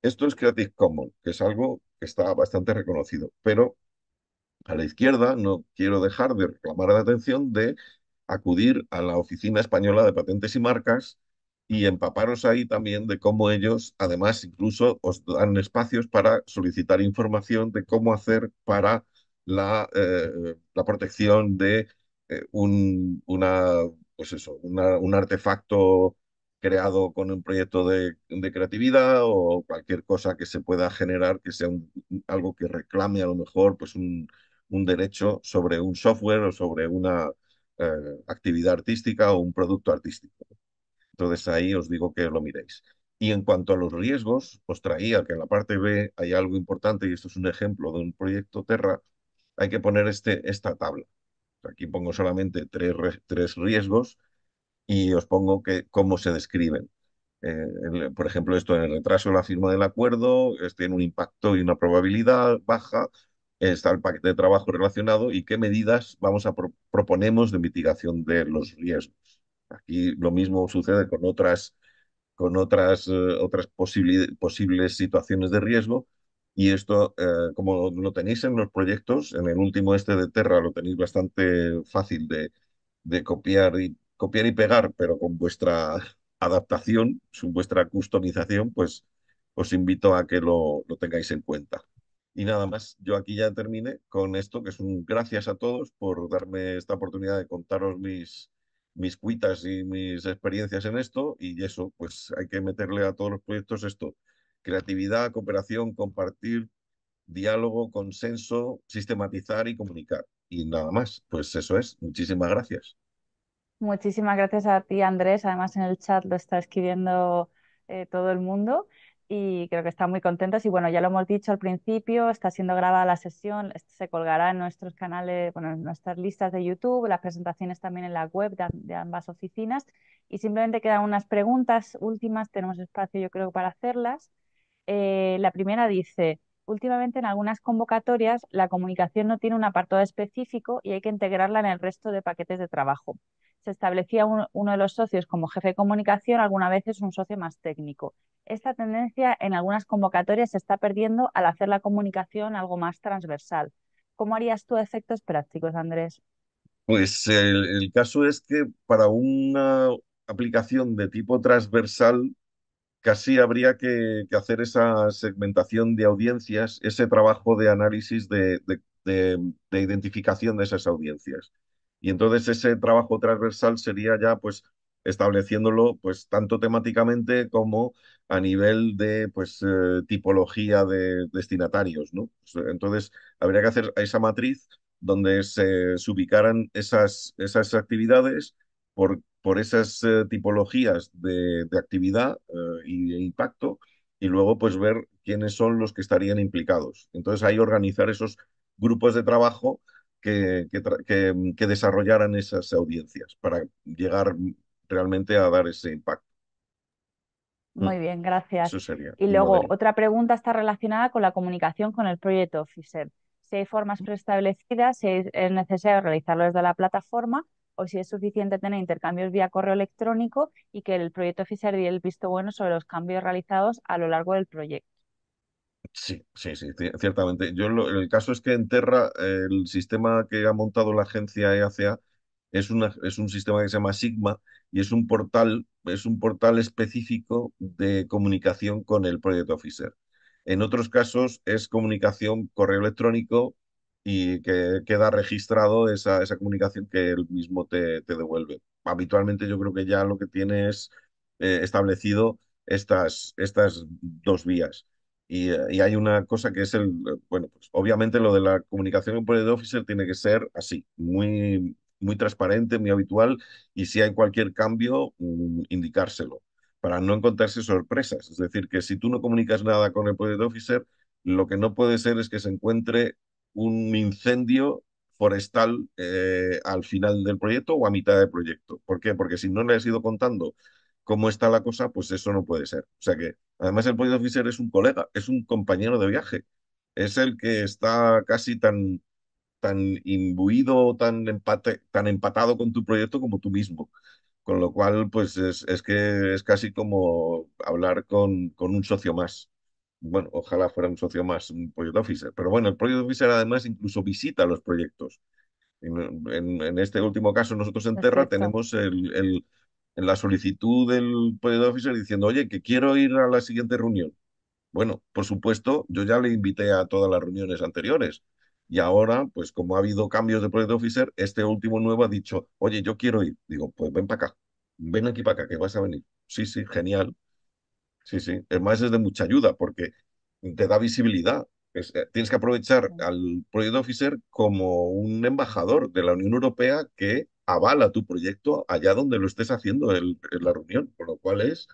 Esto es Creative Commons, que es algo que está bastante reconocido, pero a la izquierda no quiero dejar de reclamar la atención de acudir a la Oficina Española de Patentes y Marcas y empaparos ahí también de cómo ellos, además, incluso os dan espacios para solicitar información de cómo hacer para la, eh, protección de eh, un, una, pues eso, un artefacto creado con un proyecto de, creatividad o cualquier cosa que se pueda generar que sea algo que reclame a lo mejor pues un, derecho sobre un software o sobre una eh, actividad artística o un producto artístico. Entonces ahí os digo que lo miréis. Y en cuanto a los riesgos, os traía que en la parte B hay algo importante y esto es un ejemplo de un proyecto Terra. Hay que poner este, esta tabla. Aquí pongo solamente tres, tres riesgos y os pongo que, cómo se describen. Eh, por ejemplo, esto en el retraso de la firma del acuerdo, tiene un impacto y una probabilidad baja, está el paquete de trabajo relacionado y qué medidas vamos a proponemos de mitigación de los riesgos. Aquí lo mismo sucede con otras, con otras, eh, otras posibles situaciones de riesgo. Y esto, eh, como lo tenéis en los proyectos, en el último este de Terra lo tenéis bastante fácil de, de copiar y copiar y pegar, pero con vuestra adaptación, su vuestra customización, pues os invito a que lo, tengáis en cuenta. Y nada más, yo aquí ya terminé con esto, que es un gracias a todos por darme esta oportunidad de contaros mis, mis cuitas y mis experiencias en esto. Y eso, pues hay que meterle a todos los proyectos esto, creatividad, cooperación, compartir, diálogo, consenso, sistematizar y comunicar. Y nada más, pues eso es. Muchísimas gracias. Muchísimas gracias a ti, Andrés. Además, en el chat lo está escribiendo eh, todo el mundo y creo que están muy contentos. Y bueno, ya lo hemos dicho al principio, está siendo grabada la sesión, este, se colgará en nuestros canales, bueno, en nuestras listas de YouTube, las presentaciones también en la web de, ambas oficinas. Y simplemente quedan unas preguntas últimas, tenemos espacio yo creo para hacerlas. Eh, la primera dice, últimamente en algunas convocatorias la comunicación no tiene un apartado específico y hay que integrarla en el resto de paquetes de trabajo se establecía uno de los socios como jefe de comunicación, alguna vez es un socio más técnico. Esta tendencia en algunas convocatorias se está perdiendo al hacer la comunicación algo más transversal. ¿Cómo harías tú efectos prácticos, Andrés? Pues el, caso es que para una aplicación de tipo transversal casi habría que, hacer esa segmentación de audiencias, ese trabajo de análisis de identificación de esas audiencias. Y entonces ese trabajo transversal sería ya pues estableciéndolo pues tanto temáticamente como a nivel de pues eh, tipología de destinatarios, ¿no? Entonces habría que hacer esa matriz donde se, ubicaran esas, esas actividades por, por esas eh, tipologías de, actividad eh, y de impacto y luego pues ver quiénes son los que estarían implicados. Entonces ahí organizar esos grupos de trabajo Mm, que, desarrollaran esas audiencias para llegar realmente a dar ese impacto. Mm. Muy bien, gracias. y luego, otra pregunta está relacionada con la comunicación con el proyecto Officer. Si hay formas preestablecidas, si es necesario realizarlo desde la plataforma o si es suficiente tener intercambios vía correo electrónico y que el proyecto Officer dé el visto bueno sobre los cambios realizados a lo largo del proyecto. Sí, sí, sí, ciertamente. Yo el caso es que en Terra el sistema que ha montado la agencia EACA es una, es un sistema que se llama Sigma y es un portal, es un portal específico de comunicación con el Project Officer. En otros casos es comunicación correo electrónico y que queda registrado esa, comunicación que él mismo te, devuelve. Habitualmente yo creo que ya lo que tiene es eh, establecido estas, estas dos vías. Eh, y, hay una cosa que es el, bueno, pues obviamente lo de la comunicación con el officer tiene que ser así, muy, muy transparente, muy habitual, y si hay cualquier cambio, mm, indicárselo, para no encontrarse sorpresas. Es decir, que si tú no comunicas nada con el project officer, lo que no puede ser es que se encuentre un incendio forestal eh, al final del proyecto o a mitad del proyecto. ¿Por qué? Porque si no le has ido contando cómo está la cosa, pues eso no puede ser. O sea que, además, el project officer es un colega, es un compañero de viaje, es el que está casi tan, tan imbuido, tan, empate, tan empatado con tu proyecto como tú mismo. Con lo cual, pues es, que es casi como hablar con, con un socio más bueno, ojalá fuera un socio más, un project officer, pero bueno, el project officer además incluso visita los proyectos. En, este último caso, nosotros en Terra tenemos el, en la solicitud del Proyecto Officer diciendo, oye, que quiero ir a la siguiente reunión. Bueno, por supuesto, yo ya le invité a todas las reuniones anteriores. Y ahora, pues como ha habido cambios de Proyecto Officer, este último nuevo ha dicho, oye, yo quiero ir. Digo, pues ven para acá, ven aquí para acá, que vas a venir. Sí, sí, genial. Sí, sí. Además es de mucha ayuda porque te da visibilidad. Eh, tienes que aprovechar al Proyecto Officer como un embajador de la Unión Europea que avala tu proyecto allá donde lo estés haciendo en, la reunión, por lo cual es...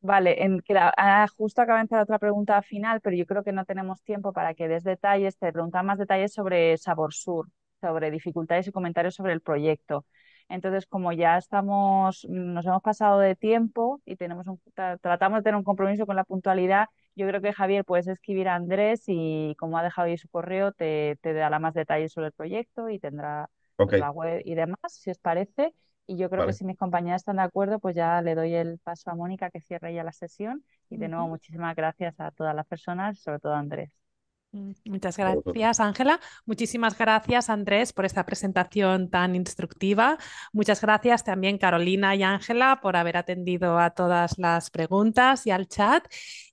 Vale, en ah, justo acaba de entrar otra pregunta final, pero yo creo que no tenemos tiempo para que des detalles. Te preguntan más detalles sobre Sabor Sur, sobre dificultades y comentarios sobre el proyecto. Entonces, como ya estamos, nos hemos pasado de tiempo y tenemos tratamos de tener un compromiso con la puntualidad, yo creo que Javier puedes escribir a Andrés y como ha dejado ahí su correo, te dará más detalles sobre el proyecto y tendrá y demás, si os parece. Y yo creo que si mis compañeras están de acuerdo, pues ya le doy el paso a Mónica que cierre ya la sesión. Y de nuevo, muchísimas gracias a todas las personas, sobre todo a Andrés. Mm, muchas gracias, Ángela. Muchísimas gracias, Andrés, por esta presentación tan instructiva. Muchas gracias también, Carolina y Ángela, por haber atendido a todas las preguntas y al chat.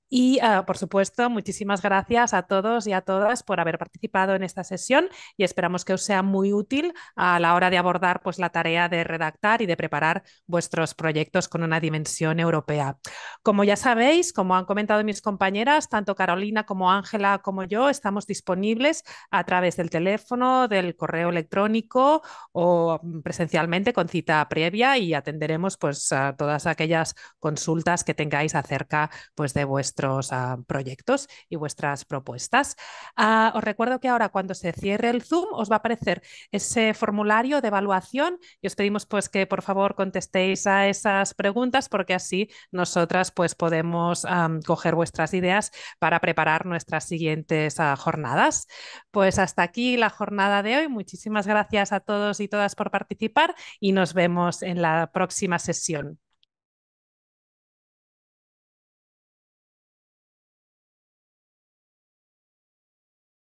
Y, ah, por supuesto, muchísimas gracias a todos y a todas por haber participado en esta sesión y esperamos que os sea muy útil a la hora de abordar pues, la tarea de redactar y de preparar vuestros proyectos con una dimensión europea. Como ya sabéis, como han comentado mis compañeras, tanto Carolina como Ángela como yo estamos disponibles a través del teléfono, del correo electrónico o mm, presencialmente con cita previa y atenderemos pues, a todas aquellas consultas que tengáis acerca pues, de vuestro vuestros ah, proyectos y vuestras propuestas. Ah, os recuerdo que ahora cuando se cierre el Zoom os va a aparecer ese formulario de evaluación y os pedimos pues que por favor contestéis a esas preguntas porque así nosotras pues podemos coger vuestras ideas para preparar nuestras siguientes ah, jornadas. Pues hasta aquí la jornada de hoy. Muchísimas gracias a todos y todas por participar y nos vemos en la próxima sesión.